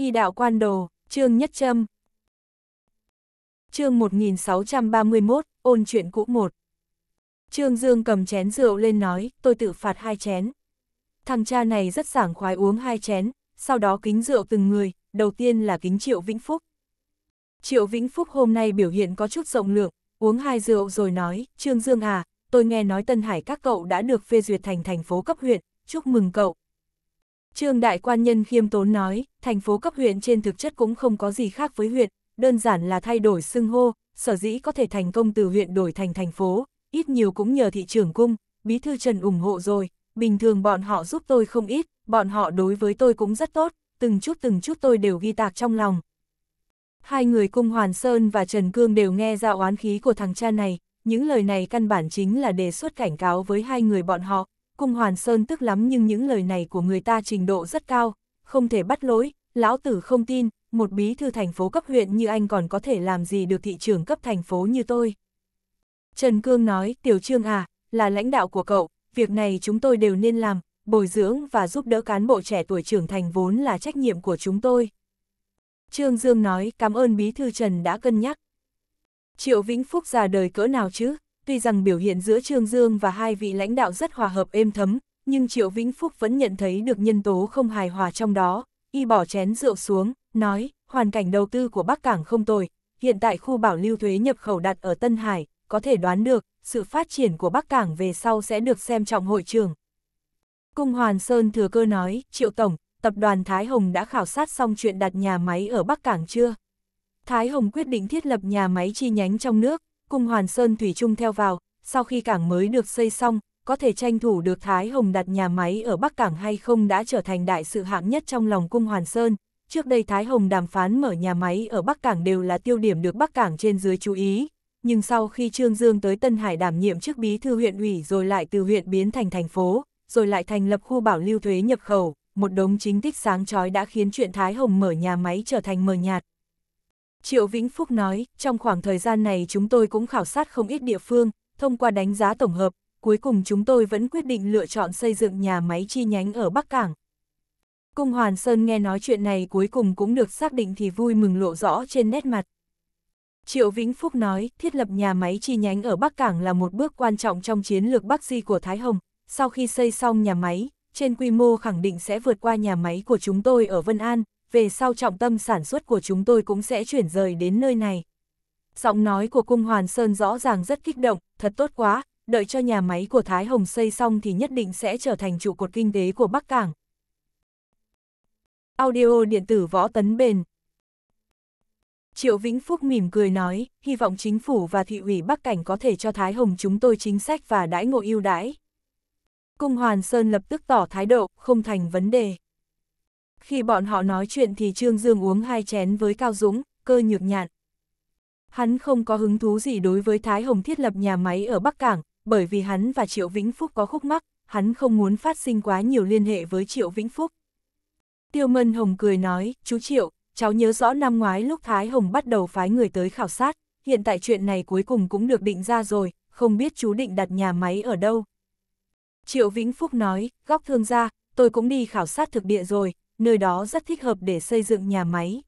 Y đạo quan đồ, chương nhất châm. Chương 1631, ôn chuyện cũ một. Trương Dương cầm chén rượu lên nói, tôi tự phạt hai chén. Thằng cha này rất sảng khoái uống hai chén, sau đó kính rượu từng người, đầu tiên là kính Triệu Vĩnh Phúc. Triệu Vĩnh Phúc hôm nay biểu hiện có chút rộng lượng, uống hai rượu rồi nói, Trương Dương à, tôi nghe nói Tân Hải các cậu đã được phê duyệt thành thành phố cấp huyện, chúc mừng cậu, Trương Đại Quan Nhân khiêm tốn nói, thành phố cấp huyện trên thực chất cũng không có gì khác với huyện, đơn giản là thay đổi xưng hô, sở dĩ có thể thành công từ huyện đổi thành thành phố, ít nhiều cũng nhờ thị trưởng cung, bí thư Trần ủng hộ rồi, bình thường bọn họ giúp tôi không ít, bọn họ đối với tôi cũng rất tốt, từng chút từng chút tôi đều ghi tạc trong lòng. Hai người cung Hoàn Sơn và Trần Cương đều nghe ra oán khí của thằng cha này, những lời này căn bản chính là đề xuất cảnh cáo với hai người bọn họ, Cung Hoàn Sơn tức lắm nhưng những lời này của người ta trình độ rất cao, không thể bắt lỗi, lão tử không tin, một bí thư thành phố cấp huyện như anh còn có thể làm gì được thị trường cấp thành phố như tôi. Trần Cương nói, Tiểu Trương à, là lãnh đạo của cậu, việc này chúng tôi đều nên làm, bồi dưỡng và giúp đỡ cán bộ trẻ tuổi trưởng thành vốn là trách nhiệm của chúng tôi. Trương Dương nói, cảm ơn bí thư Trần đã cân nhắc. Triệu Vĩnh Phúc già đời cỡ nào chứ, Tuy rằng biểu hiện giữa Trương Dương và hai vị lãnh đạo rất hòa hợp êm thấm, nhưng Triệu Vĩnh Phúc vẫn nhận thấy được nhân tố không hài hòa trong đó, y bỏ chén rượu xuống, nói, hoàn cảnh đầu tư của Bắc Cảng không tồi, hiện tại khu bảo lưu thuế nhập khẩu đặt ở Tân Hải, có thể đoán được, sự phát triển của Bắc Cảng về sau sẽ được xem trọng hội trường. Cung Hoàn Sơn thừa cơ nói, Triệu Tổng, tập đoàn Thái Hồng đã khảo sát xong chuyện đặt nhà máy ở Bắc Cảng chưa? Thái Hồng quyết định thiết lập nhà máy chi nhánh trong nước, Cung Hoàn Sơn Thủy Trung theo vào, sau khi cảng mới được xây xong, có thể tranh thủ được Thái Hồng đặt nhà máy ở Bắc Cảng hay không đã trở thành đại sự hạng nhất trong lòng cung Hoàn Sơn. Trước đây Thái Hồng đàm phán mở nhà máy ở Bắc Cảng đều là tiêu điểm được Bắc Cảng trên dưới chú ý, nhưng sau khi Trương Dương tới Tân Hải đảm nhiệm chức bí thư huyện ủy rồi lại từ huyện biến thành thành phố, rồi lại thành lập khu bảo lưu thuế nhập khẩu, một đống chính tích sáng chói đã khiến chuyện Thái Hồng mở nhà máy trở thành mờ nhạt, Triệu Vĩnh Phúc nói, trong khoảng thời gian này chúng tôi cũng khảo sát không ít địa phương, thông qua đánh giá tổng hợp, cuối cùng chúng tôi vẫn quyết định lựa chọn xây dựng nhà máy chi nhánh ở Bắc Cảng. Cung Hoàn Sơn nghe nói chuyện này cuối cùng cũng được xác định thì vui mừng lộ rõ trên nét mặt. Triệu Vĩnh Phúc nói, thiết lập nhà máy chi nhánh ở Bắc Cảng là một bước quan trọng trong chiến lược Bắc Di của Thái Hồng. Sau khi xây xong nhà máy, trên quy mô khẳng định sẽ vượt qua nhà máy của chúng tôi ở Vân An, về sau trọng tâm sản xuất của chúng tôi cũng sẽ chuyển rời đến nơi này. Giọng nói của Cung Hoàn Sơn rõ ràng rất kích động, thật tốt quá, đợi cho nhà máy của Thái Hồng xây xong thì nhất định sẽ trở thành trụ cột kinh tế của Bắc Cảng. Audio điện tử võ tấn bền Triệu Vĩnh Phúc mỉm cười nói, hy vọng chính phủ và thị ủy Bắc Cảnh có thể cho Thái Hồng chúng tôi chính sách và đãi ngộ ưu đãi. Cung Hoàn Sơn lập tức tỏ thái độ, không thành vấn đề. Khi bọn họ nói chuyện thì Trương Dương uống hai chén với Cao Dũng, cơ nhược nhạn. Hắn không có hứng thú gì đối với Thái Hồng thiết lập nhà máy ở Bắc Cảng, bởi vì hắn và Triệu Vĩnh Phúc có khúc mắc, hắn không muốn phát sinh quá nhiều liên hệ với Triệu Vĩnh Phúc. Tiêu Mân Hồng cười nói, chú Triệu, cháu nhớ rõ năm ngoái lúc Thái Hồng bắt đầu phái người tới khảo sát, hiện tại chuyện này cuối cùng cũng được định ra rồi, không biết chú định đặt nhà máy ở đâu. Triệu Vĩnh Phúc nói, góc thương gia, tôi cũng đi khảo sát thực địa rồi, nơi đó rất thích hợp để xây dựng nhà máy.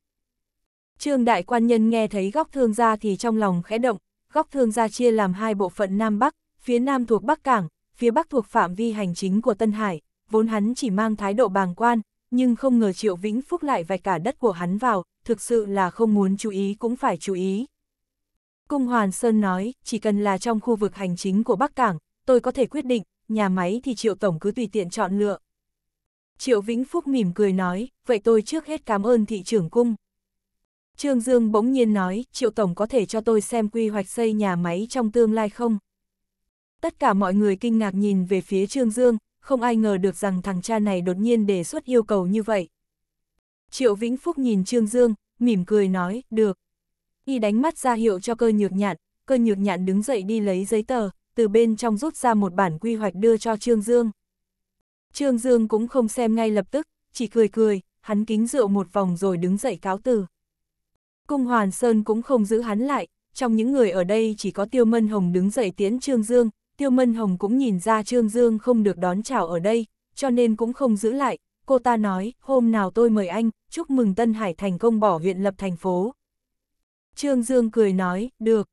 Trương đại quan nhân nghe thấy góc thương gia thì trong lòng khẽ động, góc thương gia chia làm hai bộ phận Nam Bắc, phía Nam thuộc Bắc Cảng, phía Bắc thuộc phạm vi hành chính của Tân Hải, vốn hắn chỉ mang thái độ bàng quan, nhưng không ngờ Triệu Vĩnh Phúc lại vạch cả đất của hắn vào, thực sự là không muốn chú ý cũng phải chú ý. Cung Hoàn Sơn nói, chỉ cần là trong khu vực hành chính của Bắc Cảng, tôi có thể quyết định, nhà máy thì Triệu Tổng cứ tùy tiện chọn lựa, Triệu Vĩnh Phúc mỉm cười nói, vậy tôi trước hết cảm ơn thị trưởng cung. Trương Dương bỗng nhiên nói, Triệu Tổng có thể cho tôi xem quy hoạch xây nhà máy trong tương lai không? Tất cả mọi người kinh ngạc nhìn về phía Trương Dương, không ai ngờ được rằng thằng cha này đột nhiên đề xuất yêu cầu như vậy. Triệu Vĩnh Phúc nhìn Trương Dương, mỉm cười nói, được. Y đánh mắt ra hiệu cho cơ nhược nhạn, cơ nhược nhạn đứng dậy đi lấy giấy tờ, từ bên trong rút ra một bản quy hoạch đưa cho Trương Dương. Trương Dương cũng không xem ngay lập tức, chỉ cười cười, hắn kính rượu một vòng rồi đứng dậy cáo từ. Cung Hoàn Sơn cũng không giữ hắn lại, trong những người ở đây chỉ có Tiêu Mân Hồng đứng dậy tiến Trương Dương, Tiêu Mân Hồng cũng nhìn ra Trương Dương không được đón chào ở đây, cho nên cũng không giữ lại, cô ta nói, hôm nào tôi mời anh, chúc mừng Tân Hải thành công bỏ huyện lập thành phố. Trương Dương cười nói, được.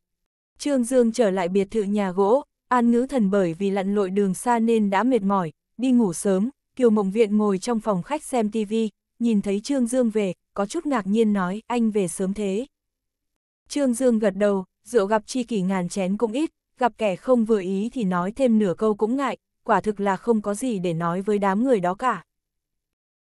Trương Dương trở lại biệt thự nhà gỗ, An ngữ thần bởi vì lặn lội đường xa nên đã mệt mỏi, Đi ngủ sớm, Kiều Mộng Viện ngồi trong phòng khách xem TV, nhìn thấy Trương Dương về, có chút ngạc nhiên nói, anh về sớm thế. Trương Dương gật đầu, rượu gặp chi kỷ ngàn chén cũng ít, gặp kẻ không vừa ý thì nói thêm nửa câu cũng ngại, quả thực là không có gì để nói với đám người đó cả.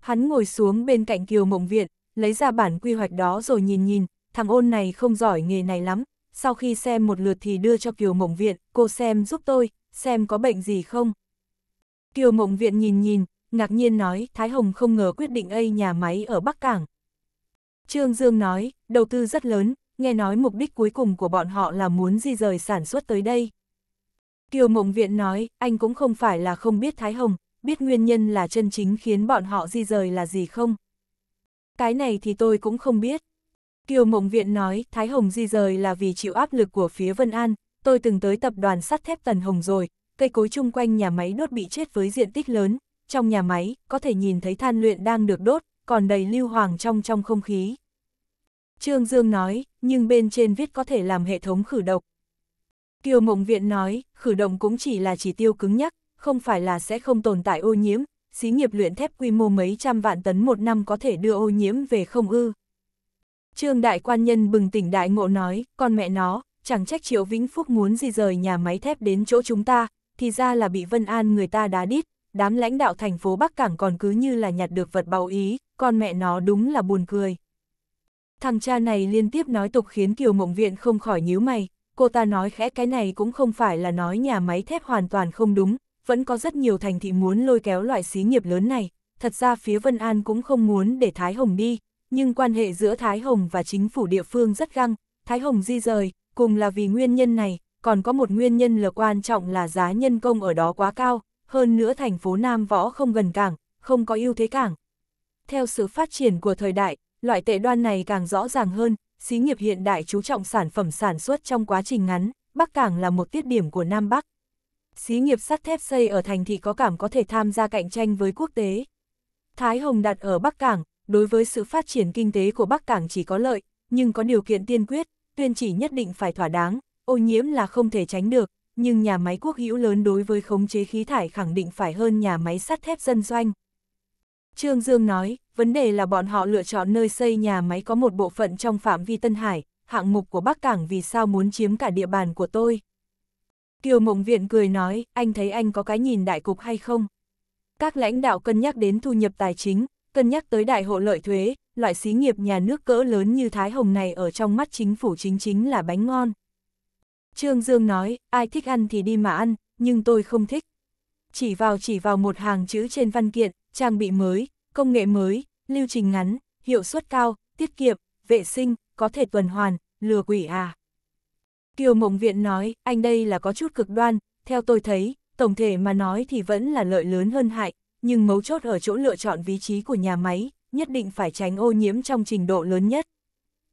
Hắn ngồi xuống bên cạnh Kiều Mộng Viện, lấy ra bản quy hoạch đó rồi nhìn nhìn, thằng ôn này không giỏi nghề này lắm, sau khi xem một lượt thì đưa cho Kiều Mộng Viện, cô xem giúp tôi, xem có bệnh gì không. Kiều Mộng Viện nhìn nhìn, ngạc nhiên nói Thái Hồng không ngờ quyết định ấy nhà máy ở Bắc Cảng. Trương Dương nói, đầu tư rất lớn, nghe nói mục đích cuối cùng của bọn họ là muốn di rời sản xuất tới đây. Kiều Mộng Viện nói, anh cũng không phải là không biết Thái Hồng, biết nguyên nhân là chân chính khiến bọn họ di rời là gì không? Cái này thì tôi cũng không biết. Kiều Mộng Viện nói, Thái Hồng di rời là vì chịu áp lực của phía Vân An, tôi từng tới tập đoàn sắt thép Tần Hồng rồi, cây cối chung quanh nhà máy đốt bị chết với diện tích lớn, trong nhà máy có thể nhìn thấy than luyện đang được đốt, còn đầy lưu hoàng trong trong không khí. Trương Dương nói, nhưng bên trên viết có thể làm hệ thống khử độc. Kiều Mộng Viện nói, khử độc cũng chỉ là chỉ tiêu cứng nhắc, không phải là sẽ không tồn tại ô nhiễm, xí nghiệp luyện thép quy mô mấy trăm vạn tấn một năm có thể đưa ô nhiễm về không ư. Trương Đại Quan Nhân bừng tỉnh đại ngộ nói, con mẹ nó, chẳng trách Triệu Vĩnh Phúc muốn di rời nhà máy thép đến chỗ chúng ta, thì ra là bị Vân An người ta đá đít, đám lãnh đạo thành phố Bắc Cảng còn cứ như là nhặt được vật báu ý, con mẹ nó đúng là buồn cười. Thằng cha này liên tiếp nói tục khiến Kiều Mộng Viện không khỏi nhíu mày, cô ta nói khẽ cái này cũng không phải là nói nhà máy thép hoàn toàn không đúng, vẫn có rất nhiều thành thị muốn lôi kéo loại xí nghiệp lớn này, thật ra phía Vân An cũng không muốn để Thái Hồng đi, nhưng quan hệ giữa Thái Hồng và chính phủ địa phương rất găng, Thái Hồng di rời, cùng là vì nguyên nhân này, còn có một nguyên nhân là quan trọng là giá nhân công ở đó quá cao, hơn nữa thành phố Nam Võ không gần cảng, không có ưu thế cảng. Theo sự phát triển của thời đại, loại tệ đoan này càng rõ ràng hơn, xí nghiệp hiện đại chú trọng sản phẩm sản xuất trong quá trình ngắn, Bắc Cảng là một tiết điểm của Nam Bắc. Xí nghiệp sắt thép xây ở thành thị có cảm có thể tham gia cạnh tranh với quốc tế. Thái Hồng đặt ở Bắc Cảng, đối với sự phát triển kinh tế của Bắc Cảng chỉ có lợi, nhưng có điều kiện tiên quyết, tuyên chỉ nhất định phải thỏa đáng, ô nhiễm là không thể tránh được, nhưng nhà máy quốc hữu lớn đối với khống chế khí thải khẳng định phải hơn nhà máy sắt thép dân doanh. Trương Dương nói, vấn đề là bọn họ lựa chọn nơi xây nhà máy có một bộ phận trong phạm vi Tân Hải, hạng mục của Bắc Cảng vì sao muốn chiếm cả địa bàn của tôi. Kiều Mộng Viện cười nói, anh thấy anh có cái nhìn đại cục hay không? Các lãnh đạo cân nhắc đến thu nhập tài chính, cân nhắc tới đại hộ lợi thuế, loại xí nghiệp nhà nước cỡ lớn như Thái Hồng này ở trong mắt chính phủ chính chính là bánh ngon. Trương Dương nói, ai thích ăn thì đi mà ăn, nhưng tôi không thích. Chỉ vào chỉ vào một hàng chữ trên văn kiện, trang bị mới, công nghệ mới, lưu trình ngắn, hiệu suất cao, tiết kiệm, vệ sinh, có thể tuần hoàn, lừa quỷ à. Kiều Mộng Viện nói, anh đây là có chút cực đoan, theo tôi thấy, tổng thể mà nói thì vẫn là lợi lớn hơn hại, nhưng mấu chốt ở chỗ lựa chọn vị trí của nhà máy, nhất định phải tránh ô nhiễm trong trình độ lớn nhất.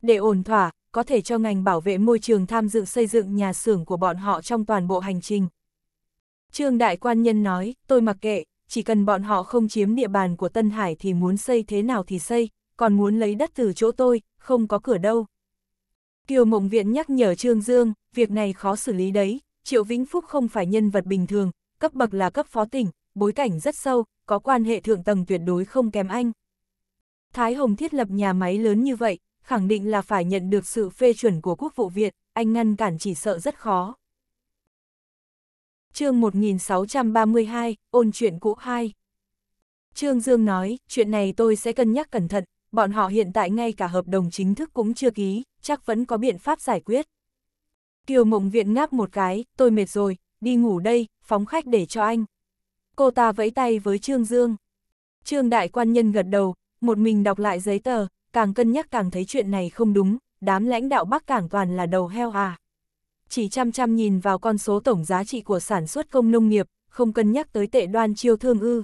Để ổn thỏa, có thể cho ngành bảo vệ môi trường tham dự xây dựng nhà xưởng của bọn họ trong toàn bộ hành trình. Trương Đại Quan Nhân nói, tôi mặc kệ, chỉ cần bọn họ không chiếm địa bàn của Tân Hải thì muốn xây thế nào thì xây, còn muốn lấy đất từ chỗ tôi, không có cửa đâu. Kiều Mộng Viện nhắc nhở Trương Dương, việc này khó xử lý đấy, Triệu Vĩnh Phúc không phải nhân vật bình thường, cấp bậc là cấp phó tỉnh, bối cảnh rất sâu, có quan hệ thượng tầng tuyệt đối không kém anh. Thái Hồng thiết lập nhà máy lớn như vậy, khẳng định là phải nhận được sự phê chuẩn của Quốc vụ Viện, anh ngăn cản chỉ sợ rất khó. chương 1632, ôn chuyện cũ 2 Trương Dương nói, chuyện này tôi sẽ cân nhắc cẩn thận, bọn họ hiện tại ngay cả hợp đồng chính thức cũng chưa ký, chắc vẫn có biện pháp giải quyết. Kiều Mộng Viện ngáp một cái, tôi mệt rồi, đi ngủ đây, phóng khách để cho anh. Cô ta vẫy tay với Trương Dương. Trương Đại Quan Nhân gật đầu, một mình đọc lại giấy tờ, càng cân nhắc càng thấy chuyện này không đúng, đám lãnh đạo Bắc Cảng toàn là đầu heo à. Chỉ chăm chăm nhìn vào con số tổng giá trị của sản xuất công nông nghiệp, không cân nhắc tới tệ đoan chiêu thương ư.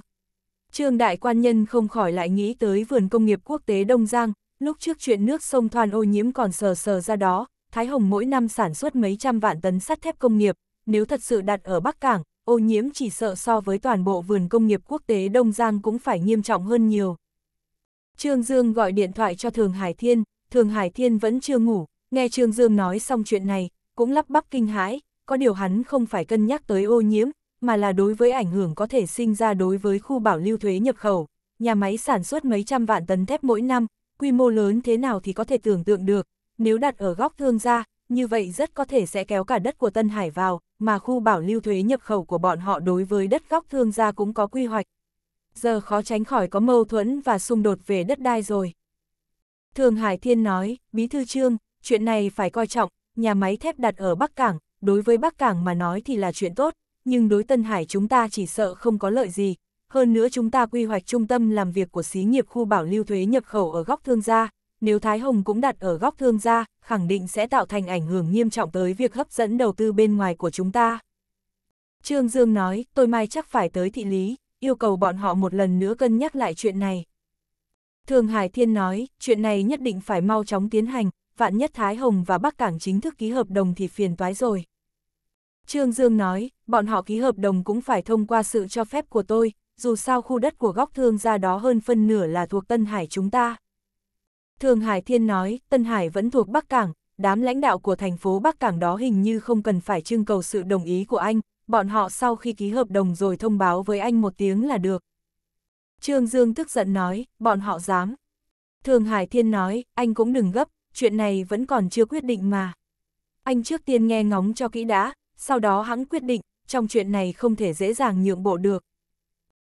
Trương Đại Quan Nhân không khỏi lại nghĩ tới vườn công nghiệp quốc tế Đông Giang, lúc trước chuyện nước sông Thoan ô nhiễm còn sờ sờ ra đó, Thái Hồng mỗi năm sản xuất mấy trăm vạn tấn sắt thép công nghiệp, nếu thật sự đặt ở Bắc Cảng, ô nhiễm chỉ sợ so với toàn bộ vườn công nghiệp quốc tế Đông Giang cũng phải nghiêm trọng hơn nhiều. Trương Dương gọi điện thoại cho Thường Hải Thiên, Thường Hải Thiên vẫn chưa ngủ, nghe Trương Dương nói xong chuyện này, cũng lắp bắp kinh hãi, có điều hắn không phải cân nhắc tới ô nhiễm, mà là đối với ảnh hưởng có thể sinh ra đối với khu bảo lưu thuế nhập khẩu. Nhà máy sản xuất mấy trăm vạn tấn thép mỗi năm, quy mô lớn thế nào thì có thể tưởng tượng được, nếu đặt ở góc thương gia, như vậy rất có thể sẽ kéo cả đất của Tân Hải vào, mà khu bảo lưu thuế nhập khẩu của bọn họ đối với đất góc thương gia cũng có quy hoạch, giờ khó tránh khỏi có mâu thuẫn và xung đột về đất đai rồi. Thường Hải Thiên nói, Bí Thư Trương, chuyện này phải coi trọng, nhà máy thép đặt ở Bắc Cảng, đối với Bắc Cảng mà nói thì là chuyện tốt, nhưng đối Tân Hải chúng ta chỉ sợ không có lợi gì. Hơn nữa chúng ta quy hoạch trung tâm làm việc của xí nghiệp khu bảo lưu thuế nhập khẩu ở góc thương gia, nếu Thái Hồng cũng đặt ở góc thương gia, khẳng định sẽ tạo thành ảnh hưởng nghiêm trọng tới việc hấp dẫn đầu tư bên ngoài của chúng ta. Trương Dương nói, tôi mai chắc phải tới thị lý, yêu cầu bọn họ một lần nữa cân nhắc lại chuyện này. Thường Hải Thiên nói, chuyện này nhất định phải mau chóng tiến hành, vạn nhất Thái Hồng và Bắc Cảng chính thức ký hợp đồng thì phiền toái rồi. Trương Dương nói, bọn họ ký hợp đồng cũng phải thông qua sự cho phép của tôi, dù sao khu đất của góc thương gia đó hơn phân nửa là thuộc Tân Hải chúng ta. Thường Hải Thiên nói, Tân Hải vẫn thuộc Bắc Cảng, đám lãnh đạo của thành phố Bắc Cảng đó hình như không cần phải trưng cầu sự đồng ý của anh, bọn họ sau khi ký hợp đồng rồi thông báo với anh một tiếng là được. Trương Dương tức giận nói, bọn họ dám. Thường Hải Thiên nói, anh cũng đừng gấp, chuyện này vẫn còn chưa quyết định mà. Anh trước tiên nghe ngóng cho kỹ đã, sau đó hắn quyết định, trong chuyện này không thể dễ dàng nhượng bộ được.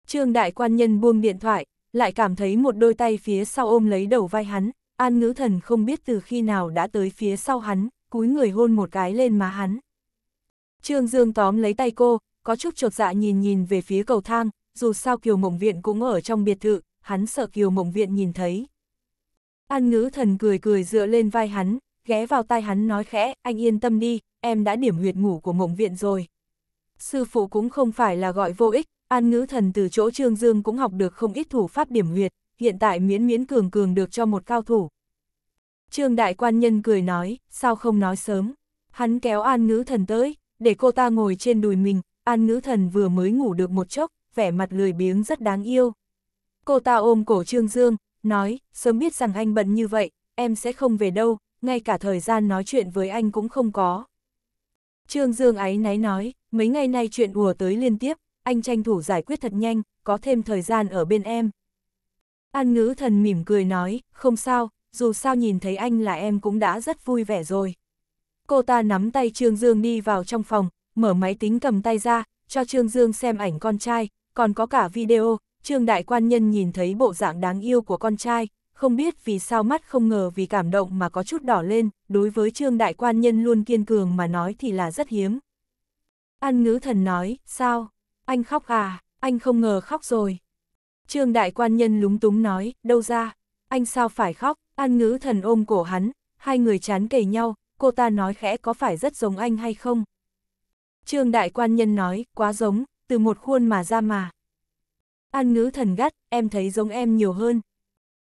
Trương Đại Quan Nhân buông điện thoại, lại cảm thấy một đôi tay phía sau ôm lấy đầu vai hắn, An Ngữ Thần không biết từ khi nào đã tới phía sau hắn, cúi người hôn một cái lên má hắn. Trương Dương tóm lấy tay cô, có chút trột dạ nhìn nhìn về phía cầu thang, dù sao Kiều Mộng Viện cũng ở trong biệt thự, hắn sợ Kiều Mộng Viện nhìn thấy. An ngữ thần cười cười dựa lên vai hắn, ghé vào tai hắn nói khẽ, anh yên tâm đi, em đã điểm huyệt ngủ của Mộng Viện rồi. Sư phụ cũng không phải là gọi vô ích, An ngữ thần từ chỗ Trương Dương cũng học được không ít thủ pháp điểm huyệt, hiện tại miễn miễn cường cường được cho một cao thủ. Trương đại quan nhân cười nói, sao không nói sớm. Hắn kéo an ngữ thần tới, để cô ta ngồi trên đùi mình, An Ngữ Thần vừa mới ngủ được một chốc, vẻ mặt lười biếng rất đáng yêu. Cô ta ôm cổ Trương Dương, nói, sớm biết rằng anh bận như vậy, em sẽ không về đâu, ngay cả thời gian nói chuyện với anh cũng không có. Trương Dương ấy náy nói, mấy ngày nay chuyện ùa tới liên tiếp, anh tranh thủ giải quyết thật nhanh, có thêm thời gian ở bên em. An ngữ thần mỉm cười nói, không sao, dù sao nhìn thấy anh là em cũng đã rất vui vẻ rồi. Cô ta nắm tay Trương Dương đi vào trong phòng, mở máy tính cầm tay ra, cho Trương Dương xem ảnh con trai, còn có cả video, Trương Đại Quan Nhân nhìn thấy bộ dạng đáng yêu của con trai, không biết vì sao mắt không ngờ vì cảm động mà có chút đỏ lên, đối với Trương Đại Quan Nhân luôn kiên cường mà nói thì là rất hiếm. An ngữ thần nói, sao? Anh khóc à, anh không ngờ khóc rồi. Trương Đại Quan Nhân lúng túng nói, đâu ra, anh sao phải khóc, An ngữ thần ôm cổ hắn, hai người chán kề nhau, cô ta nói khẽ có phải rất giống anh hay không? Trương đại quan nhân nói, quá giống, từ một khuôn mà ra mà. An ngữ thần gắt, em thấy giống em nhiều hơn.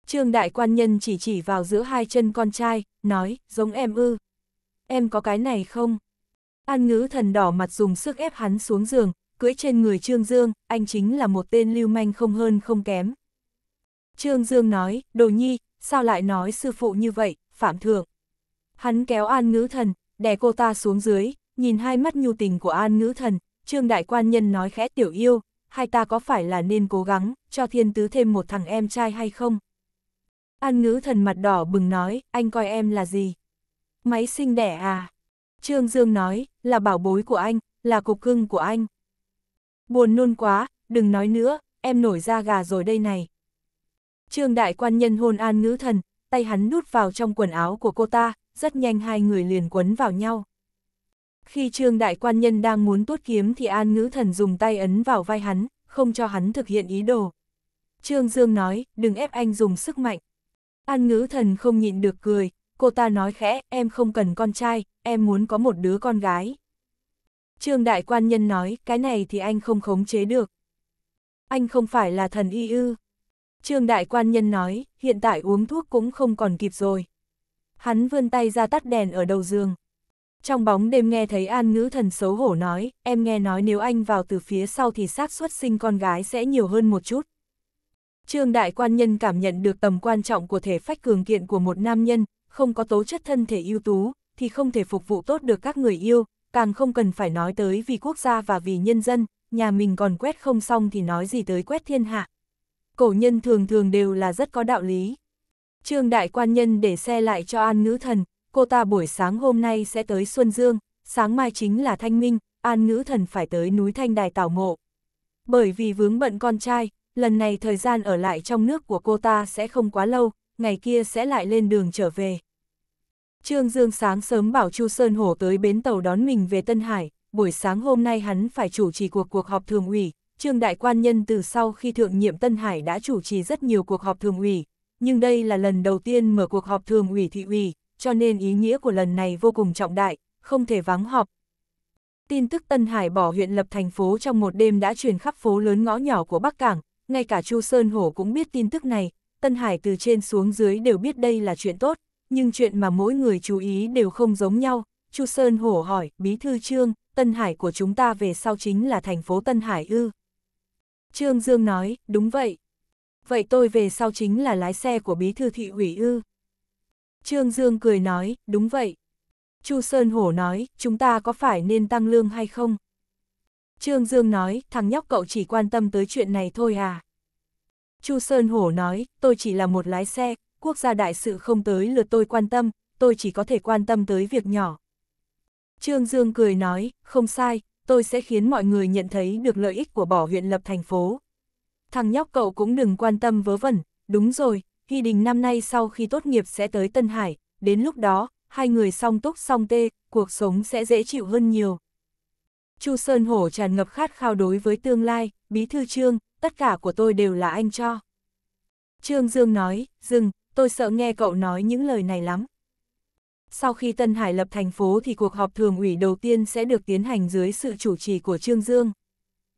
Trương đại quan nhân chỉ chỉ vào giữa hai chân con trai, nói, giống em ư. Em có cái này không? An ngữ thần đỏ mặt dùng sức ép hắn xuống giường, cưỡi trên người Trương Dương, anh chính là một tên lưu manh không hơn không kém. Trương Dương nói, đồ nhi, sao lại nói sư phụ như vậy, phạm thượng. Hắn kéo An Ngữ Thần, đè cô ta xuống dưới, nhìn hai mắt nhu tình của An Ngữ Thần, Trương Đại Quan Nhân nói khẽ tiểu yêu, hai ta có phải là nên cố gắng, cho thiên tứ thêm một thằng em trai hay không? An Ngữ Thần mặt đỏ bừng nói, anh coi em là gì? Máy sinh đẻ à? Trương Dương nói, là bảo bối của anh, là cục cưng của anh. Buồn nôn quá, đừng nói nữa, em nổi da gà rồi đây này. Trương Đại Quan Nhân hôn An Ngữ Thần, tay hắn nút vào trong quần áo của cô ta, rất nhanh hai người liền quấn vào nhau. Khi Trương Đại Quan Nhân đang muốn tuốt kiếm thì An Ngữ Thần dùng tay ấn vào vai hắn, không cho hắn thực hiện ý đồ. Trương Dương nói, đừng ép anh dùng sức mạnh. An Ngữ Thần không nhịn được cười, cô ta nói khẽ, em không cần con trai, em muốn có một đứa con gái. Trương Đại Quan Nhân nói, cái này thì anh không khống chế được. Anh không phải là thần y ư. Trương Đại Quan Nhân nói, hiện tại uống thuốc cũng không còn kịp rồi hắn vươn tay ra tắt đèn ở đầu giường. Trong bóng đêm nghe thấy An Ngữ Thần xấu hổ nói, em nghe nói nếu anh vào từ phía sau thì xác suất sinh con gái sẽ nhiều hơn một chút. Trương Đại Quan Nhân cảm nhận được tầm quan trọng của thể phách cường kiện của một nam nhân, không có tố chất thân thể ưu tú, thì không thể phục vụ tốt được các người yêu, càng không cần phải nói tới vì quốc gia và vì nhân dân, nhà mình còn quét không xong thì nói gì tới quét thiên hạ. Cổ nhân thường thường đều là rất có đạo lý. Trương đại quan nhân để xe lại cho An Ngữ Thần, cô ta buổi sáng hôm nay sẽ tới Xuân Dương, sáng mai chính là Thanh Minh, An Ngữ Thần phải tới núi Thanh Đài Tảo Mộ. Bởi vì vướng bận con trai, lần này thời gian ở lại trong nước của cô ta sẽ không quá lâu, ngày kia sẽ lại lên đường trở về. Trương Dương sáng sớm bảo Chu Sơn Hổ tới bến tàu đón mình về Tân Hải, buổi sáng hôm nay hắn phải chủ trì cuộc cuộc họp thường ủy, Trương Đại Quan Nhân từ sau khi thượng nhiệm Tân Hải đã chủ trì rất nhiều cuộc họp thường ủy, nhưng đây là lần đầu tiên mở cuộc họp thường ủy thị ủy, cho nên ý nghĩa của lần này vô cùng trọng đại, không thể vắng họp. Tin tức Tân Hải bỏ huyện lập thành phố trong một đêm đã truyền khắp phố lớn ngõ nhỏ của Bắc Cảng, ngay cả Chu Sơn Hổ cũng biết tin tức này, Tân Hải từ trên xuống dưới đều biết đây là chuyện tốt, nhưng chuyện mà mỗi người chú ý đều không giống nhau. Chu Sơn Hổ hỏi, Bí Thư Trương, Tân Hải của chúng ta về sau chính là thành phố Tân Hải ư? Trương Dương nói, đúng vậy, vậy tôi về sau chính là lái xe của bí thư thị ủy ư. Trương Dương cười nói, đúng vậy. Chu Sơn Hổ nói, chúng ta có phải nên tăng lương hay không? Trương Dương nói, thằng nhóc cậu chỉ quan tâm tới chuyện này thôi à. Chu Sơn Hổ nói, tôi chỉ là một lái xe, quốc gia đại sự không tới lượt tôi quan tâm, tôi chỉ có thể quan tâm tới việc nhỏ. Trương Dương cười nói, không sai, tôi sẽ khiến mọi người nhận thấy được lợi ích của bỏ huyện lập thành phố thằng nhóc cậu cũng đừng quan tâm vớ vẩn, đúng rồi, Hy Đình năm nay sau khi tốt nghiệp sẽ tới Tân Hải, đến lúc đó, hai người song túc song tê, cuộc sống sẽ dễ chịu hơn nhiều. Chu Sơn Hổ tràn ngập khát khao đối với tương lai, bí thư trương, tất cả của tôi đều là anh cho. Trương Dương nói, dừng, tôi sợ nghe cậu nói những lời này lắm. Sau khi Tân Hải lập thành phố thì cuộc họp thường ủy đầu tiên sẽ được tiến hành dưới sự chủ trì của Trương Dương.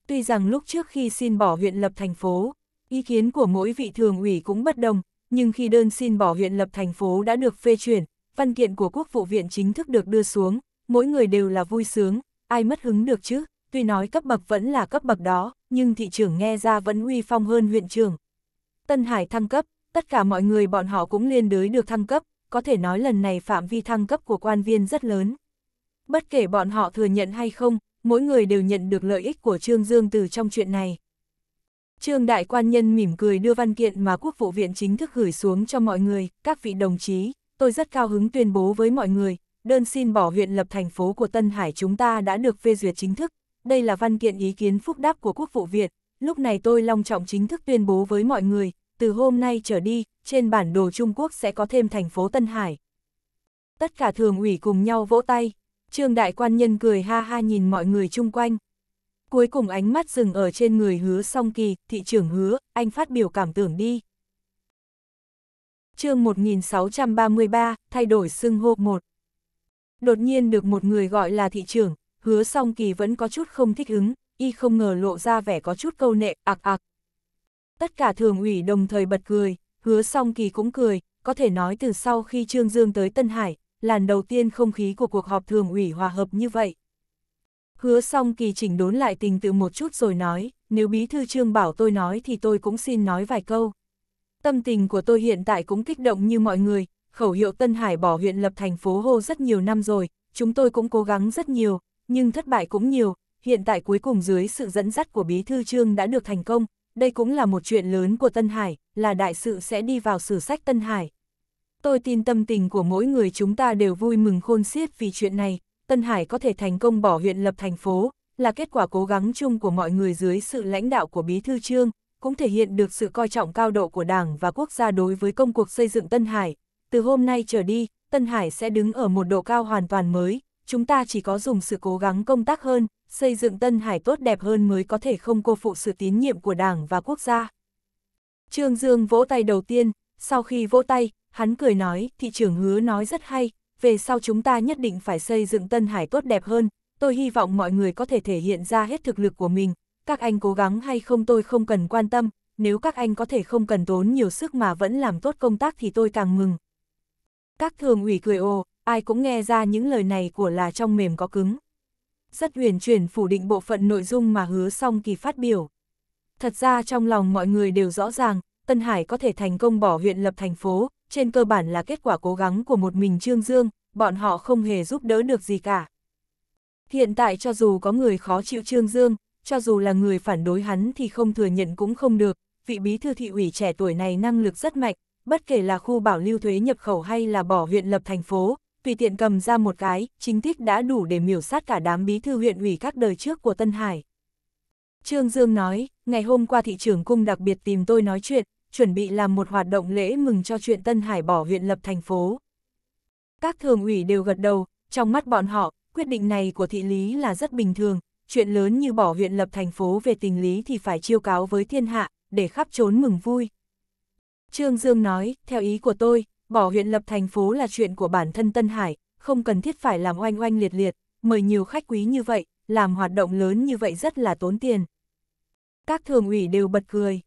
Tuy rằng lúc trước khi xin bỏ huyện lập thành phố, ý kiến của mỗi vị thường ủy cũng bất đồng, nhưng khi đơn xin bỏ huyện lập thành phố đã được phê chuyển, văn kiện của quốc vụ viện chính thức được đưa xuống, mỗi người đều là vui sướng, ai mất hứng được chứ, tuy nói cấp bậc vẫn là cấp bậc đó, nhưng thị trưởng nghe ra vẫn uy phong hơn huyện trưởng. Tân Hải thăng cấp, tất cả mọi người bọn họ cũng liên đới được thăng cấp, có thể nói lần này phạm vi thăng cấp của quan viên rất lớn. Bất kể bọn họ thừa nhận hay không, mỗi người đều nhận được lợi ích của Trương Dương từ trong chuyện này. Trương Đại Quan Nhân mỉm cười đưa văn kiện mà Quốc vụ viện chính thức gửi xuống cho mọi người, các vị đồng chí, tôi rất cao hứng tuyên bố với mọi người, đơn xin bỏ huyện lập thành phố của Tân Hải chúng ta đã được phê duyệt chính thức. Đây là văn kiện ý kiến phúc đáp của Quốc vụ Viện, lúc này tôi long trọng chính thức tuyên bố với mọi người, từ hôm nay trở đi, trên bản đồ Trung Quốc sẽ có thêm thành phố Tân Hải. Tất cả thường ủy cùng nhau vỗ tay. Trương đại quan nhân cười ha ha nhìn mọi người chung quanh. Cuối cùng ánh mắt dừng ở trên người hứa song kỳ, thị trưởng hứa, anh phát biểu cảm tưởng đi. chương 1633, thay đổi xưng hô một Đột nhiên được một người gọi là thị trưởng, hứa song kỳ vẫn có chút không thích ứng, y không ngờ lộ ra vẻ có chút câu nệ, ạc ạc. Tất cả thường ủy đồng thời bật cười, hứa song kỳ cũng cười, có thể nói từ sau khi Trương Dương tới Tân Hải, làn đầu tiên không khí của cuộc họp thường ủy hòa hợp như vậy. Hứa xong kỳ chỉnh đốn lại tình tự một chút rồi nói, nếu bí thư trương bảo tôi nói thì tôi cũng xin nói vài câu. Tâm tình của tôi hiện tại cũng kích động như mọi người, khẩu hiệu Tân Hải bỏ huyện lập thành phố hô rất nhiều năm rồi, chúng tôi cũng cố gắng rất nhiều, nhưng thất bại cũng nhiều, hiện tại cuối cùng dưới sự dẫn dắt của bí thư trương đã được thành công, đây cũng là một chuyện lớn của Tân Hải, là đại sự sẽ đi vào sử sách Tân Hải. Tôi tin tâm tình của mỗi người chúng ta đều vui mừng khôn xiết vì chuyện này, Tân Hải có thể thành công bỏ huyện lập thành phố, là kết quả cố gắng chung của mọi người dưới sự lãnh đạo của Bí Thư Trương, cũng thể hiện được sự coi trọng cao độ của Đảng và quốc gia đối với công cuộc xây dựng Tân Hải. Từ hôm nay trở đi, Tân Hải sẽ đứng ở một độ cao hoàn toàn mới, chúng ta chỉ có dùng sự cố gắng công tác hơn, xây dựng Tân Hải tốt đẹp hơn mới có thể không cô phụ sự tín nhiệm của Đảng và quốc gia. Trương Dương vỗ tay đầu tiên, sau khi vỗ tay, hắn cười nói, thị trưởng hứa nói rất hay, về sau chúng ta nhất định phải xây dựng Tân Hải tốt đẹp hơn, tôi hy vọng mọi người có thể thể hiện ra hết thực lực của mình, các anh cố gắng hay không tôi không cần quan tâm, nếu các anh có thể không cần tốn nhiều sức mà vẫn làm tốt công tác thì tôi càng mừng. Các thường ủy cười ồ, ai cũng nghe ra những lời này của là trong mềm có cứng. Rất huyền chuyển phủ định bộ phận nội dung mà hứa xong kỳ phát biểu. Thật ra trong lòng mọi người đều rõ ràng, Tân Hải có thể thành công bỏ huyện lập thành phố, trên cơ bản là kết quả cố gắng của một mình Trương Dương, bọn họ không hề giúp đỡ được gì cả. Hiện tại cho dù có người khó chịu Trương Dương, cho dù là người phản đối hắn thì không thừa nhận cũng không được, vị bí thư thị ủy trẻ tuổi này năng lực rất mạnh, bất kể là khu bảo lưu thuế nhập khẩu hay là bỏ huyện lập thành phố, tùy tiện cầm ra một cái, chính tích đã đủ để miểu sát cả đám bí thư huyện ủy các đời trước của Tân Hải. Trương Dương nói, ngày hôm qua thị trưởng cung đặc biệt tìm tôi nói chuyện, chuẩn bị làm một hoạt động lễ mừng cho chuyện Tân Hải bỏ huyện lập thành phố. Các thường ủy đều gật đầu, trong mắt bọn họ, quyết định này của thị lý là rất bình thường, chuyện lớn như bỏ huyện lập thành phố về tình lý thì phải chiêu cáo với thiên hạ, để khắp trốn mừng vui. Trương Dương nói, theo ý của tôi, bỏ huyện lập thành phố là chuyện của bản thân Tân Hải, không cần thiết phải làm oanh oanh liệt liệt, mời nhiều khách quý như vậy, làm hoạt động lớn như vậy rất là tốn tiền. Các thường ủy đều bật cười.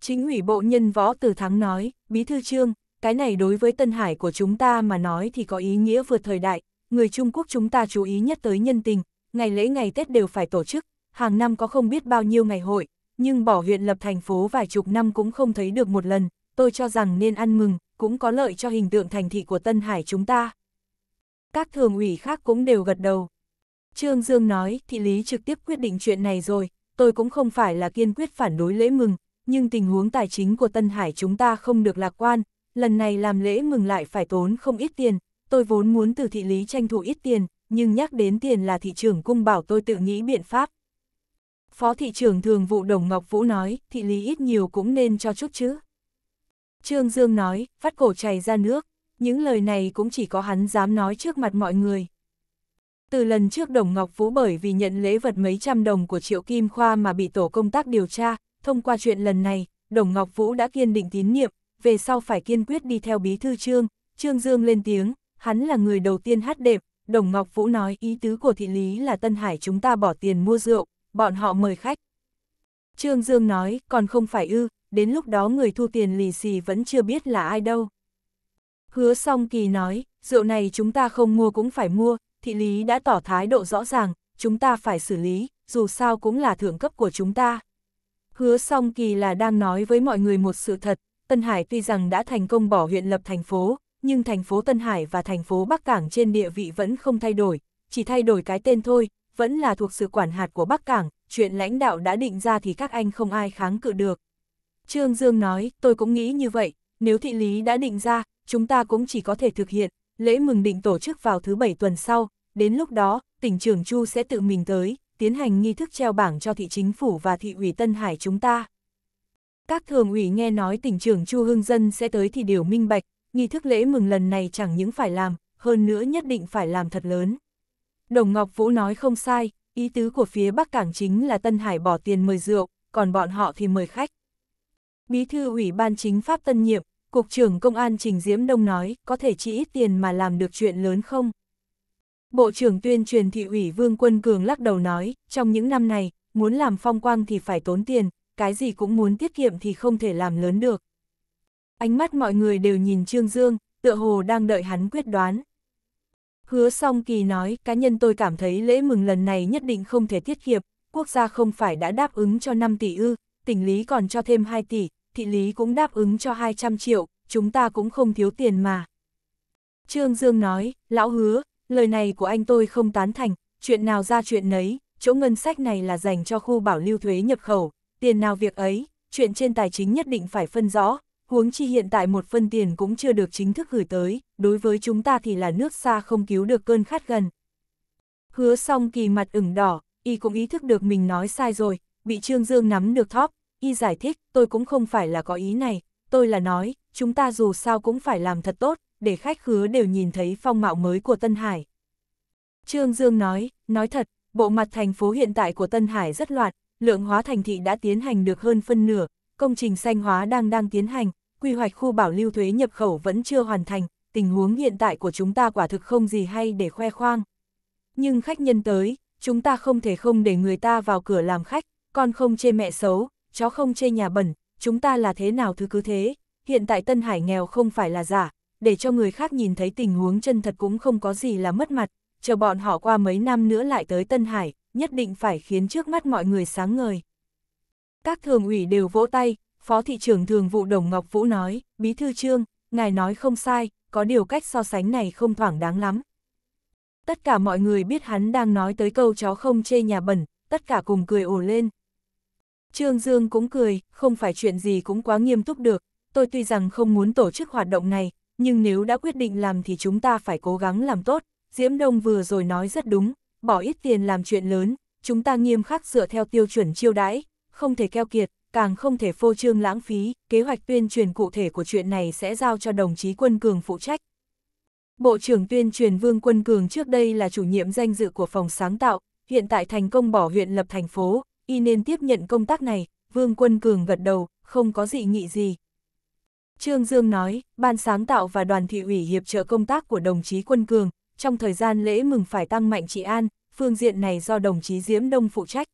Chính ủy bộ nhân võ từ thắng nói, bí thư trương, cái này đối với Tân Hải của chúng ta mà nói thì có ý nghĩa vượt thời đại, người Trung Quốc chúng ta chú ý nhất tới nhân tình, ngày lễ ngày Tết đều phải tổ chức, hàng năm có không biết bao nhiêu ngày hội, nhưng bỏ huyện lập thành phố vài chục năm cũng không thấy được một lần, tôi cho rằng nên ăn mừng, cũng có lợi cho hình tượng thành thị của Tân Hải chúng ta. Các thường ủy khác cũng đều gật đầu. Trương Dương nói, thị lý trực tiếp quyết định chuyện này rồi, tôi cũng không phải là kiên quyết phản đối lễ mừng, nhưng tình huống tài chính của Tân Hải chúng ta không được lạc quan, lần này làm lễ mừng lại phải tốn không ít tiền, tôi vốn muốn từ thị lý tranh thủ ít tiền, nhưng nhắc đến tiền là thị trưởng cung bảo tôi tự nghĩ biện pháp. Phó thị trưởng thường vụ Đồng Ngọc Vũ nói, thị lý ít nhiều cũng nên cho chút chứ. Trương Dương nói, phát cổ chảy ra nước, những lời này cũng chỉ có hắn dám nói trước mặt mọi người. Từ lần trước Đồng Ngọc Vũ bởi vì nhận lễ vật mấy trăm đồng của Triệu Kim Khoa mà bị tổ công tác điều tra, Thông qua chuyện lần này, Đồng Ngọc Vũ đã kiên định tín nhiệm, về sau phải kiên quyết đi theo bí thư trương, trương dương lên tiếng, hắn là người đầu tiên hát đệm, Đồng Ngọc Vũ nói ý tứ của thị lý là Tân Hải chúng ta bỏ tiền mua rượu, bọn họ mời khách. Trương Dương nói, còn không phải ư, đến lúc đó người thu tiền lì xì vẫn chưa biết là ai đâu. Hứa song kỳ nói, rượu này chúng ta không mua cũng phải mua, thị lý đã tỏ thái độ rõ ràng, chúng ta phải xử lý, dù sao cũng là thưởng cấp của chúng ta. Hứa song kỳ là đang nói với mọi người một sự thật, Tân Hải tuy rằng đã thành công bỏ huyện lập thành phố, nhưng thành phố Tân Hải và thành phố Bắc Cảng trên địa vị vẫn không thay đổi, chỉ thay đổi cái tên thôi, vẫn là thuộc sự quản hạt của Bắc Cảng, chuyện lãnh đạo đã định ra thì các anh không ai kháng cự được. Trương Dương nói, tôi cũng nghĩ như vậy, nếu thị lý đã định ra, chúng ta cũng chỉ có thể thực hiện, lễ mừng định tổ chức vào thứ bảy tuần sau, đến lúc đó, tỉnh trưởng Chu sẽ tự mình tới, tiến hành nghi thức treo bảng cho thị chính phủ và thị ủy Tân Hải chúng ta. Các thường ủy nghe nói tỉnh trưởng Chu Hưng Dân sẽ tới thì điều minh bạch, nghi thức lễ mừng lần này chẳng những phải làm, hơn nữa nhất định phải làm thật lớn. Đồng Ngọc Vũ nói không sai, ý tứ của phía Bắc Cảng chính là Tân Hải bỏ tiền mời rượu, còn bọn họ thì mời khách. Bí thư ủy ban chính pháp tân nhiệm, Cục trưởng Công an Trình Diễm Đông nói có thể chỉ ít tiền mà làm được chuyện lớn không? Bộ trưởng tuyên truyền thị ủy Vương Quân Cường lắc đầu nói, trong những năm này, muốn làm phong quang thì phải tốn tiền, cái gì cũng muốn tiết kiệm thì không thể làm lớn được. Ánh mắt mọi người đều nhìn Trương Dương, tựa hồ đang đợi hắn quyết đoán. Hứa song kỳ nói, cá nhân tôi cảm thấy lễ mừng lần này nhất định không thể tiết kiệm, quốc gia không phải đã đáp ứng cho 5 tỷ ư, tỉnh lý còn cho thêm 2 tỷ, thị lý cũng đáp ứng cho 200 triệu, chúng ta cũng không thiếu tiền mà. Trương Dương nói, lão hứa, lời này của anh tôi không tán thành, chuyện nào ra chuyện nấy, chỗ ngân sách này là dành cho khu bảo lưu thuế nhập khẩu, tiền nào việc ấy, chuyện trên tài chính nhất định phải phân rõ, huống chi hiện tại một phân tiền cũng chưa được chính thức gửi tới, đối với chúng ta thì là nước xa không cứu được cơn khát gần. Hứa xong kỳ mặt ửng đỏ, y cũng ý thức được mình nói sai rồi, bị Trương Dương nắm được thóp, y giải thích, tôi cũng không phải là có ý này, tôi là nói, chúng ta dù sao cũng phải làm thật tốt, để khách khứa đều nhìn thấy phong mạo mới của Tân Hải. Trương Dương nói, nói thật, bộ mặt thành phố hiện tại của Tân Hải rất loạt, lượng hóa thành thị đã tiến hành được hơn phân nửa, công trình xanh hóa đang đang tiến hành, quy hoạch khu bảo lưu thuế nhập khẩu vẫn chưa hoàn thành, tình huống hiện tại của chúng ta quả thực không gì hay để khoe khoang. Nhưng khách nhân tới, chúng ta không thể không để người ta vào cửa làm khách, con không chê mẹ xấu, chó không chê nhà bẩn, chúng ta là thế nào thứ cứ thế, hiện tại Tân Hải nghèo không phải là giả, để cho người khác nhìn thấy tình huống chân thật cũng không có gì là mất mặt, chờ bọn họ qua mấy năm nữa lại tới Tân Hải, nhất định phải khiến trước mắt mọi người sáng ngời. Các thường ủy đều vỗ tay, Phó Thị trưởng Thường vụ Đồng Ngọc Vũ nói, Bí Thư Trương, ngài nói không sai, có điều cách so sánh này không thoảng đáng lắm. Tất cả mọi người biết hắn đang nói tới câu chó không chê nhà bẩn, tất cả cùng cười ồ lên. Trương Dương cũng cười, không phải chuyện gì cũng quá nghiêm túc được, tôi tuy rằng không muốn tổ chức hoạt động này, nhưng nếu đã quyết định làm thì chúng ta phải cố gắng làm tốt, Diễm Đông vừa rồi nói rất đúng, bỏ ít tiền làm chuyện lớn, chúng ta nghiêm khắc dựa theo tiêu chuẩn chiêu đãi, không thể keo kiệt, càng không thể phô trương lãng phí, kế hoạch tuyên truyền cụ thể của chuyện này sẽ giao cho đồng chí Quân Cường phụ trách. Bộ trưởng tuyên truyền Vương Quân Cường trước đây là chủ nhiệm danh dự của phòng sáng tạo, hiện tại thành công bỏ huyện lập thành phố, y nên tiếp nhận công tác này, Vương Quân Cường gật đầu, không có dị nghị gì. Trương Dương nói, Ban sáng tạo và đoàn thị ủy hiệp trợ công tác của đồng chí Quân Cường, trong thời gian lễ mừng phải tăng mạnh trị an, phương diện này do đồng chí Diễm Đông phụ trách.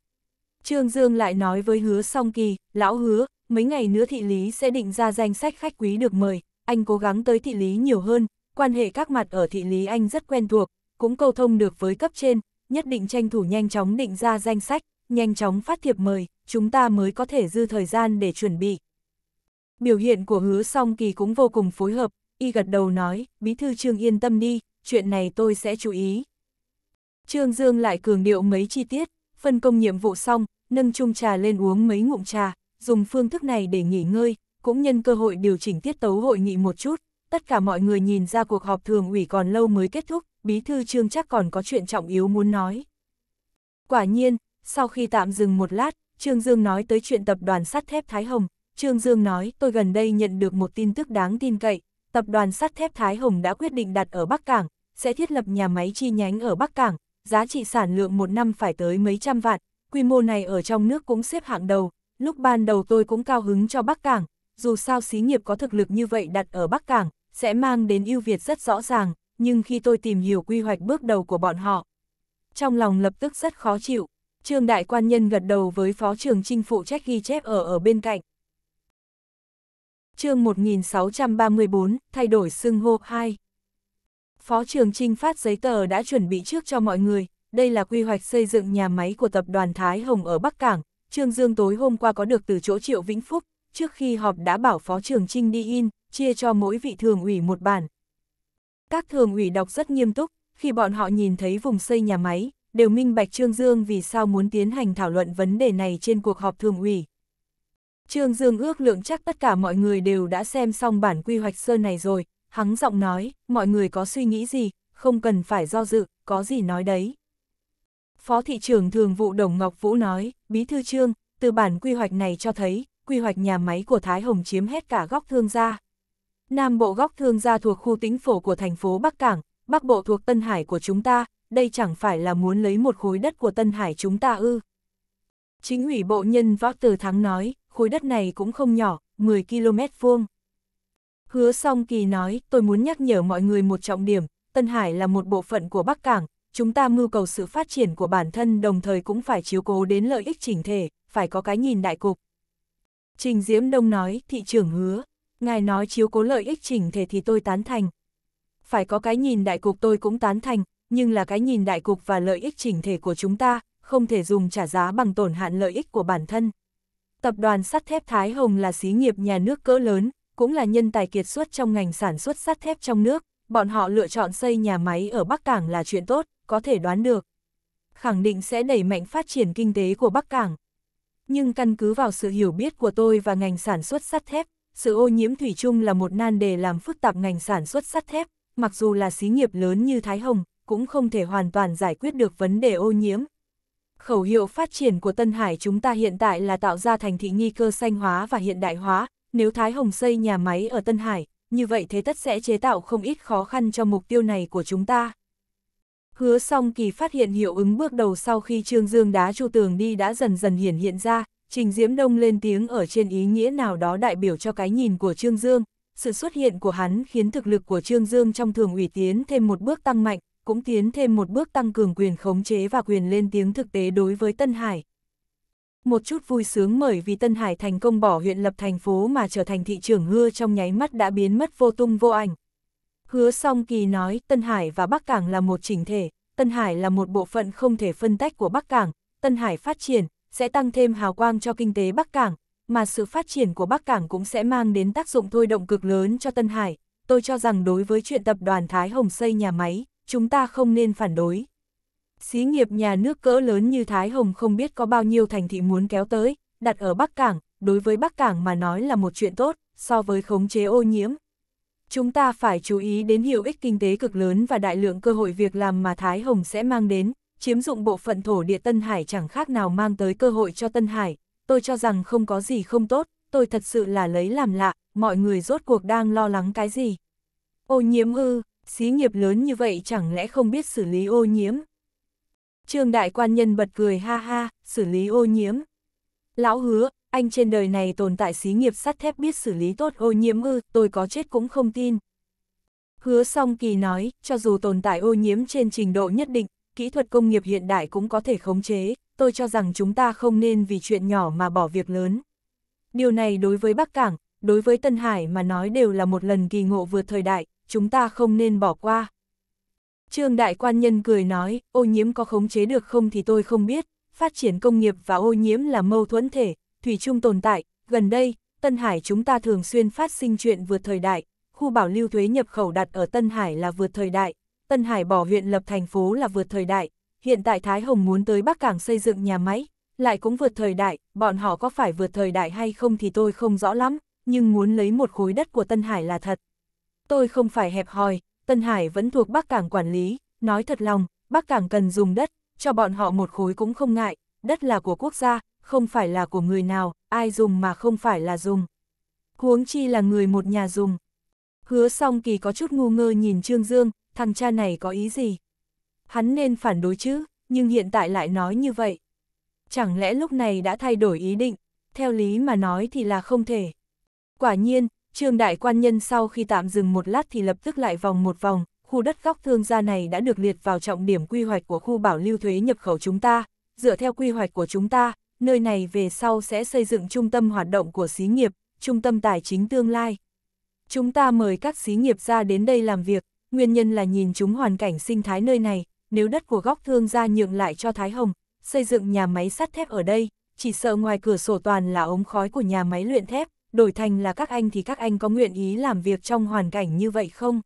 Trương Dương lại nói với hứa song kỳ, lão hứa, mấy ngày nữa thị lý sẽ định ra danh sách khách quý được mời, anh cố gắng tới thị lý nhiều hơn, quan hệ các mặt ở thị lý anh rất quen thuộc, cũng câu thông được với cấp trên, nhất định tranh thủ nhanh chóng định ra danh sách, nhanh chóng phát thiệp mời, chúng ta mới có thể dư thời gian để chuẩn bị. Biểu hiện của hứa song kỳ cũng vô cùng phối hợp, y gật đầu nói, bí thư trương yên tâm đi, chuyện này tôi sẽ chú ý. Trương Dương lại cường điệu mấy chi tiết, phân công nhiệm vụ xong, nâng chung trà lên uống mấy ngụm trà, dùng phương thức này để nghỉ ngơi, cũng nhân cơ hội điều chỉnh tiết tấu hội nghị một chút. Tất cả mọi người nhìn ra cuộc họp thường ủy còn lâu mới kết thúc, bí thư trương chắc còn có chuyện trọng yếu muốn nói. Quả nhiên, sau khi tạm dừng một lát, Trương Dương nói tới chuyện tập đoàn sắt thép Thái Hồng, Trương Dương nói, tôi gần đây nhận được một tin tức đáng tin cậy, tập đoàn sắt thép Thái Hồng đã quyết định đặt ở Bắc Cảng, sẽ thiết lập nhà máy chi nhánh ở Bắc Cảng, giá trị sản lượng một năm phải tới mấy trăm vạn, quy mô này ở trong nước cũng xếp hạng đầu, lúc ban đầu tôi cũng cao hứng cho Bắc Cảng, dù sao xí nghiệp có thực lực như vậy đặt ở Bắc Cảng, sẽ mang đến ưu việt rất rõ ràng, nhưng khi tôi tìm hiểu quy hoạch bước đầu của bọn họ, trong lòng lập tức rất khó chịu. Trương Đại Quan Nhân gật đầu với Phó trưởng Trinh phụ trách ghi chép ở ở bên cạnh, chương 1634, thay đổi xưng hô 2. Phó trường Trinh phát giấy tờ đã chuẩn bị trước cho mọi người, đây là quy hoạch xây dựng nhà máy của tập đoàn Thái Hồng ở Bắc Cảng. Trương Dương tối hôm qua có được từ chỗ Triệu Vĩnh Phúc, trước khi họp đã bảo Phó trường Trinh đi in, chia cho mỗi vị thường ủy một bản. Các thường ủy đọc rất nghiêm túc, khi bọn họ nhìn thấy vùng xây nhà máy, đều minh bạch Trương Dương vì sao muốn tiến hành thảo luận vấn đề này trên cuộc họp thường ủy, Trương Dương ước lượng chắc tất cả mọi người đều đã xem xong bản quy hoạch sơn này rồi, hắn giọng nói, mọi người có suy nghĩ gì, không cần phải do dự, có gì nói đấy. Phó thị trưởng thường vụ Đồng Ngọc Vũ nói, Bí thư Trương, từ bản quy hoạch này cho thấy, quy hoạch nhà máy của Thái Hồng chiếm hết cả góc thương gia. Nam bộ góc thương gia thuộc khu tỉnh phổ của thành phố Bắc Cảng, Bắc bộ thuộc Tân Hải của chúng ta, đây chẳng phải là muốn lấy một khối đất của Tân Hải chúng ta ư. Chính ủy bộ nhân võ từ thắng nói, khối đất này cũng không nhỏ, 10 km vuông. Hứa song kỳ nói, tôi muốn nhắc nhở mọi người một trọng điểm, Tân Hải là một bộ phận của Bắc Cảng, chúng ta mưu cầu sự phát triển của bản thân đồng thời cũng phải chiếu cố đến lợi ích chỉnh thể, phải có cái nhìn đại cục. Trình Diễm Đông nói, thị trưởng hứa, ngài nói chiếu cố lợi ích chỉnh thể thì tôi tán thành. Phải có cái nhìn đại cục tôi cũng tán thành, nhưng là cái nhìn đại cục và lợi ích chỉnh thể của chúng ta, không thể dùng trả giá bằng tổn hạn lợi ích của bản thân. Tập đoàn sắt thép Thái Hồng là xí nghiệp nhà nước cỡ lớn, cũng là nhân tài kiệt xuất trong ngành sản xuất sắt thép trong nước, bọn họ lựa chọn xây nhà máy ở Bắc Cảng là chuyện tốt, có thể đoán được. Khẳng định sẽ đẩy mạnh phát triển kinh tế của Bắc Cảng. Nhưng căn cứ vào sự hiểu biết của tôi và ngành sản xuất sắt thép, sự ô nhiễm thủy chung là một nan đề làm phức tạp ngành sản xuất sắt thép, mặc dù là xí nghiệp lớn như Thái Hồng, cũng không thể hoàn toàn giải quyết được vấn đề ô nhiễm, khẩu hiệu phát triển của Tân Hải chúng ta hiện tại là tạo ra thành thị nghi cơ xanh hóa và hiện đại hóa, nếu Thái Hồng xây nhà máy ở Tân Hải, như vậy thế tất sẽ chế tạo không ít khó khăn cho mục tiêu này của chúng ta. Hứa song kỳ phát hiện hiệu ứng bước đầu sau khi Trương Dương đá chu tường đi đã dần dần hiển hiện ra, Trình Diễm Đông lên tiếng ở trên ý nghĩa nào đó đại biểu cho cái nhìn của Trương Dương. Sự xuất hiện của hắn khiến thực lực của Trương Dương trong thường ủy tiến thêm một bước tăng mạnh, cũng tiến thêm một bước tăng cường quyền khống chế và quyền lên tiếng thực tế đối với Tân Hải. Một chút vui sướng bởi vì Tân Hải thành công bỏ huyện lập thành phố mà trở thành thị trưởng hưa trong nháy mắt đã biến mất vô tung vô ảnh. Hứa song kỳ nói Tân Hải và Bắc Cảng là một chỉnh thể, Tân Hải là một bộ phận không thể phân tách của Bắc Cảng, Tân Hải phát triển, sẽ tăng thêm hào quang cho kinh tế Bắc Cảng, mà sự phát triển của Bắc Cảng cũng sẽ mang đến tác dụng thôi động cực lớn cho Tân Hải. Tôi cho rằng đối với chuyện tập đoàn Thái Hồng xây nhà máy, chúng ta không nên phản đối. Xí nghiệp nhà nước cỡ lớn như Thái Hồng không biết có bao nhiêu thành thị muốn kéo tới, đặt ở Bắc Cảng, đối với Bắc Cảng mà nói là một chuyện tốt, so với khống chế ô nhiễm. Chúng ta phải chú ý đến hiệu ích kinh tế cực lớn và đại lượng cơ hội việc làm mà Thái Hồng sẽ mang đến, chiếm dụng bộ phận thổ địa Tân Hải chẳng khác nào mang tới cơ hội cho Tân Hải, tôi cho rằng không có gì không tốt, tôi thật sự là lấy làm lạ, mọi người rốt cuộc đang lo lắng cái gì. Ô nhiễm ư, xí nghiệp lớn như vậy chẳng lẽ không biết xử lý ô nhiễm. Trương đại quan nhân bật cười ha ha, xử lý ô nhiễm. Lão hứa, anh trên đời này tồn tại xí nghiệp sắt thép biết xử lý tốt ô nhiễm ư, tôi có chết cũng không tin. Hứa song kỳ nói, cho dù tồn tại ô nhiễm trên trình độ nhất định, kỹ thuật công nghiệp hiện đại cũng có thể khống chế, tôi cho rằng chúng ta không nên vì chuyện nhỏ mà bỏ việc lớn. Điều này đối với Bắc Cảng, đối với Tân Hải mà nói đều là một lần kỳ ngộ vượt thời đại, chúng ta không nên bỏ qua. Trương Đại Quan Nhân cười nói, ô nhiễm có khống chế được không thì tôi không biết, phát triển công nghiệp và ô nhiễm là mâu thuẫn thể, thủy chung tồn tại, gần đây, Tân Hải chúng ta thường xuyên phát sinh chuyện vượt thời đại, khu bảo lưu thuế nhập khẩu đặt ở Tân Hải là vượt thời đại, Tân Hải bỏ huyện lập thành phố là vượt thời đại, hiện tại Thái Hồng muốn tới Bắc Cảng xây dựng nhà máy, lại cũng vượt thời đại, bọn họ có phải vượt thời đại hay không thì tôi không rõ lắm, nhưng muốn lấy một khối đất của Tân Hải là thật tôi không phải hẹp hòi, Tân Hải vẫn thuộc Bắc Cảng quản lý, nói thật lòng, Bắc Cảng cần dùng đất, cho bọn họ một khối cũng không ngại, đất là của quốc gia, không phải là của người nào, ai dùng mà không phải là dùng. Huống chi là người một nhà dùng. Hứa song kỳ có chút ngu ngơ nhìn Trương Dương, thằng cha này có ý gì? Hắn nên phản đối chứ, nhưng hiện tại lại nói như vậy. Chẳng lẽ lúc này đã thay đổi ý định, theo lý mà nói thì là không thể. Quả nhiên, Trương Đại Quan Nhân sau khi tạm dừng một lát thì lập tức lại vòng một vòng, khu đất góc thương gia này đã được liệt vào trọng điểm quy hoạch của khu bảo lưu thuế nhập khẩu chúng ta. Dựa theo quy hoạch của chúng ta, nơi này về sau sẽ xây dựng trung tâm hoạt động của xí nghiệp, trung tâm tài chính tương lai. Chúng ta mời các xí nghiệp ra đến đây làm việc, nguyên nhân là nhìn chúng hoàn cảnh sinh thái nơi này, nếu đất của góc thương gia nhượng lại cho Thái Hồng, xây dựng nhà máy sắt thép ở đây, chỉ sợ ngoài cửa sổ toàn là ống khói của nhà máy luyện thép, đổi thành là các anh thì các anh có nguyện ý làm việc trong hoàn cảnh như vậy không?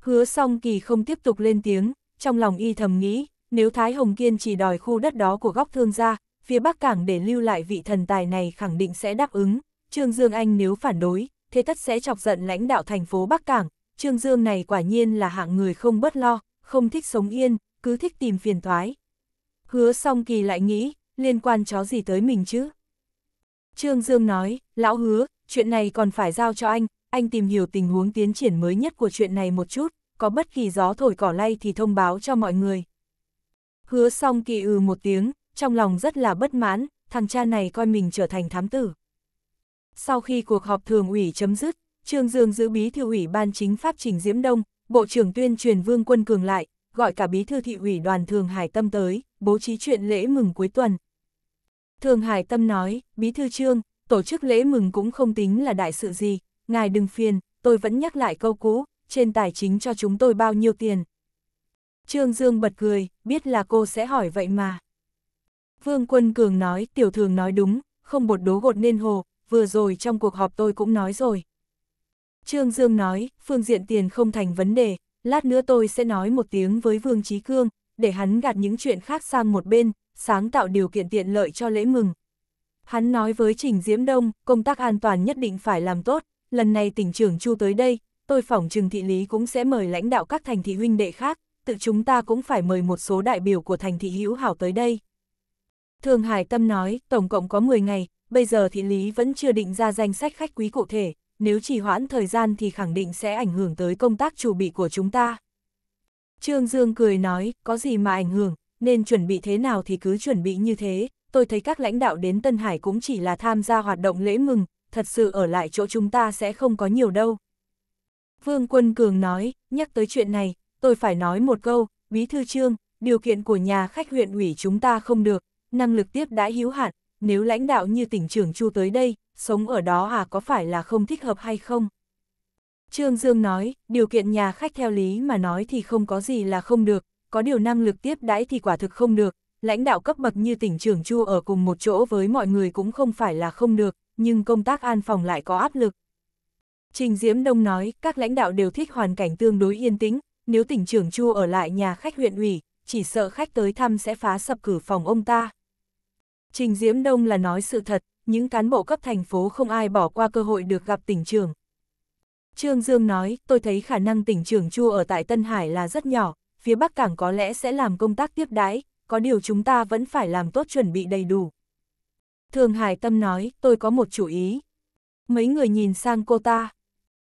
Hứa song kỳ không tiếp tục lên tiếng, trong lòng y thầm nghĩ, nếu Thái Hồng Kiên chỉ đòi khu đất đó của góc thương gia, phía Bắc Cảng để lưu lại vị thần tài này khẳng định sẽ đáp ứng, Trương Dương Anh nếu phản đối, thế tất sẽ chọc giận lãnh đạo thành phố Bắc Cảng, Trương Dương này quả nhiên là hạng người không bớt lo, không thích sống yên, cứ thích tìm phiền toái. Hứa song kỳ lại nghĩ, liên quan chó gì tới mình chứ? Trương Dương nói, lão hứa, chuyện này còn phải giao cho anh, anh tìm hiểu tình huống tiến triển mới nhất của chuyện này một chút, có bất kỳ gió thổi cỏ lay thì thông báo cho mọi người. Hứa xong kỳ ừ một tiếng, trong lòng rất là bất mãn, thằng cha này coi mình trở thành thám tử. Sau khi cuộc họp thường ủy chấm dứt, Trương Dương giữ bí thư ủy ban chính pháp trình Diễm Đông, Bộ trưởng tuyên truyền Vương Quân Cường lại, gọi cả bí thư thị ủy đoàn Thường Hải Tâm tới, bố trí chuyện lễ mừng cuối tuần, Thường Hải Tâm nói, Bí Thư Trương, tổ chức lễ mừng cũng không tính là đại sự gì, ngài đừng phiền, tôi vẫn nhắc lại câu cũ, trên tài chính cho chúng tôi bao nhiêu tiền. Trương Dương bật cười, biết là cô sẽ hỏi vậy mà. Vương Quân Cường nói, tiểu thường nói đúng, không bột đố gột nên hồ, vừa rồi trong cuộc họp tôi cũng nói rồi. Trương Dương nói, phương diện tiền không thành vấn đề, lát nữa tôi sẽ nói một tiếng với Vương Trí Cương, để hắn gạt những chuyện khác sang một bên, sáng tạo điều kiện tiện lợi cho lễ mừng. Hắn nói với Trình Diễm Đông, công tác an toàn nhất định phải làm tốt, lần này tỉnh trưởng Chu tới đây, tôi phỏng trừng thị lý cũng sẽ mời lãnh đạo các thành thị huynh đệ khác, tự chúng ta cũng phải mời một số đại biểu của thành thị hữu hảo tới đây. Thường Hải Tâm nói, tổng cộng có 10 ngày, bây giờ thị lý vẫn chưa định ra danh sách khách quý cụ thể, nếu trì hoãn thời gian thì khẳng định sẽ ảnh hưởng tới công tác chuẩn bị của chúng ta. Trương Dương cười nói, có gì mà ảnh hưởng, nên chuẩn bị thế nào thì cứ chuẩn bị như thế, tôi thấy các lãnh đạo đến Tân Hải cũng chỉ là tham gia hoạt động lễ mừng, thật sự ở lại chỗ chúng ta sẽ không có nhiều đâu. Vương Quân Cường nói, nhắc tới chuyện này, tôi phải nói một câu, bí thư trương, điều kiện của nhà khách huyện ủy chúng ta không được, năng lực tiếp đã hữu hạn, nếu lãnh đạo như tỉnh trưởng Chu tới đây, sống ở đó à có phải là không thích hợp hay không? Trương Dương nói, điều kiện nhà khách theo lý mà nói thì không có gì là không được, có điều năng lực tiếp đãi thì quả thực không được, lãnh đạo cấp bậc như tỉnh trưởng Chu ở cùng một chỗ với mọi người cũng không phải là không được, nhưng công tác an phòng lại có áp lực. Trình Diễm Đông nói, các lãnh đạo đều thích hoàn cảnh tương đối yên tĩnh, nếu tỉnh trưởng Chu ở lại nhà khách huyện ủy, chỉ sợ khách tới thăm sẽ phá sập cửa phòng ông ta. Trình Diễm Đông là nói sự thật, những cán bộ cấp thành phố không ai bỏ qua cơ hội được gặp tỉnh trưởng. Trương Dương nói, tôi thấy khả năng tỉnh trưởng Chu ở tại Tân Hải là rất nhỏ, phía Bắc Cảng có lẽ sẽ làm công tác tiếp đái, có điều chúng ta vẫn phải làm tốt chuẩn bị đầy đủ. Thường Hải Tâm nói, tôi có một chủ ý. Mấy người nhìn sang cô ta.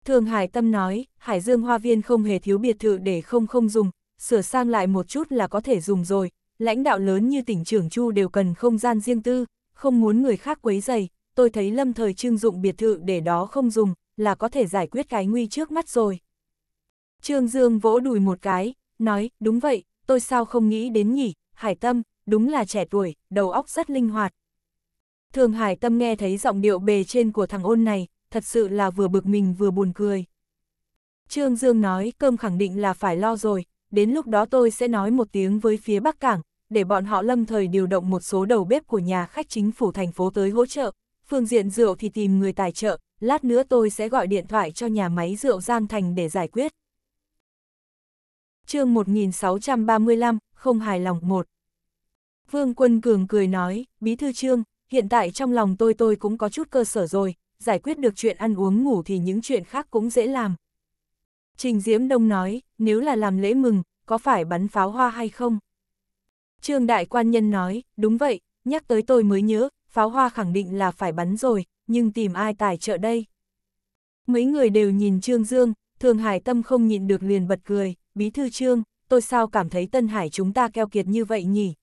Thường Hải Tâm nói, Hải Dương Hoa Viên không hề thiếu biệt thự để không không dùng, sửa sang lại một chút là có thể dùng rồi, lãnh đạo lớn như tỉnh trưởng Chu đều cần không gian riêng tư, không muốn người khác quấy dày, tôi thấy lâm thời trưng dụng biệt thự để đó không dùng, là có thể giải quyết cái nguy trước mắt rồi. Trương Dương vỗ đùi một cái, nói, đúng vậy, tôi sao không nghĩ đến nhỉ, Hải Tâm, đúng là trẻ tuổi, đầu óc rất linh hoạt. Thường Hải Tâm nghe thấy giọng điệu bề trên của thằng ôn này, thật sự là vừa bực mình vừa buồn cười. Trương Dương nói cơm khẳng định là phải lo rồi, đến lúc đó tôi sẽ nói một tiếng với phía Bắc Cảng, để bọn họ lâm thời điều động một số đầu bếp của nhà khách chính phủ thành phố tới hỗ trợ. Phương diện rượu thì tìm người tài trợ, lát nữa tôi sẽ gọi điện thoại cho nhà máy rượu Giang Thành để giải quyết chương 1635, không hài lòng một. Vương Quân Cường cười nói, Bí Thư Trương, hiện tại trong lòng tôi tôi cũng có chút cơ sở rồi, giải quyết được chuyện ăn uống ngủ thì những chuyện khác cũng dễ làm. Trình Diễm Đông nói, nếu là làm lễ mừng, có phải bắn pháo hoa hay không? Trương Đại Quan Nhân nói, đúng vậy, nhắc tới tôi mới nhớ, pháo hoa khẳng định là phải bắn rồi, nhưng tìm ai tài trợ đây? Mấy người đều nhìn Trương Dương, Thường Hải Tâm không nhịn được liền bật cười bí thư trương, tôi sao cảm thấy Tân Hải chúng ta keo kiệt như vậy nhỉ?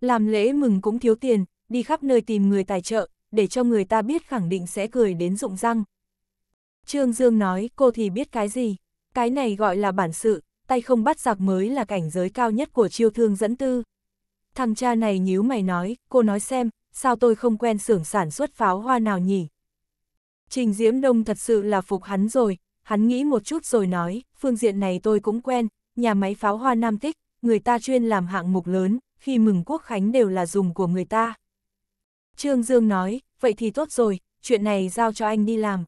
Làm lễ mừng cũng thiếu tiền, đi khắp nơi tìm người tài trợ, để cho người ta biết khẳng định sẽ cười đến rụng răng. Trương Dương nói, cô thì biết cái gì? Cái này gọi là bản sự, tay không bắt giặc mới là cảnh giới cao nhất của chiêu thương dẫn tư. Thằng cha này nhíu mày nói, cô nói xem, sao tôi không quen xưởng sản xuất pháo hoa nào nhỉ? Trình Diễm Đông thật sự là phục hắn rồi, hắn nghĩ một chút rồi nói, phương diện này tôi cũng quen, nhà máy pháo hoa Nam Tích, người ta chuyên làm hạng mục lớn, khi mừng quốc khánh đều là dùng của người ta. Trương Dương nói, vậy thì tốt rồi, chuyện này giao cho anh đi làm.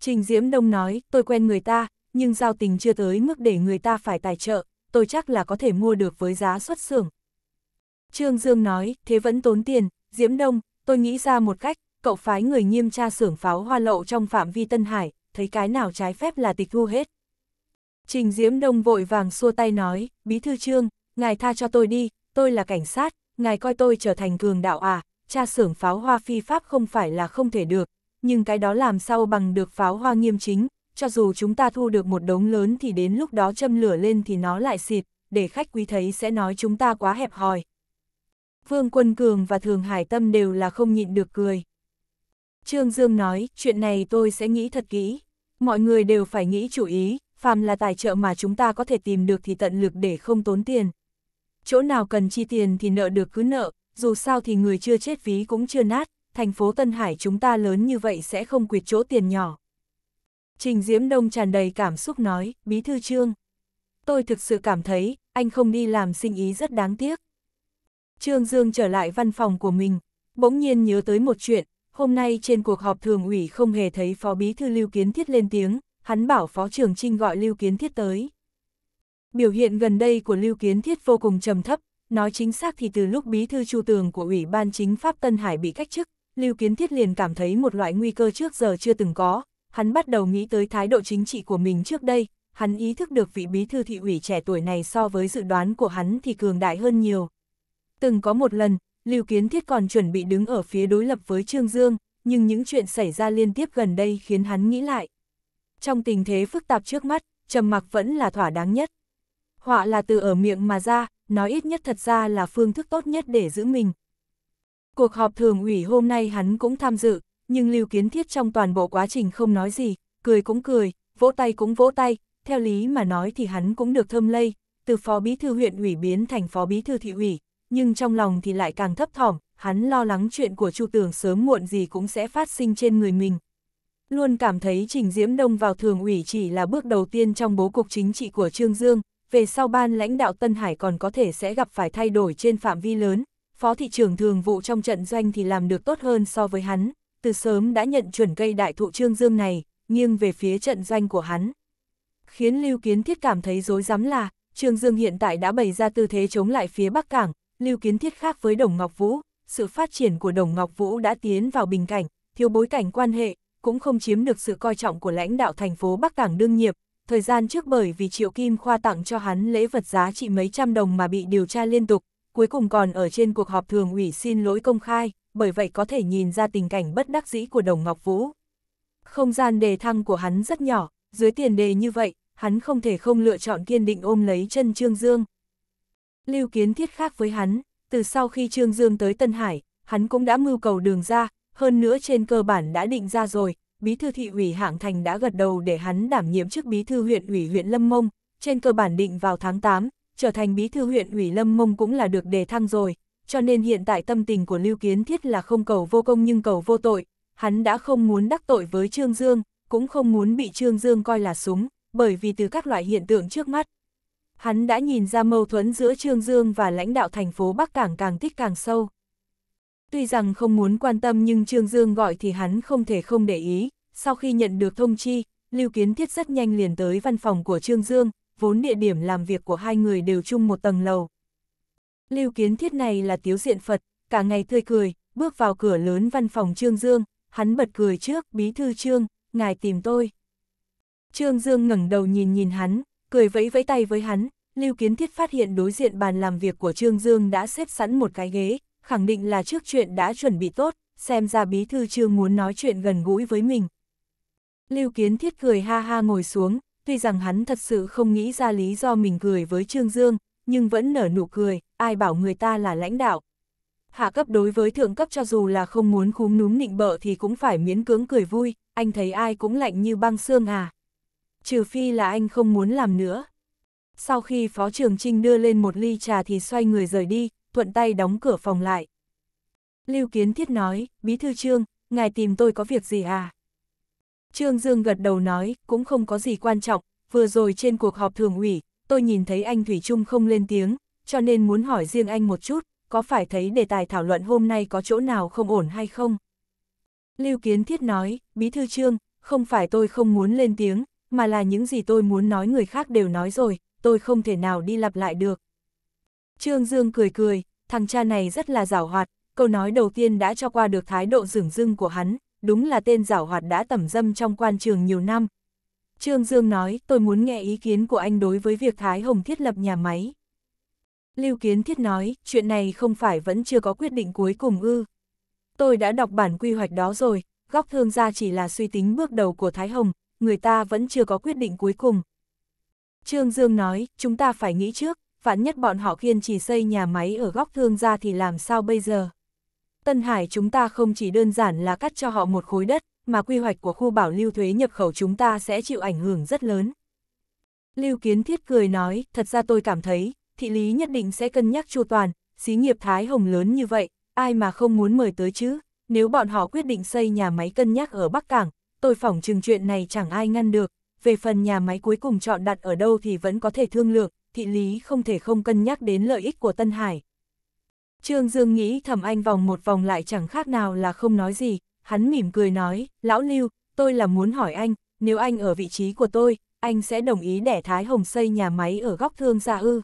Trình Diễm Đông nói, tôi quen người ta, nhưng giao tình chưa tới mức để người ta phải tài trợ, tôi chắc là có thể mua được với giá xuất xưởng. Trương Dương nói, thế vẫn tốn tiền, Diễm Đông, tôi nghĩ ra một cách, cậu phái người nghiêm tra xưởng pháo hoa lậu trong phạm vi Tân Hải, thấy cái nào trái phép là tịch thu hết. Trình Diễm Đông vội vàng xua tay nói, Bí Thư Trương, ngài tha cho tôi đi, tôi là cảnh sát, ngài coi tôi trở thành cường đạo à, cha xưởng pháo hoa phi pháp không phải là không thể được, nhưng cái đó làm sao bằng được pháo hoa nghiêm chính, cho dù chúng ta thu được một đống lớn thì đến lúc đó châm lửa lên thì nó lại xịt, để khách quý thấy sẽ nói chúng ta quá hẹp hòi. Vương Quân Cường và Thường Hải Tâm đều là không nhịn được cười. Trương Dương nói, chuyện này tôi sẽ nghĩ thật kỹ. Mọi người đều phải nghĩ chủ ý, phàm là tài trợ mà chúng ta có thể tìm được thì tận lực để không tốn tiền. Chỗ nào cần chi tiền thì nợ được cứ nợ, dù sao thì người chưa chết ví cũng chưa nát, thành phố Tân Hải chúng ta lớn như vậy sẽ không quyệt chỗ tiền nhỏ. Trình Diễm Đông tràn đầy cảm xúc nói, bí thư trương. Tôi thực sự cảm thấy, anh không đi làm sinh ý rất đáng tiếc. Trương Dương trở lại văn phòng của mình, bỗng nhiên nhớ tới một chuyện, hôm nay trên cuộc họp thường ủy không hề thấy Phó Bí Thư Lưu Kiến Thiết lên tiếng, hắn bảo Phó trưởng Trinh gọi Lưu Kiến Thiết tới. Biểu hiện gần đây của Lưu Kiến Thiết vô cùng trầm thấp, nói chính xác thì từ lúc Bí Thư Chu Tường của Ủy ban Chính pháp Tân Hải bị cách chức, Lưu Kiến Thiết liền cảm thấy một loại nguy cơ trước giờ chưa từng có, hắn bắt đầu nghĩ tới thái độ chính trị của mình trước đây, hắn ý thức được vị Bí Thư thị ủy trẻ tuổi này so với dự đoán của hắn thì cường đại hơn nhiều. Từng có một lần, Lưu Kiến Thiết còn chuẩn bị đứng ở phía đối lập với Trương Dương, nhưng những chuyện xảy ra liên tiếp gần đây khiến hắn nghĩ lại. Trong tình thế phức tạp trước mắt, trầm mặc vẫn là thỏa đáng nhất. Họa là từ ở miệng mà ra, nói ít nhất thật ra là phương thức tốt nhất để giữ mình. Cuộc họp thường ủy hôm nay hắn cũng tham dự, nhưng Lưu Kiến Thiết trong toàn bộ quá trình không nói gì, cười cũng cười, vỗ tay cũng vỗ tay, theo lý mà nói thì hắn cũng được thơm lây, từ phó bí thư huyện ủy biến thành phó bí thư thị ủy, nhưng trong lòng thì lại càng thấp thỏm, hắn lo lắng chuyện của Chu Tường sớm muộn gì cũng sẽ phát sinh trên người mình. Luôn cảm thấy Trình Diễm Đông vào thường ủy chỉ là bước đầu tiên trong bố cục chính trị của Trương Dương, về sau ban lãnh đạo Tân Hải còn có thể sẽ gặp phải thay đổi trên phạm vi lớn, phó thị Trường thường vụ trong trận doanh thì làm được tốt hơn so với hắn, từ sớm đã nhận chuẩn cây đại thụ Trương Dương này, nghiêng về phía trận doanh của hắn. Khiến Lưu Kiến Thiết cảm thấy dối rắm là, Trương Dương hiện tại đã bày ra tư thế chống lại phía Bắc Cảng, Lưu Kiến Thiết khác với Đồng Ngọc Vũ, sự phát triển của Đồng Ngọc Vũ đã tiến vào bình cảnh, thiếu bối cảnh quan hệ, cũng không chiếm được sự coi trọng của lãnh đạo thành phố Bắc Cảng đương nhiệm. Thời gian trước bởi vì Triệu Kim Khoa tặng cho hắn lễ vật giá trị mấy trăm đồng mà bị điều tra liên tục, cuối cùng còn ở trên cuộc họp thường ủy xin lỗi công khai, bởi vậy có thể nhìn ra tình cảnh bất đắc dĩ của Đồng Ngọc Vũ. Không gian đề thăng của hắn rất nhỏ, dưới tiền đề như vậy, hắn không thể không lựa chọn kiên định ôm lấy chân Trương Dương, Lưu Kiến Thiết khác với hắn, từ sau khi Trương Dương tới Tân Hải, hắn cũng đã mưu cầu đường ra, hơn nữa trên cơ bản đã định ra rồi, bí thư thị ủy hạng thành đã gật đầu để hắn đảm nhiệm chức bí thư huyện ủy huyện Lâm Mông, trên cơ bản định vào tháng 8, trở thành bí thư huyện ủy Lâm Mông cũng là được đề thăng rồi, cho nên hiện tại tâm tình của Lưu Kiến Thiết là không cầu vô công nhưng cầu vô tội, hắn đã không muốn đắc tội với Trương Dương, cũng không muốn bị Trương Dương coi là súng, bởi vì từ các loại hiện tượng trước mắt, hắn đã nhìn ra mâu thuẫn giữa Trương Dương và lãnh đạo thành phố Bắc Cảng càng tích càng sâu. Tuy rằng không muốn quan tâm nhưng Trương Dương gọi thì hắn không thể không để ý, sau khi nhận được thông chi, Lưu Kiến Thiết rất nhanh liền tới văn phòng của Trương Dương, vốn địa điểm làm việc của hai người đều chung một tầng lầu. Lưu Kiến Thiết này là tiếu diện Phật, cả ngày tươi cười, bước vào cửa lớn văn phòng Trương Dương, hắn bật cười trước, bí thư Trương, ngài tìm tôi. Trương Dương ngẩng đầu nhìn nhìn hắn, cười vẫy vẫy tay với hắn, Lưu Kiến Thiết phát hiện đối diện bàn làm việc của Trương Dương đã xếp sẵn một cái ghế, khẳng định là trước chuyện đã chuẩn bị tốt, xem ra bí thư Trương muốn nói chuyện gần gũi với mình. Lưu Kiến Thiết cười ha ha ngồi xuống, tuy rằng hắn thật sự không nghĩ ra lý do mình cười với Trương Dương, nhưng vẫn nở nụ cười, ai bảo người ta là lãnh đạo. Hạ cấp đối với thượng cấp cho dù là không muốn khúm núm nịnh bợ thì cũng phải miễn cưỡng cười vui, anh thấy ai cũng lạnh như băng xương à trừ phi là anh không muốn làm nữa. Sau khi Phó Trường Trinh đưa lên một ly trà thì xoay người rời đi, thuận tay đóng cửa phòng lại. Lưu Kiến Thiết nói, Bí Thư Trương, ngài tìm tôi có việc gì à? Trương Dương gật đầu nói, cũng không có gì quan trọng, vừa rồi trên cuộc họp thường ủy, tôi nhìn thấy anh Thủy Trung không lên tiếng, cho nên muốn hỏi riêng anh một chút, có phải thấy đề tài thảo luận hôm nay có chỗ nào không ổn hay không? Lưu Kiến Thiết nói, Bí Thư Trương, không phải tôi không muốn lên tiếng, mà là những gì tôi muốn nói người khác đều nói rồi, tôi không thể nào đi lặp lại được. Trương Dương cười cười, thằng cha này rất là giảo hoạt, câu nói đầu tiên đã cho qua được thái độ rửng rưng của hắn, đúng là tên giảo hoạt đã tẩm dâm trong quan trường nhiều năm. Trương Dương nói, tôi muốn nghe ý kiến của anh đối với việc Thái Hồng thiết lập nhà máy. Lưu Kiến Thiết nói, chuyện này không phải vẫn chưa có quyết định cuối cùng ư. Tôi đã đọc bản quy hoạch đó rồi, góc thương gia chỉ là suy tính bước đầu của Thái Hồng, người ta vẫn chưa có quyết định cuối cùng. Trương Dương nói, chúng ta phải nghĩ trước, vạn nhất bọn họ kiên trì xây nhà máy ở góc thương gia thì làm sao bây giờ? Tân Hải chúng ta không chỉ đơn giản là cắt cho họ một khối đất, mà quy hoạch của khu bảo lưu thuế nhập khẩu chúng ta sẽ chịu ảnh hưởng rất lớn. Lưu Kiến Thiết cười nói, thật ra tôi cảm thấy, thị lý nhất định sẽ cân nhắc chu toàn, xí nghiệp Thái Hồng lớn như vậy, ai mà không muốn mời tới chứ, nếu bọn họ quyết định xây nhà máy cân nhắc ở Bắc Cảng, tôi phỏng chừng chuyện này chẳng ai ngăn được, về phần nhà máy cuối cùng chọn đặt ở đâu thì vẫn có thể thương lượng, thị lý không thể không cân nhắc đến lợi ích của Tân Hải. Trương Dương nghĩ thầm anh vòng một vòng lại chẳng khác nào là không nói gì, hắn mỉm cười nói, lão lưu, tôi là muốn hỏi anh, nếu anh ở vị trí của tôi, anh sẽ đồng ý để Thái Hồng xây nhà máy ở góc thương gia ư.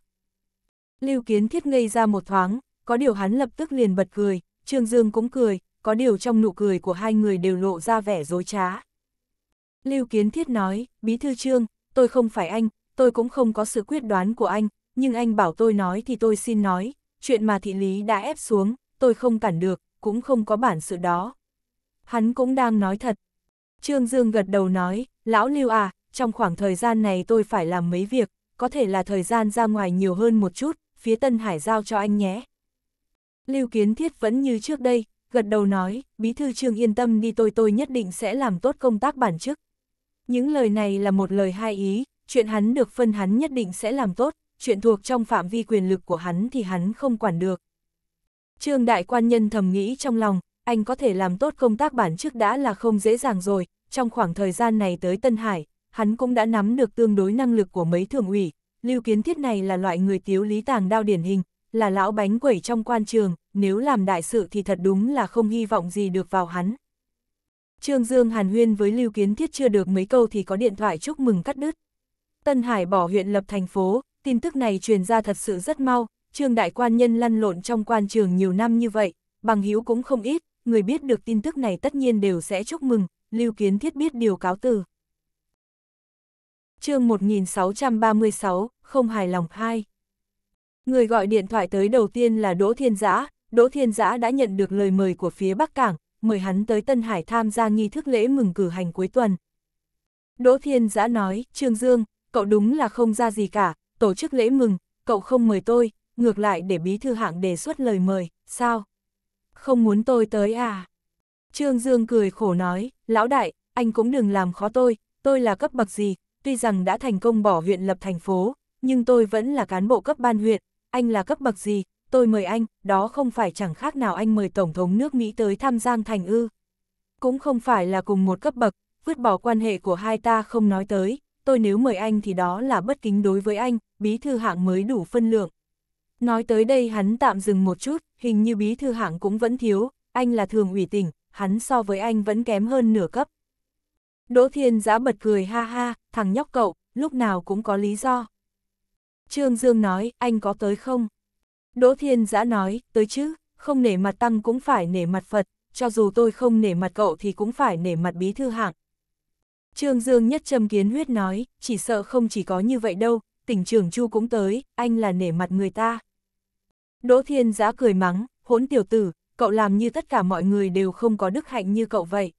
Lưu kiến thiết ngây ra một thoáng, có điều hắn lập tức liền bật cười, Trương Dương cũng cười, có điều trong nụ cười của hai người đều lộ ra vẻ dối trá. Lưu Kiến Thiết nói, Bí Thư Trương, tôi không phải anh, tôi cũng không có sự quyết đoán của anh, nhưng anh bảo tôi nói thì tôi xin nói, chuyện mà thị lý đã ép xuống, tôi không cản được, cũng không có bản sự đó. Hắn cũng đang nói thật. Trương Dương gật đầu nói, lão Lưu à, trong khoảng thời gian này tôi phải làm mấy việc, có thể là thời gian ra ngoài nhiều hơn một chút, phía Tân Hải giao cho anh nhé. Lưu Kiến Thiết vẫn như trước đây, gật đầu nói, Bí Thư Trương yên tâm đi tôi tôi nhất định sẽ làm tốt công tác bản chức. Những lời này là một lời hai ý, chuyện hắn được phân hắn nhất định sẽ làm tốt, chuyện thuộc trong phạm vi quyền lực của hắn thì hắn không quản được. Trương đại quan nhân thầm nghĩ trong lòng, anh có thể làm tốt công tác bản chức đã là không dễ dàng rồi, trong khoảng thời gian này tới Tân Hải, hắn cũng đã nắm được tương đối năng lực của mấy thường ủy, lưu kiến thiết này là loại người tiếu lý tàng đao điển hình, là lão bánh quẩy trong quan trường, nếu làm đại sự thì thật đúng là không hy vọng gì được vào hắn, Trương Dương Hàn Huyên với Lưu Kiến Thiết chưa được mấy câu thì có điện thoại chúc mừng cắt đứt. Tân Hải bỏ huyện lập thành phố, tin tức này truyền ra thật sự rất mau, Trương Đại Quan Nhân lăn lộn trong quan trường nhiều năm như vậy, bằng hữu cũng không ít, người biết được tin tức này tất nhiên đều sẽ chúc mừng, Lưu Kiến Thiết biết điều cáo từ. chương 1636, không hài lòng 2 Người gọi điện thoại tới đầu tiên là Đỗ Thiên Giã, Đỗ Thiên Giã đã nhận được lời mời của phía Bắc Cảng, mời hắn tới Tân Hải tham gia nghi thức lễ mừng cử hành cuối tuần. Đỗ Thiên Giã nói, Trương Dương, cậu đúng là không ra gì cả, tổ chức lễ mừng, cậu không mời tôi, ngược lại để bí thư hạng đề xuất lời mời, sao? Không muốn tôi tới à? Trương Dương cười khổ nói, lão đại, anh cũng đừng làm khó tôi, tôi là cấp bậc gì, tuy rằng đã thành công bỏ huyện lập thành phố, nhưng tôi vẫn là cán bộ cấp ban huyện, anh là cấp bậc gì, tôi mời anh, đó không phải chẳng khác nào anh mời Tổng thống nước Mỹ tới thăm Giang Thành ư. Cũng không phải là cùng một cấp bậc, vứt bỏ quan hệ của hai ta không nói tới, tôi nếu mời anh thì đó là bất kính đối với anh, bí thư hạng mới đủ phân lượng. Nói tới đây hắn tạm dừng một chút, hình như bí thư hạng cũng vẫn thiếu, anh là thường ủy tỉnh, hắn so với anh vẫn kém hơn nửa cấp. Đỗ Thiên giã bật cười ha ha, thằng nhóc cậu, lúc nào cũng có lý do. Trương Dương nói, anh có tới không? Đỗ Thiên Giã nói, tới chứ, không nể mặt Tăng cũng phải nể mặt Phật, cho dù tôi không nể mặt cậu thì cũng phải nể mặt bí thư hạng. Trương Dương nhất châm kiến huyết nói, chỉ sợ không chỉ có như vậy đâu, tỉnh trưởng Chu cũng tới, anh là nể mặt người ta. Đỗ Thiên Giã cười mắng, hỗn tiểu tử, cậu làm như tất cả mọi người đều không có đức hạnh như cậu vậy.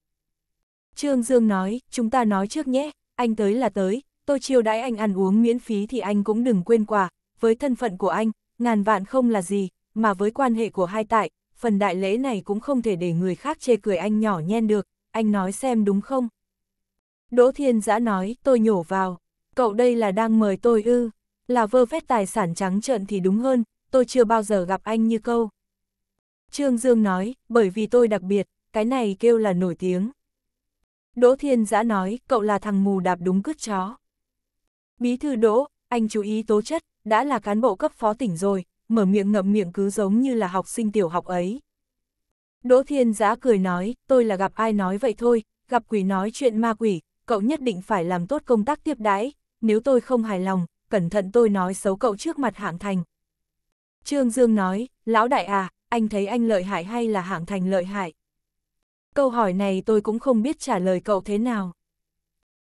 Trương Dương nói, chúng ta nói trước nhé, anh tới là tới, tôi chiêu đãi anh ăn uống miễn phí thì anh cũng đừng quên quà, với thân phận của anh, ngàn vạn không là gì, mà với quan hệ của hai tại, phần đại lễ này cũng không thể để người khác chê cười anh nhỏ nhen được, anh nói xem đúng không? Đỗ Thiên Giã nói, tôi nhổ vào, cậu đây là đang mời tôi ư, là vơ vét tài sản trắng trợn thì đúng hơn, tôi chưa bao giờ gặp anh như câu. Trương Dương nói, bởi vì tôi đặc biệt, cái này kêu là nổi tiếng. Đỗ Thiên Giã nói, cậu là thằng mù đạp đúng cứt chó. Bí thư Đỗ, anh chú ý tố chất, đã là cán bộ cấp phó tỉnh rồi, mở miệng ngậm miệng cứ giống như là học sinh tiểu học ấy. Đỗ Thiên Giã cười nói, tôi là gặp ai nói vậy thôi, gặp quỷ nói chuyện ma quỷ, cậu nhất định phải làm tốt công tác tiếp đãi, nếu tôi không hài lòng, cẩn thận tôi nói xấu cậu trước mặt hạng thành. Trương Dương nói, lão đại à, anh thấy anh lợi hại hay là hạng thành lợi hại? Câu hỏi này tôi cũng không biết trả lời cậu thế nào.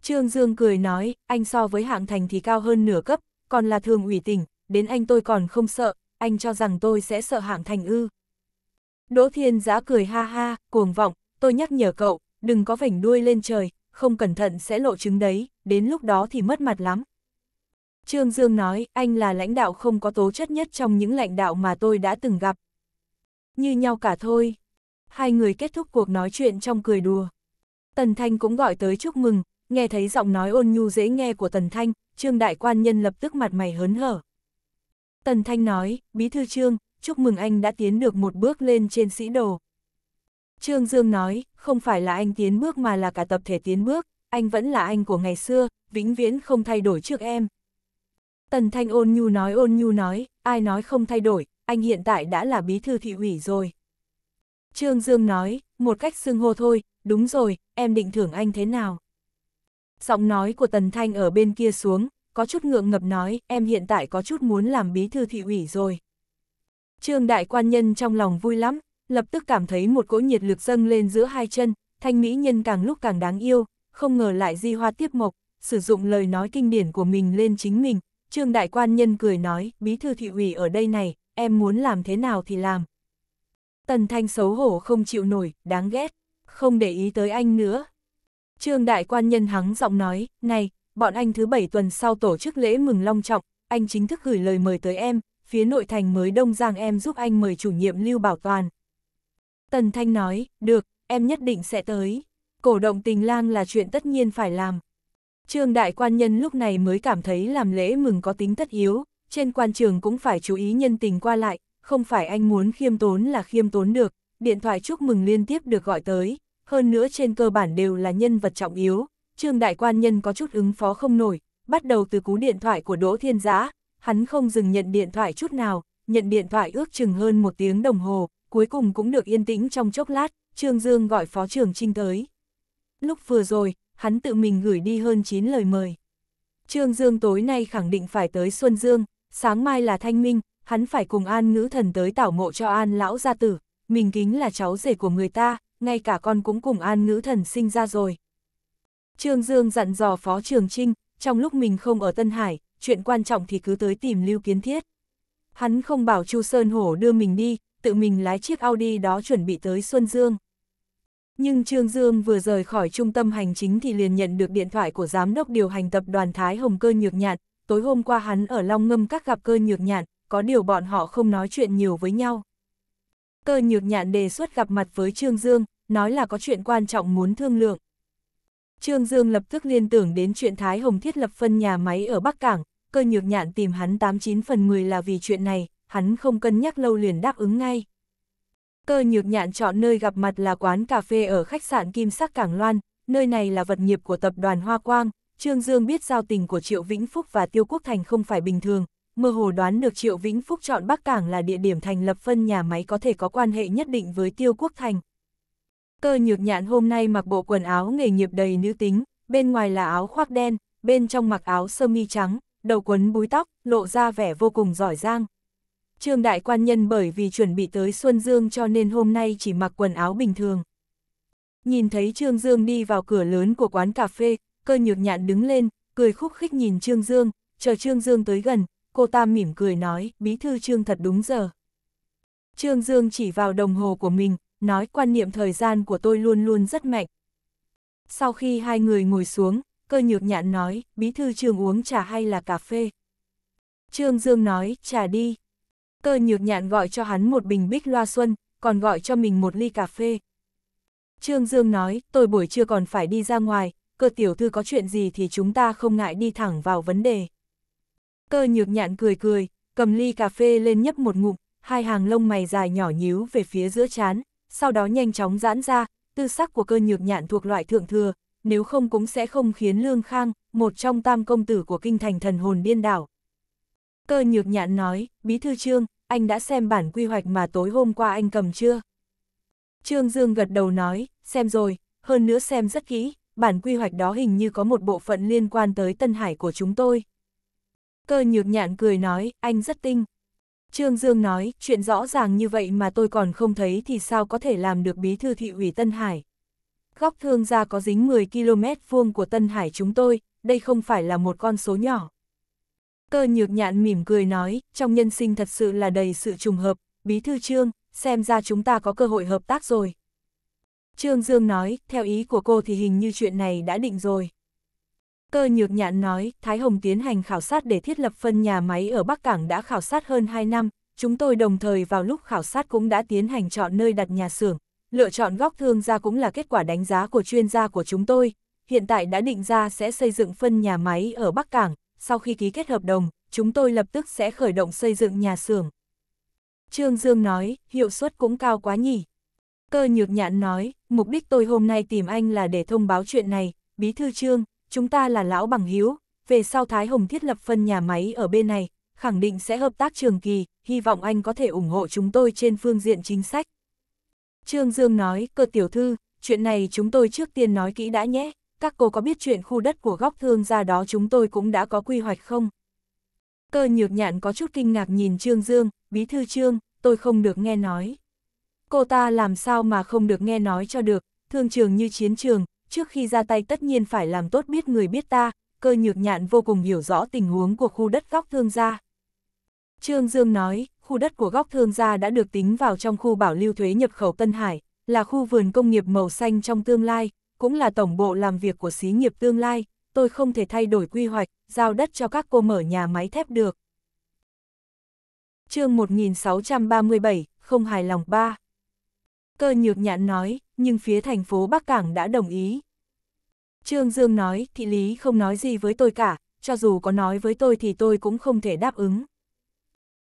Trương Dương cười nói, anh so với hạng thành thì cao hơn nửa cấp, còn là thường ủy tỉnh, đến anh tôi còn không sợ, anh cho rằng tôi sẽ sợ hạng thành ư. Đỗ Thiên giá cười ha ha, cuồng vọng, tôi nhắc nhở cậu, đừng có vảnh đuôi lên trời, không cẩn thận sẽ lộ chứng đấy, đến lúc đó thì mất mặt lắm. Trương Dương nói, anh là lãnh đạo không có tố chất nhất trong những lãnh đạo mà tôi đã từng gặp. Như nhau cả thôi. Hai người kết thúc cuộc nói chuyện trong cười đùa. Tần Thanh cũng gọi tới chúc mừng, nghe thấy giọng nói ôn nhu dễ nghe của Tần Thanh, trương đại quan nhân lập tức mặt mày hớn hở. Tần Thanh nói, bí thư trương, chúc mừng anh đã tiến được một bước lên trên sĩ đồ. Trương Dương nói, không phải là anh tiến bước mà là cả tập thể tiến bước, anh vẫn là anh của ngày xưa, vĩnh viễn không thay đổi trước em. Tần Thanh ôn nhu nói ôn nhu nói, ai nói không thay đổi, anh hiện tại đã là bí thư thị ủy rồi. Trương Dương nói, một cách xưng hô thôi, đúng rồi, em định thưởng anh thế nào? Giọng nói của Tần Thanh ở bên kia xuống, có chút ngượng ngập nói, em hiện tại có chút muốn làm bí thư thị ủy rồi. Trương đại quan nhân trong lòng vui lắm, lập tức cảm thấy một cỗ nhiệt lực dâng lên giữa hai chân, thanh mỹ nhân càng lúc càng đáng yêu, không ngờ lại di hoa tiếp mộc, sử dụng lời nói kinh điển của mình lên chính mình. Trương đại quan nhân cười nói, bí thư thị ủy ở đây này, em muốn làm thế nào thì làm. Tần Thanh xấu hổ không chịu nổi, đáng ghét, không để ý tới anh nữa, Trương đại quan nhân hắng giọng nói, này, bọn anh thứ bảy tuần sau tổ chức lễ mừng long trọng, anh chính thức gửi lời mời tới em, phía nội thành mới đông giang em giúp anh mời chủ nhiệm Lưu Bảo Toàn. Tần Thanh nói, được, em nhất định sẽ tới. Cổ động tình lang là chuyện tất nhiên phải làm. Trương đại quan nhân lúc này mới cảm thấy làm lễ mừng có tính tất yếu, trên quan trường cũng phải chú ý nhân tình qua lại, không phải anh muốn khiêm tốn là khiêm tốn được, điện thoại chúc mừng liên tiếp được gọi tới, hơn nữa trên cơ bản đều là nhân vật trọng yếu, Trương Đại Quan Nhân có chút ứng phó không nổi, bắt đầu từ cú điện thoại của Đỗ Thiên Giã, hắn không dừng nhận điện thoại chút nào, nhận điện thoại ước chừng hơn một tiếng đồng hồ, cuối cùng cũng được yên tĩnh trong chốc lát, Trương Dương gọi Phó trưởng Trinh tới. Lúc vừa rồi, hắn tự mình gửi đi hơn 9 lời mời. Trương Dương tối nay khẳng định phải tới Xuân Dương, sáng mai là Thanh Minh, hắn phải cùng An Ngữ Thần tới tảo mộ cho An Lão Gia Tử, mình kính là cháu rể của người ta, ngay cả con cũng cùng an ngữ thần sinh ra rồi. Trương Dương dặn dò Phó Trường Trinh, trong lúc mình không ở Tân Hải, chuyện quan trọng thì cứ tới tìm Lưu Kiến Thiết. Hắn không bảo Chu Sơn Hổ đưa mình đi, tự mình lái chiếc Audi đó chuẩn bị tới Xuân Dương. Nhưng Trương Dương vừa rời khỏi trung tâm hành chính thì liền nhận được điện thoại của giám đốc điều hành tập đoàn Thái Hồng Cơ Nhược Nhạn, tối hôm qua hắn ở Long Ngâm các gặp Cơ Nhược Nhạn, có điều bọn họ không nói chuyện nhiều với nhau cơ nhược nhạn đề xuất gặp mặt với Trương Dương, nói là có chuyện quan trọng muốn thương lượng. Trương Dương lập tức liên tưởng đến chuyện Thái Hồng thiết lập phân nhà máy ở Bắc Cảng, cơ nhược nhạn tìm hắn 89 phần 10 là vì chuyện này, hắn không cân nhắc lâu liền đáp ứng ngay. Cơ nhược nhạn chọn nơi gặp mặt là quán cà phê ở khách sạn Kim Sắc Cảng Loan, nơi này là vật nghiệp của tập đoàn Hoa Quang, Trương Dương biết giao tình của Triệu Vĩnh Phúc và Tiêu Quốc Thành không phải bình thường, mơ hồ đoán được Triệu Vĩnh Phúc chọn Bắc Cảng là địa điểm thành lập phân nhà máy có thể có quan hệ nhất định với Tiêu Quốc Thành. Cơ nhược nhạn hôm nay mặc bộ quần áo nghề nghiệp đầy nữ tính, bên ngoài là áo khoác đen, bên trong mặc áo sơ mi trắng, đầu quấn búi tóc, lộ ra vẻ vô cùng giỏi giang. Trương Đại Quan Nhân bởi vì chuẩn bị tới Xuân Dương cho nên hôm nay chỉ mặc quần áo bình thường. Nhìn thấy Trương Dương đi vào cửa lớn của quán cà phê, cơ nhược nhạn đứng lên, cười khúc khích nhìn Trương Dương, chờ Trương Dương tới gần, cô ta mỉm cười nói, bí thư Trương thật đúng giờ. Trương Dương chỉ vào đồng hồ của mình, nói quan niệm thời gian của tôi luôn luôn rất mạnh. Sau khi hai người ngồi xuống, cơ nhược nhạn nói, bí thư Trương uống trà hay là cà phê. Trương Dương nói, trà đi. Cơ nhược nhạn gọi cho hắn một bình bích loa xuân, còn gọi cho mình một ly cà phê. Trương Dương nói, tôi buổi trưa còn phải đi ra ngoài, cơ tiểu thư có chuyện gì thì chúng ta không ngại đi thẳng vào vấn đề. Cơ nhược nhạn cười cười, cầm ly cà phê lên nhấp một ngụm, hai hàng lông mày dài nhỏ nhíu về phía giữa chán, sau đó nhanh chóng giãn ra, tư sắc của cơ nhược nhạn thuộc loại thượng thừa, nếu không cũng sẽ không khiến Lương Khang, một trong tam công tử của kinh thành thần hồn điên đảo. Cơ nhược nhạn nói, bí thư trương, anh đã xem bản quy hoạch mà tối hôm qua anh cầm chưa? Trương Dương gật đầu nói, xem rồi, hơn nữa xem rất kỹ, bản quy hoạch đó hình như có một bộ phận liên quan tới Tân Hải của chúng tôi. Cơ nhược nhạn cười nói, anh rất tinh. Trương Dương nói, chuyện rõ ràng như vậy mà tôi còn không thấy thì sao có thể làm được bí thư thị ủy Tân Hải. Góc thương gia có dính 10 km vuông của Tân Hải chúng tôi, đây không phải là một con số nhỏ. Cơ nhược nhạn mỉm cười nói, trong nhân sinh thật sự là đầy sự trùng hợp, bí thư Trương, xem ra chúng ta có cơ hội hợp tác rồi. Trương Dương nói, theo ý của cô thì hình như chuyện này đã định rồi cơ nhược nhạn nói, Thái Hồng tiến hành khảo sát để thiết lập phân nhà máy ở Bắc Cảng đã khảo sát hơn 2 năm, chúng tôi đồng thời vào lúc khảo sát cũng đã tiến hành chọn nơi đặt nhà xưởng, lựa chọn góc thương gia cũng là kết quả đánh giá của chuyên gia của chúng tôi, hiện tại đã định ra sẽ xây dựng phân nhà máy ở Bắc Cảng, sau khi ký kết hợp đồng, chúng tôi lập tức sẽ khởi động xây dựng nhà xưởng. Trương Dương nói, hiệu suất cũng cao quá nhỉ. Cơ nhược nhạn nói, mục đích tôi hôm nay tìm anh là để thông báo chuyện này, bí thư trương, chúng ta là lão bằng hiếu, về sau Thái Hồng thiết lập phân nhà máy ở bên này, khẳng định sẽ hợp tác trường kỳ, hy vọng anh có thể ủng hộ chúng tôi trên phương diện chính sách. Trương Dương nói, cơ tiểu thư, chuyện này chúng tôi trước tiên nói kỹ đã nhé, các cô có biết chuyện khu đất của góc thương gia đó chúng tôi cũng đã có quy hoạch không? Cơ nhược nhạn có chút kinh ngạc nhìn Trương Dương, bí thư Trương, tôi không được nghe nói. Cô ta làm sao mà không được nghe nói cho được, thương trường như chiến trường, trước khi ra tay tất nhiên phải làm tốt biết người biết ta, cơ nhược nhạn vô cùng hiểu rõ tình huống của khu đất góc thương gia. Trương Dương nói, khu đất của góc thương gia đã được tính vào trong khu bảo lưu thuế nhập khẩu Tân Hải, là khu vườn công nghiệp màu xanh trong tương lai, cũng là tổng bộ làm việc của xí nghiệp tương lai, tôi không thể thay đổi quy hoạch, giao đất cho các cô mở nhà máy thép được. chương 1637, không hài lòng 3 Cơ nhược nhãn nói, nhưng phía thành phố Bắc Cảng đã đồng ý. Trương Dương nói, thị lý không nói gì với tôi cả, cho dù có nói với tôi thì tôi cũng không thể đáp ứng.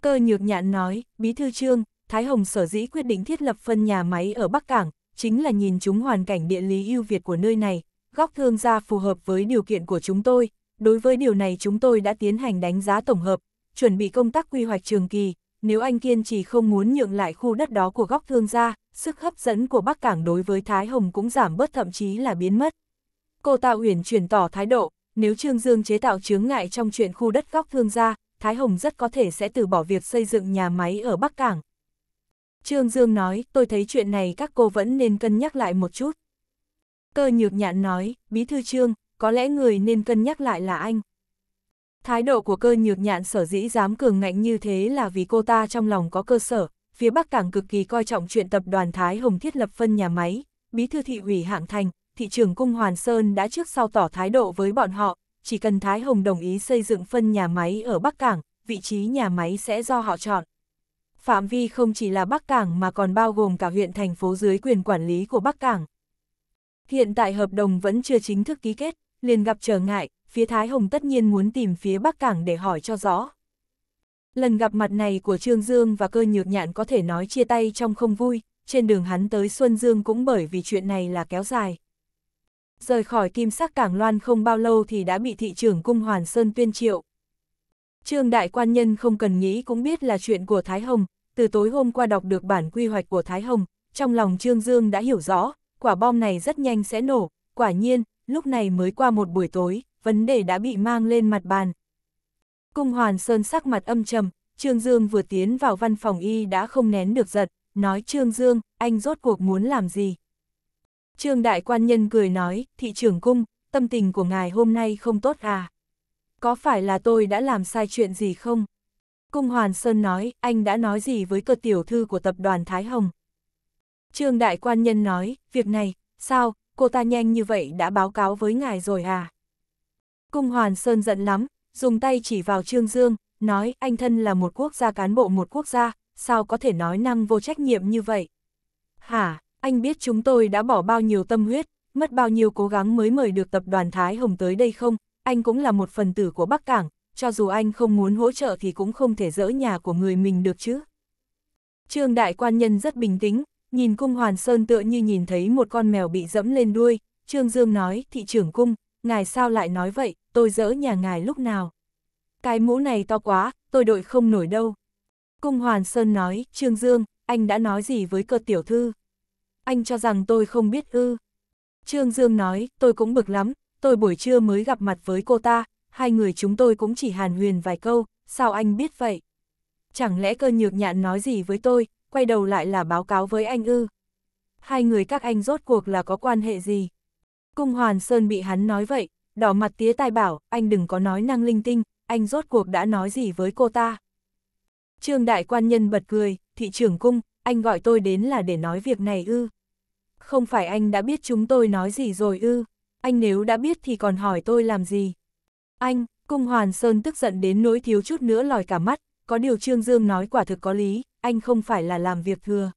Cơ nhược nhãn nói, Bí Thư Trương, Thái Hồng sở dĩ quyết định thiết lập phân nhà máy ở Bắc Cảng, chính là nhìn chúng hoàn cảnh địa lý ưu việt của nơi này, góc thương gia phù hợp với điều kiện của chúng tôi. Đối với điều này chúng tôi đã tiến hành đánh giá tổng hợp, chuẩn bị công tác quy hoạch trường kỳ, nếu anh kiên trì không muốn nhượng lại khu đất đó của góc thương gia, sức hấp dẫn của Bắc Cảng đối với Thái Hồng cũng giảm bớt thậm chí là biến mất. Cô Tạ Uyển chuyển tỏ thái độ, nếu Trương Dương chế tạo chướng ngại trong chuyện khu đất góc thương gia, Thái Hồng rất có thể sẽ từ bỏ việc xây dựng nhà máy ở Bắc Cảng. Trương Dương nói, tôi thấy chuyện này các cô vẫn nên cân nhắc lại một chút. Cơ nhược nhạn nói, bí thư Trương, có lẽ người nên cân nhắc lại là anh. Thái độ của cơ nhược nhạn sở dĩ dám cường ngạnh như thế là vì cô ta trong lòng có cơ sở, phía Bắc Cảng cực kỳ coi trọng chuyện tập đoàn Thái Hồng thiết lập phân nhà máy, bí thư thị ủy hạng thành, thị trưởng cung Hoàn Sơn đã trước sau tỏ thái độ với bọn họ, chỉ cần Thái Hồng đồng ý xây dựng phân nhà máy ở Bắc Cảng, vị trí nhà máy sẽ do họ chọn. Phạm vi không chỉ là Bắc Cảng mà còn bao gồm cả huyện thành phố dưới quyền quản lý của Bắc Cảng. Hiện tại hợp đồng vẫn chưa chính thức ký kết, liền gặp trở ngại, phía Thái Hồng tất nhiên muốn tìm phía Bắc Cảng để hỏi cho rõ. Lần gặp mặt này của Trương Dương và cơ nhược nhạn có thể nói chia tay trong không vui, trên đường hắn tới Xuân Dương cũng bởi vì chuyện này là kéo dài. Rời khỏi kim sắc Cảng Loan không bao lâu thì đã bị thị trưởng cung Hoàn Sơn tuyên triệu. Trương đại quan nhân không cần nghĩ cũng biết là chuyện của Thái Hồng, từ tối hôm qua đọc được bản quy hoạch của Thái Hồng, trong lòng Trương Dương đã hiểu rõ, quả bom này rất nhanh sẽ nổ, quả nhiên, lúc này mới qua một buổi tối, vấn đề đã bị mang lên mặt bàn, Cung Hoàn Sơn sắc mặt âm trầm, Trương Dương vừa tiến vào văn phòng y đã không nén được giật, nói Trương Dương, anh rốt cuộc muốn làm gì? Trương Đại Quan Nhân cười nói, thị trưởng cung, tâm tình của ngài hôm nay không tốt à? Có phải là tôi đã làm sai chuyện gì không? Cung Hoàn Sơn nói, anh đã nói gì với cơ tiểu thư của tập đoàn Thái Hồng? Trương Đại Quan Nhân nói, việc này, sao, cô ta nhanh như vậy đã báo cáo với ngài rồi à? Cung Hoàn Sơn giận lắm, dùng tay chỉ vào Trương Dương, nói anh thân là một quốc gia cán bộ một quốc gia, sao có thể nói năng vô trách nhiệm như vậy? Hả, anh biết chúng tôi đã bỏ bao nhiêu tâm huyết, mất bao nhiêu cố gắng mới mời được tập đoàn Thái Hồng tới đây không? Anh cũng là một phần tử của Bắc Cảng, cho dù anh không muốn hỗ trợ thì cũng không thể dỡ nhà của người mình được chứ. Trương Đại Quan Nhân rất bình tĩnh, nhìn cung Hoàn Sơn tựa như nhìn thấy một con mèo bị dẫm lên đuôi, Trương Dương nói thị trưởng cung, ngài sao lại nói vậy, tôi dỡ nhà ngài lúc nào. Cái mũ này to quá, tôi đội không nổi đâu. Cung Hoàn Sơn nói, Trương Dương, anh đã nói gì với cơ tiểu thư? Anh cho rằng tôi không biết ư. Trương Dương nói, tôi cũng bực lắm, tôi buổi trưa mới gặp mặt với cô ta, hai người chúng tôi cũng chỉ hàn huyền vài câu, sao anh biết vậy? Chẳng lẽ cơ nhược nhạn nói gì với tôi, quay đầu lại là báo cáo với anh ư? Hai người các anh rốt cuộc là có quan hệ gì? Cung Hoàn Sơn bị hắn nói vậy, đỏ mặt tía tai bảo, anh đừng có nói năng linh tinh, anh rốt cuộc đã nói gì với cô ta. Trương đại quan nhân bật cười, thị trưởng cung, anh gọi tôi đến là để nói việc này ư. Không phải anh đã biết chúng tôi nói gì rồi ư, anh nếu đã biết thì còn hỏi tôi làm gì. Anh, cung Hoàn Sơn tức giận đến nỗi thiếu chút nữa lòi cả mắt, có điều Trương Dương nói quả thực có lý, anh không phải là làm việc thừa.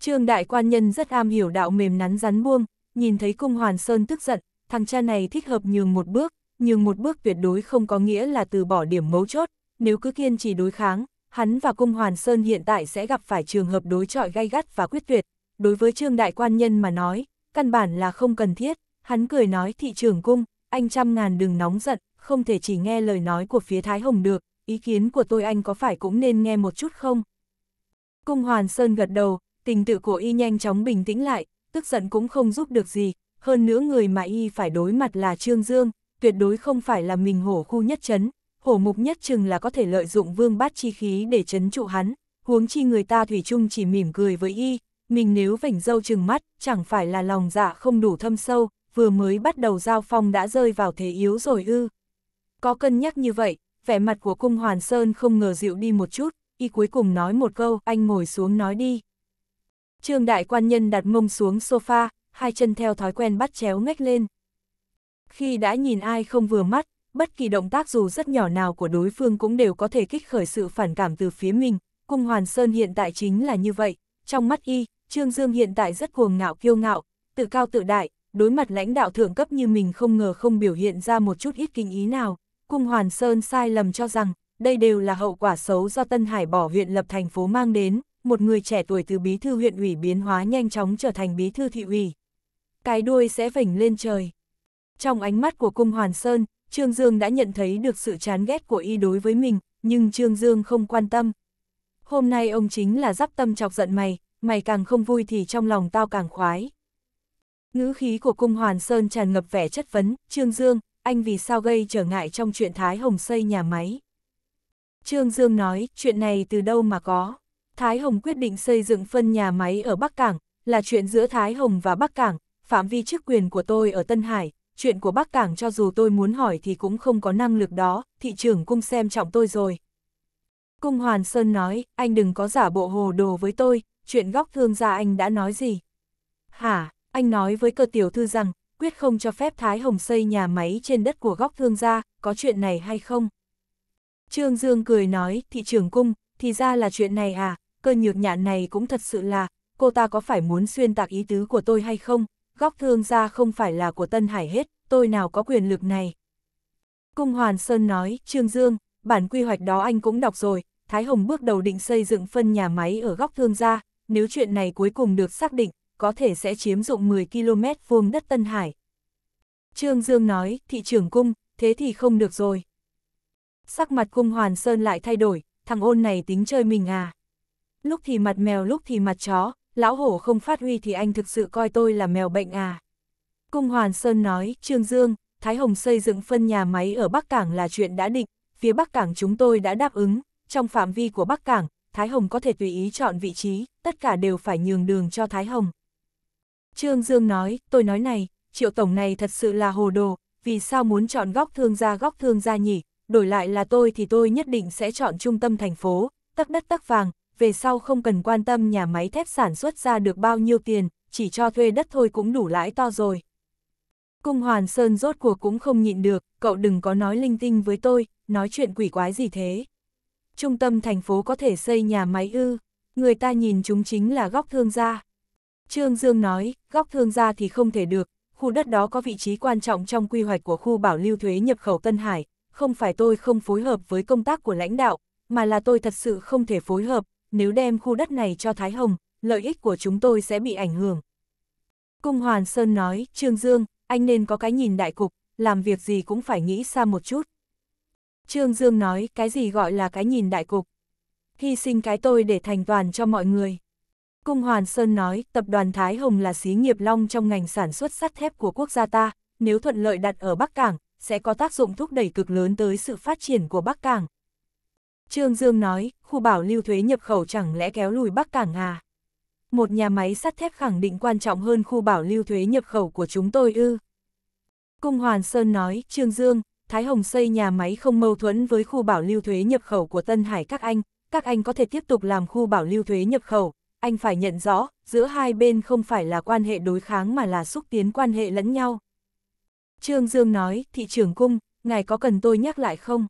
Trương đại quan nhân rất am hiểu đạo mềm nắn rắn buông, nhìn thấy cung hoàn sơn tức giận, thằng cha này thích hợp nhường một bước, nhường một bước tuyệt đối không có nghĩa là từ bỏ điểm mấu chốt, nếu cứ kiên trì đối kháng, hắn và cung hoàn sơn hiện tại sẽ gặp phải trường hợp đối trọi gay gắt và quyết tuyệt, đối với trương đại quan nhân mà nói, căn bản là không cần thiết, hắn cười nói thị trường cung, anh trăm ngàn đừng nóng giận, không thể chỉ nghe lời nói của phía Thái Hồng được, ý kiến của tôi anh có phải cũng nên nghe một chút không? Cung Hoàn Sơn gật đầu, tình tự của y nhanh chóng bình tĩnh lại, tức giận cũng không giúp được gì, hơn nữa người mà y phải đối mặt là Trương Dương, tuyệt đối không phải là mình hổ khu nhất chấn, hổ mục nhất chừng là có thể lợi dụng vương bát chi khí để chấn trụ hắn, huống chi người ta Thủy chung chỉ mỉm cười với y, mình nếu vảnh dâu chừng mắt, chẳng phải là lòng dạ không đủ thâm sâu, vừa mới bắt đầu giao phong đã rơi vào thế yếu rồi ư. Có cân nhắc như vậy, vẻ mặt của cung Hoàn Sơn không ngờ dịu đi một chút, y cuối cùng nói một câu, anh ngồi xuống nói đi. Trương đại quan nhân đặt mông xuống sofa, hai chân theo thói quen bắt chéo ngách lên. Khi đã nhìn ai không vừa mắt, bất kỳ động tác dù rất nhỏ nào của đối phương cũng đều có thể kích khởi sự phản cảm từ phía mình. Cung Hoàn Sơn hiện tại chính là như vậy, trong mắt y, Trương Dương hiện tại rất cuồng ngạo kiêu ngạo, tự cao tự đại, đối mặt lãnh đạo thượng cấp như mình không ngờ không biểu hiện ra một chút ít kinh ý nào. Cung Hoàn Sơn sai lầm cho rằng, đây đều là hậu quả xấu do Tân Hải bỏ huyện lập thành phố mang đến, một người trẻ tuổi từ bí thư huyện ủy biến hóa nhanh chóng trở thành bí thư thị ủy. Cái đuôi sẽ vảnh lên trời. Trong ánh mắt của cung Hoàn Sơn, Trương Dương đã nhận thấy được sự chán ghét của y đối với mình, nhưng Trương Dương không quan tâm. Hôm nay ông chính là giáp tâm chọc giận mày, mày càng không vui thì trong lòng tao càng khoái. Ngữ khí của cung Hoàn Sơn tràn ngập vẻ chất vấn, Trương Dương, anh vì sao gây trở ngại trong chuyện Thái Hồng xây nhà máy? Trương Dương nói, chuyện này từ đâu mà có? Thái Hồng quyết định xây dựng phân nhà máy ở Bắc Cảng, là chuyện giữa Thái Hồng và Bắc Cảng, phạm vi chức quyền của tôi ở Tân Hải, chuyện của Bắc Cảng cho dù tôi muốn hỏi thì cũng không có năng lực đó, thị Trường cung xem trọng tôi rồi. Cung Hoàn Sơn nói, anh đừng có giả bộ hồ đồ với tôi, chuyện góc thương gia anh đã nói gì. Hả, anh nói với cơ tiểu thư rằng, quyết không cho phép Thái Hồng xây nhà máy trên đất của góc thương gia, có chuyện này hay không? Trương Dương cười nói, thị Trường cung, thì ra là chuyện này à, cơ nhược nhạn này cũng thật sự là, cô ta có phải muốn xuyên tạc ý tứ của tôi hay không, góc thương gia không phải là của Tân Hải hết, tôi nào có quyền lực này. Cung Hoàn Sơn nói, Trương Dương, bản quy hoạch đó anh cũng đọc rồi, Thái Hồng bước đầu định xây dựng phân nhà máy ở góc thương gia, nếu chuyện này cuối cùng được xác định, có thể sẽ chiếm dụng 10 km vuông đất Tân Hải. Trương Dương nói, thị trưởng cung, thế thì không được rồi. Sắc mặt cung Hoàn Sơn lại thay đổi, thằng ôn này tính chơi mình à lúc thì mặt mèo lúc thì mặt chó, lão hổ không phát huy thì anh thực sự coi tôi là mèo bệnh à. Cung Hoàn Sơn nói, Trương Dương, Thái Hồng xây dựng phân nhà máy ở Bắc Cảng là chuyện đã định, phía Bắc Cảng chúng tôi đã đáp ứng, trong phạm vi của Bắc Cảng, Thái Hồng có thể tùy ý chọn vị trí, tất cả đều phải nhường đường cho Thái Hồng. Trương Dương nói, tôi nói này, triệu tổng này thật sự là hồ đồ, vì sao muốn chọn góc thương gia góc thương gia nhỉ, đổi lại là tôi thì tôi nhất định sẽ chọn trung tâm thành phố, tắc đất tắc vàng, về sau không cần quan tâm nhà máy thép sản xuất ra được bao nhiêu tiền, chỉ cho thuê đất thôi cũng đủ lãi to rồi. Cung Hoàn Sơn rốt cuộc cũng không nhịn được, cậu đừng có nói linh tinh với tôi, nói chuyện quỷ quái gì thế. Trung tâm thành phố có thể xây nhà máy ư, người ta nhìn chúng chính là góc thương gia. Trương Dương nói, góc thương gia thì không thể được, khu đất đó có vị trí quan trọng trong quy hoạch của khu bảo lưu thuế nhập khẩu Tân Hải, không phải tôi không phối hợp với công tác của lãnh đạo, mà là tôi thật sự không thể phối hợp, nếu đem khu đất này cho Thái Hồng, lợi ích của chúng tôi sẽ bị ảnh hưởng. Cung Hoàn Sơn nói, Trương Dương, anh nên có cái nhìn đại cục, làm việc gì cũng phải nghĩ xa một chút. Trương Dương nói, cái gì gọi là cái nhìn đại cục? Hy sinh cái tôi để thành toàn cho mọi người. Cung Hoàn Sơn nói, tập đoàn Thái Hồng là xí nghiệp long trong ngành sản xuất sắt thép của quốc gia ta, nếu thuận lợi đặt ở Bắc Cảng, sẽ có tác dụng thúc đẩy cực lớn tới sự phát triển của Bắc Cảng. Trương Dương nói, khu bảo lưu thuế nhập khẩu chẳng lẽ kéo lùi Bắc Cảng à? Một nhà máy sắt thép khẳng định quan trọng hơn khu bảo lưu thuế nhập khẩu của chúng tôi ư. Cung Hoàn Sơn nói, Trương Dương, Thái Hồng xây nhà máy không mâu thuẫn với khu bảo lưu thuế nhập khẩu của Tân Hải các anh, các anh có thể tiếp tục làm khu bảo lưu thuế nhập khẩu, anh phải nhận rõ, giữa hai bên không phải là quan hệ đối kháng mà là xúc tiến quan hệ lẫn nhau. Trương Dương nói, thị trưởng cung, ngài có cần tôi nhắc lại không?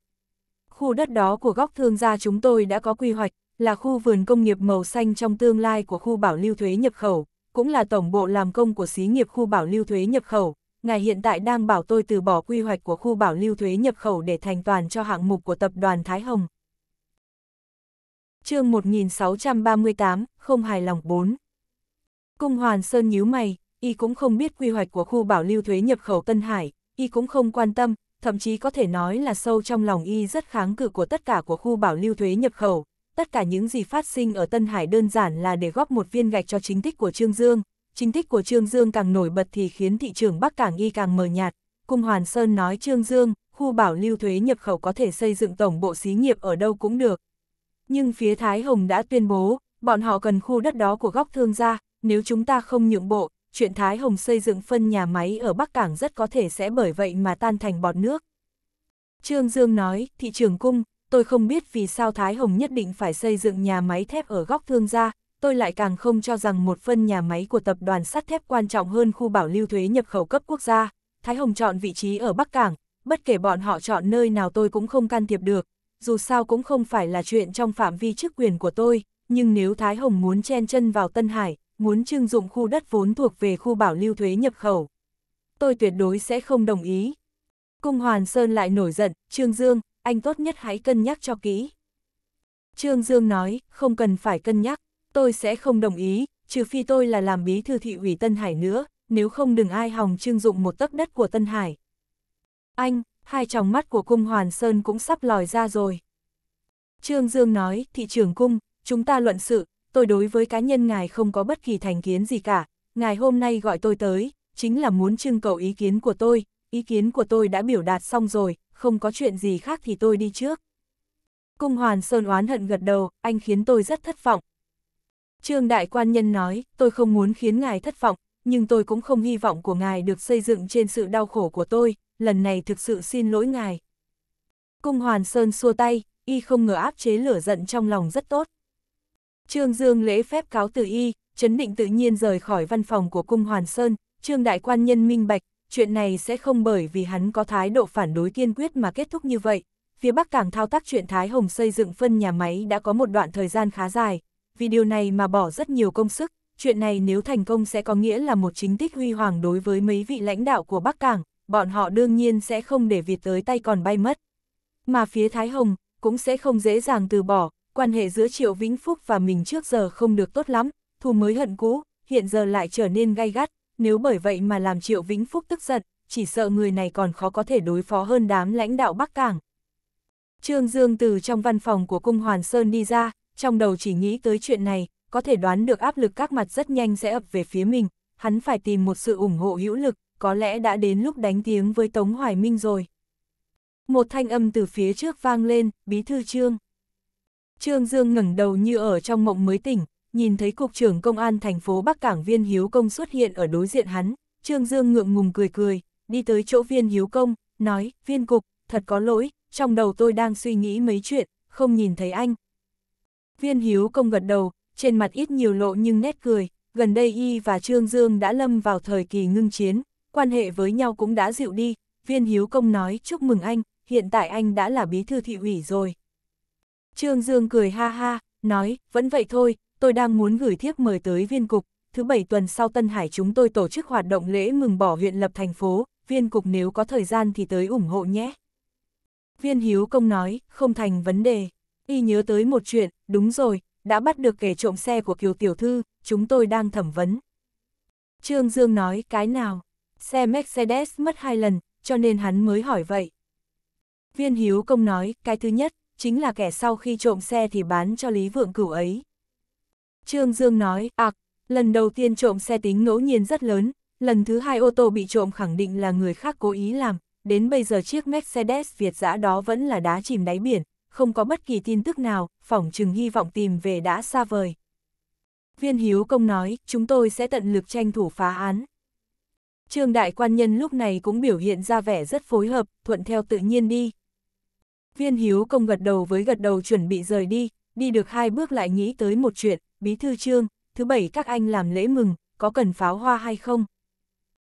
khu đất đó của góc thương gia chúng tôi đã có quy hoạch, là khu vườn công nghiệp màu xanh trong tương lai của khu bảo lưu thuế nhập khẩu, cũng là tổng bộ làm công của xí nghiệp khu bảo lưu thuế nhập khẩu. Ngài hiện tại đang bảo tôi từ bỏ quy hoạch của khu bảo lưu thuế nhập khẩu để thành toàn cho hạng mục của tập đoàn Thái Hồng. chương 1638, không hài lòng 4 Cung Hoàn Sơn nhíu mày, y cũng không biết quy hoạch của khu bảo lưu thuế nhập khẩu Tân Hải, y cũng không quan tâm, thậm chí có thể nói là sâu trong lòng y rất kháng cự của tất cả của khu bảo lưu thuế nhập khẩu. Tất cả những gì phát sinh ở Tân Hải đơn giản là để góp một viên gạch cho chính tích của Trương Dương. Chính tích của Trương Dương càng nổi bật thì khiến thị trường Bắc Cảng y càng mờ nhạt. Cung Hoàn Sơn nói Trương Dương, khu bảo lưu thuế nhập khẩu có thể xây dựng tổng bộ xí nghiệp ở đâu cũng được. Nhưng phía Thái Hồng đã tuyên bố, bọn họ cần khu đất đó của góc thương gia, nếu chúng ta không nhượng bộ, chuyện Thái Hồng xây dựng phân nhà máy ở Bắc Cảng rất có thể sẽ bởi vậy mà tan thành bọt nước. Trương Dương nói, thị trường cung, tôi không biết vì sao Thái Hồng nhất định phải xây dựng nhà máy thép ở góc thương gia, tôi lại càng không cho rằng một phân nhà máy của tập đoàn sắt thép quan trọng hơn khu bảo lưu thuế nhập khẩu cấp quốc gia. Thái Hồng chọn vị trí ở Bắc Cảng, bất kể bọn họ chọn nơi nào tôi cũng không can thiệp được, dù sao cũng không phải là chuyện trong phạm vi chức quyền của tôi, nhưng nếu Thái Hồng muốn chen chân vào Tân Hải, muốn trưng dụng khu đất vốn thuộc về khu bảo lưu thuế nhập khẩu. Tôi tuyệt đối sẽ không đồng ý. Cung Hoàn Sơn lại nổi giận, Trương Dương, anh tốt nhất hãy cân nhắc cho kỹ. Trương Dương nói, không cần phải cân nhắc, tôi sẽ không đồng ý, trừ phi tôi là làm bí thư thị ủy Tân Hải nữa, nếu không đừng ai hòng trưng dụng một tấc đất của Tân Hải. Anh, hai tròng mắt của cung Hoàn Sơn cũng sắp lòi ra rồi. Trương Dương nói, thị trường cung, chúng ta luận sự, tôi đối với cá nhân ngài không có bất kỳ thành kiến gì cả, ngài hôm nay gọi tôi tới, chính là muốn trưng cầu ý kiến của tôi, ý kiến của tôi đã biểu đạt xong rồi, không có chuyện gì khác thì tôi đi trước. Cung Hoàn Sơn oán hận gật đầu, anh khiến tôi rất thất vọng. Trương Đại Quan Nhân nói, tôi không muốn khiến ngài thất vọng, nhưng tôi cũng không hy vọng của ngài được xây dựng trên sự đau khổ của tôi, lần này thực sự xin lỗi ngài. Cung Hoàn Sơn xua tay, y không ngờ áp chế lửa giận trong lòng rất tốt. Trương Dương lễ phép cáo từ y, chấn định tự nhiên rời khỏi văn phòng của cung Hoàn Sơn, Trương Đại Quan Nhân minh bạch, chuyện này sẽ không bởi vì hắn có thái độ phản đối kiên quyết mà kết thúc như vậy. Phía Bắc Cảng thao tác chuyện Thái Hồng xây dựng phân nhà máy đã có một đoạn thời gian khá dài, vì điều này mà bỏ rất nhiều công sức, chuyện này nếu thành công sẽ có nghĩa là một chính tích huy hoàng đối với mấy vị lãnh đạo của Bắc Cảng, bọn họ đương nhiên sẽ không để Việt tới tay còn bay mất. Mà phía Thái Hồng cũng sẽ không dễ dàng từ bỏ, quan hệ giữa Triệu Vĩnh Phúc và mình trước giờ không được tốt lắm, thù mới hận cũ, hiện giờ lại trở nên gay gắt, nếu bởi vậy mà làm Triệu Vĩnh Phúc tức giận, chỉ sợ người này còn khó có thể đối phó hơn đám lãnh đạo Bắc Cảng. Trương Dương từ trong văn phòng của Cung Hoàn Sơn đi ra, trong đầu chỉ nghĩ tới chuyện này, có thể đoán được áp lực các mặt rất nhanh sẽ ập về phía mình, hắn phải tìm một sự ủng hộ hữu lực, có lẽ đã đến lúc đánh tiếng với Tống Hoài Minh rồi. Một thanh âm từ phía trước vang lên, bí thư trương. Trương Dương ngẩng đầu như ở trong mộng mới tỉnh, nhìn thấy Cục trưởng Công an thành phố Bắc Cảng Viên Hiếu Công xuất hiện ở đối diện hắn, Trương Dương ngượng ngùng cười cười, đi tới chỗ Viên Hiếu Công, nói, Viên Cục, thật có lỗi, trong đầu tôi đang suy nghĩ mấy chuyện, không nhìn thấy anh. Viên Hiếu Công gật đầu, trên mặt ít nhiều lộ nhưng nét cười, gần đây Y và Trương Dương đã lâm vào thời kỳ ngưng chiến, quan hệ với nhau cũng đã dịu đi, Viên Hiếu Công nói chúc mừng anh, hiện tại anh đã là bí thư thị ủy rồi. Trương Dương cười ha ha, nói, vẫn vậy thôi, tôi đang muốn gửi thiếp mời tới viên cục, thứ bảy tuần sau Tân Hải chúng tôi tổ chức hoạt động lễ mừng bỏ huyện lập thành phố, viên cục nếu có thời gian thì tới ủng hộ nhé. Viên Hiếu Công nói, không thành vấn đề. Y nhớ tới một chuyện, đúng rồi, đã bắt được kẻ trộm xe của Kiều Tiểu Thư, chúng tôi đang thẩm vấn. Trương Dương nói, cái nào? Xe Mercedes mất hai lần, cho nên hắn mới hỏi vậy. Viên Hiếu Công nói, cái thứ nhất, chính là kẻ sau khi trộm xe thì bán cho Lý Vượng Cửu ấy. Trương Dương nói, ạc, à, lần đầu tiên trộm xe tính ngẫu nhiên rất lớn, lần thứ hai ô tô bị trộm khẳng định là người khác cố ý làm, đến bây giờ chiếc Mercedes Việt dã đó vẫn là đá chìm đáy biển, không có bất kỳ tin tức nào, phỏng chừng hy vọng tìm về đã xa vời. Viên Hiếu Công nói, chúng tôi sẽ tận lực tranh thủ phá án. Trương Đại Quan Nhân lúc này cũng biểu hiện ra vẻ rất phối hợp, thuận theo tự nhiên đi, Viên hiếu công gật đầu với gật đầu chuẩn bị rời đi, đi được hai bước lại nghĩ tới một chuyện, bí thư trương, thứ bảy các anh làm lễ mừng, có cần pháo hoa hay không?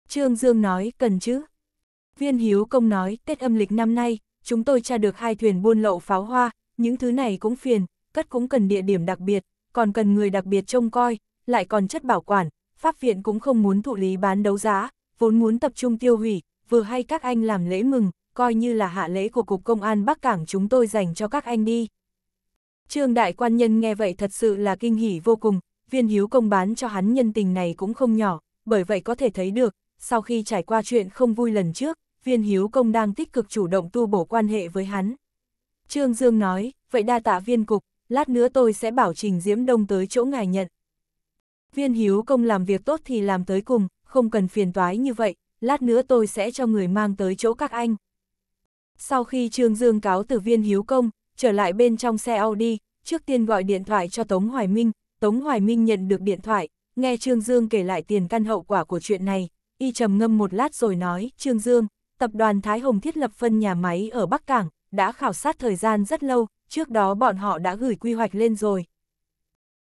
Trương Dương nói, cần chứ. Viên hiếu công nói, Tết âm lịch năm nay, chúng tôi tra được hai thuyền buôn lậu pháo hoa, những thứ này cũng phiền, cất cũng cần địa điểm đặc biệt, còn cần người đặc biệt trông coi, lại còn chất bảo quản, pháp viện cũng không muốn thụ lý bán đấu giá, vốn muốn tập trung tiêu hủy, vừa hay các anh làm lễ mừng, coi như là hạ lễ của Cục Công an Bắc Cảng chúng tôi dành cho các anh đi. Trương Đại Quan Nhân nghe vậy thật sự là kinh hỉ vô cùng, viên hiếu công bán cho hắn nhân tình này cũng không nhỏ, bởi vậy có thể thấy được, sau khi trải qua chuyện không vui lần trước, viên hiếu công đang tích cực chủ động tu bổ quan hệ với hắn. Trương Dương nói, vậy đa tạ viên cục, lát nữa tôi sẽ bảo Trình Diễm Đông tới chỗ ngài nhận. Viên hiếu công làm việc tốt thì làm tới cùng, không cần phiền toái như vậy, lát nữa tôi sẽ cho người mang tới chỗ các anh. Sau khi Trương Dương cáo từ viên hiếu công, trở lại bên trong xe Audi, trước tiên gọi điện thoại cho Tống Hoài Minh, Tống Hoài Minh nhận được điện thoại, nghe Trương Dương kể lại tiền căn hậu quả của chuyện này, y trầm ngâm một lát rồi nói, Trương Dương, tập đoàn Thái Hồng thiết lập phân nhà máy ở Bắc Cảng, đã khảo sát thời gian rất lâu, trước đó bọn họ đã gửi quy hoạch lên rồi.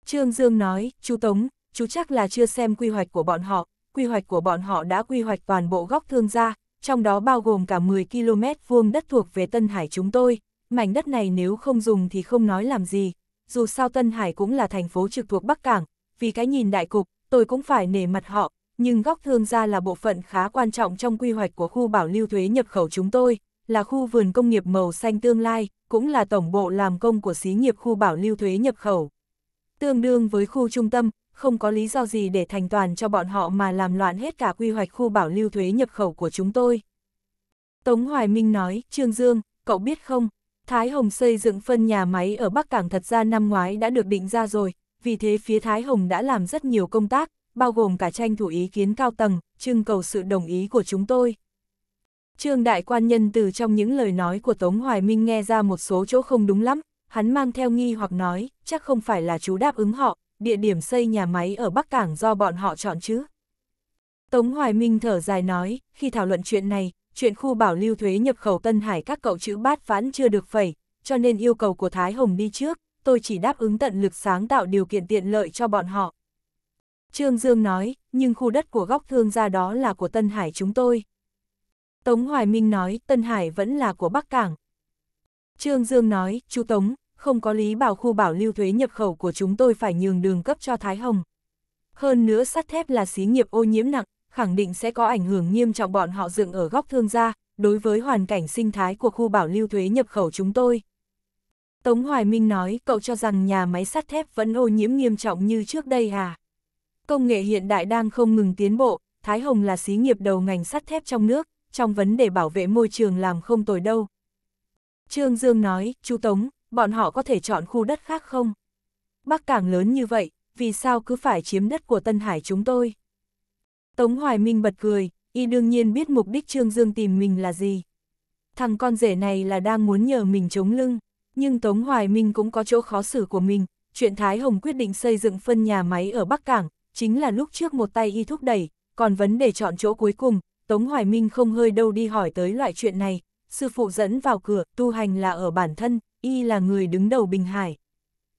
Trương Dương nói, chú Tống, chú chắc là chưa xem quy hoạch của bọn họ, quy hoạch của bọn họ đã quy hoạch toàn bộ góc thương gia, trong đó bao gồm cả 10 km vuông đất thuộc về Tân Hải chúng tôi, mảnh đất này nếu không dùng thì không nói làm gì, dù sao Tân Hải cũng là thành phố trực thuộc Bắc Cảng, vì cái nhìn đại cục, tôi cũng phải nể mặt họ, nhưng góc thương gia là bộ phận khá quan trọng trong quy hoạch của khu bảo lưu thuế nhập khẩu chúng tôi, là khu vườn công nghiệp màu xanh tương lai, cũng là tổng bộ làm công của xí nghiệp khu bảo lưu thuế nhập khẩu. Tương đương với khu trung tâm, không có lý do gì để thành toàn cho bọn họ mà làm loạn hết cả quy hoạch khu bảo lưu thuế nhập khẩu của chúng tôi. Tống Hoài Minh nói, Trương Dương, cậu biết không, Thái Hồng xây dựng phân nhà máy ở Bắc Cảng thật ra năm ngoái đã được định ra rồi, vì thế phía Thái Hồng đã làm rất nhiều công tác, bao gồm cả tranh thủ ý kiến cao tầng, trưng cầu sự đồng ý của chúng tôi. Trương Đại Quan Nhân từ trong những lời nói của Tống Hoài Minh nghe ra một số chỗ không đúng lắm, hắn mang theo nghi hoặc nói, chắc không phải là chú đáp ứng họ, địa điểm xây nhà máy ở Bắc Cảng do bọn họ chọn chứ. Tống Hoài Minh thở dài nói, khi thảo luận chuyện này, chuyện khu bảo lưu thuế nhập khẩu Tân Hải các cậu chữ bát phán chưa được phẩy, cho nên yêu cầu của Thái Hồng đi trước, tôi chỉ đáp ứng tận lực sáng tạo điều kiện tiện lợi cho bọn họ. Trương Dương nói, nhưng khu đất của góc thương gia đó là của Tân Hải chúng tôi. Tống Hoài Minh nói, Tân Hải vẫn là của Bắc Cảng. Trương Dương nói, chú Tống, không có lý bảo khu bảo lưu thuế nhập khẩu của chúng tôi phải nhường đường cấp cho Thái Hồng. Hơn nữa sắt thép là xí nghiệp ô nhiễm nặng, khẳng định sẽ có ảnh hưởng nghiêm trọng bọn họ dựng ở góc thương gia, đối với hoàn cảnh sinh thái của khu bảo lưu thuế nhập khẩu chúng tôi. Tống Hoài Minh nói, cậu cho rằng nhà máy sắt thép vẫn ô nhiễm nghiêm trọng như trước đây à? Công nghệ hiện đại đang không ngừng tiến bộ, Thái Hồng là xí nghiệp đầu ngành sắt thép trong nước, trong vấn đề bảo vệ môi trường làm không tồi đâu. Trương Dương nói, chú Tống, bọn họ có thể chọn khu đất khác không? Bắc Cảng lớn như vậy, vì sao cứ phải chiếm đất của Tân Hải chúng tôi? Tống Hoài Minh bật cười, y đương nhiên biết mục đích Trương Dương tìm mình là gì. Thằng con rể này là đang muốn nhờ mình chống lưng, nhưng Tống Hoài Minh cũng có chỗ khó xử của mình, chuyện Thái Hồng quyết định xây dựng phân nhà máy ở Bắc Cảng, chính là lúc trước một tay y thúc đẩy, còn vấn đề chọn chỗ cuối cùng, Tống Hoài Minh không hơi đâu đi hỏi tới loại chuyện này, sư phụ dẫn vào cửa, tu hành là ở bản thân, y là người đứng đầu Bình Hải.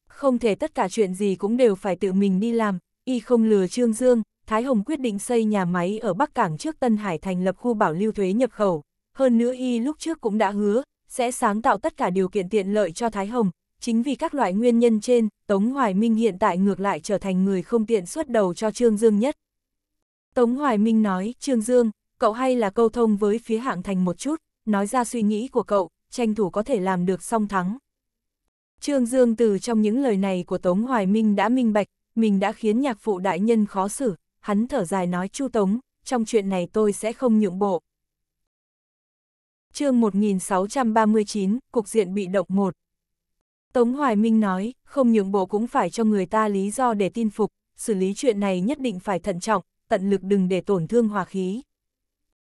Không thể tất cả chuyện gì cũng đều phải tự mình đi làm, y không lừa Trương Dương, Thái Hồng quyết định xây nhà máy ở Bắc Cảng trước Tân Hải thành lập khu bảo lưu thuế nhập khẩu. Hơn nữa y lúc trước cũng đã hứa, sẽ sáng tạo tất cả điều kiện tiện lợi cho Thái Hồng. Chính vì các loại nguyên nhân trên, Tống Hoài Minh hiện tại ngược lại trở thành người không tiện xuất đầu cho Trương Dương nhất. Tống Hoài Minh nói, Trương Dương, cậu hay là câu thông với phía hạng thành một chút, nói ra suy nghĩ của cậu, tranh thủ có thể làm được song thắng. Trương Dương từ trong những lời này của Tống Hoài Minh đã minh bạch, mình đã khiến nhạc phụ đại nhân khó xử, hắn thở dài nói Chu Tống, trong chuyện này tôi sẽ không nhượng bộ. chương 1639, Cục diện bị động một Tống Hoài Minh nói, không nhượng bộ cũng phải cho người ta lý do để tin phục, xử lý chuyện này nhất định phải thận trọng, tận lực đừng để tổn thương hòa khí.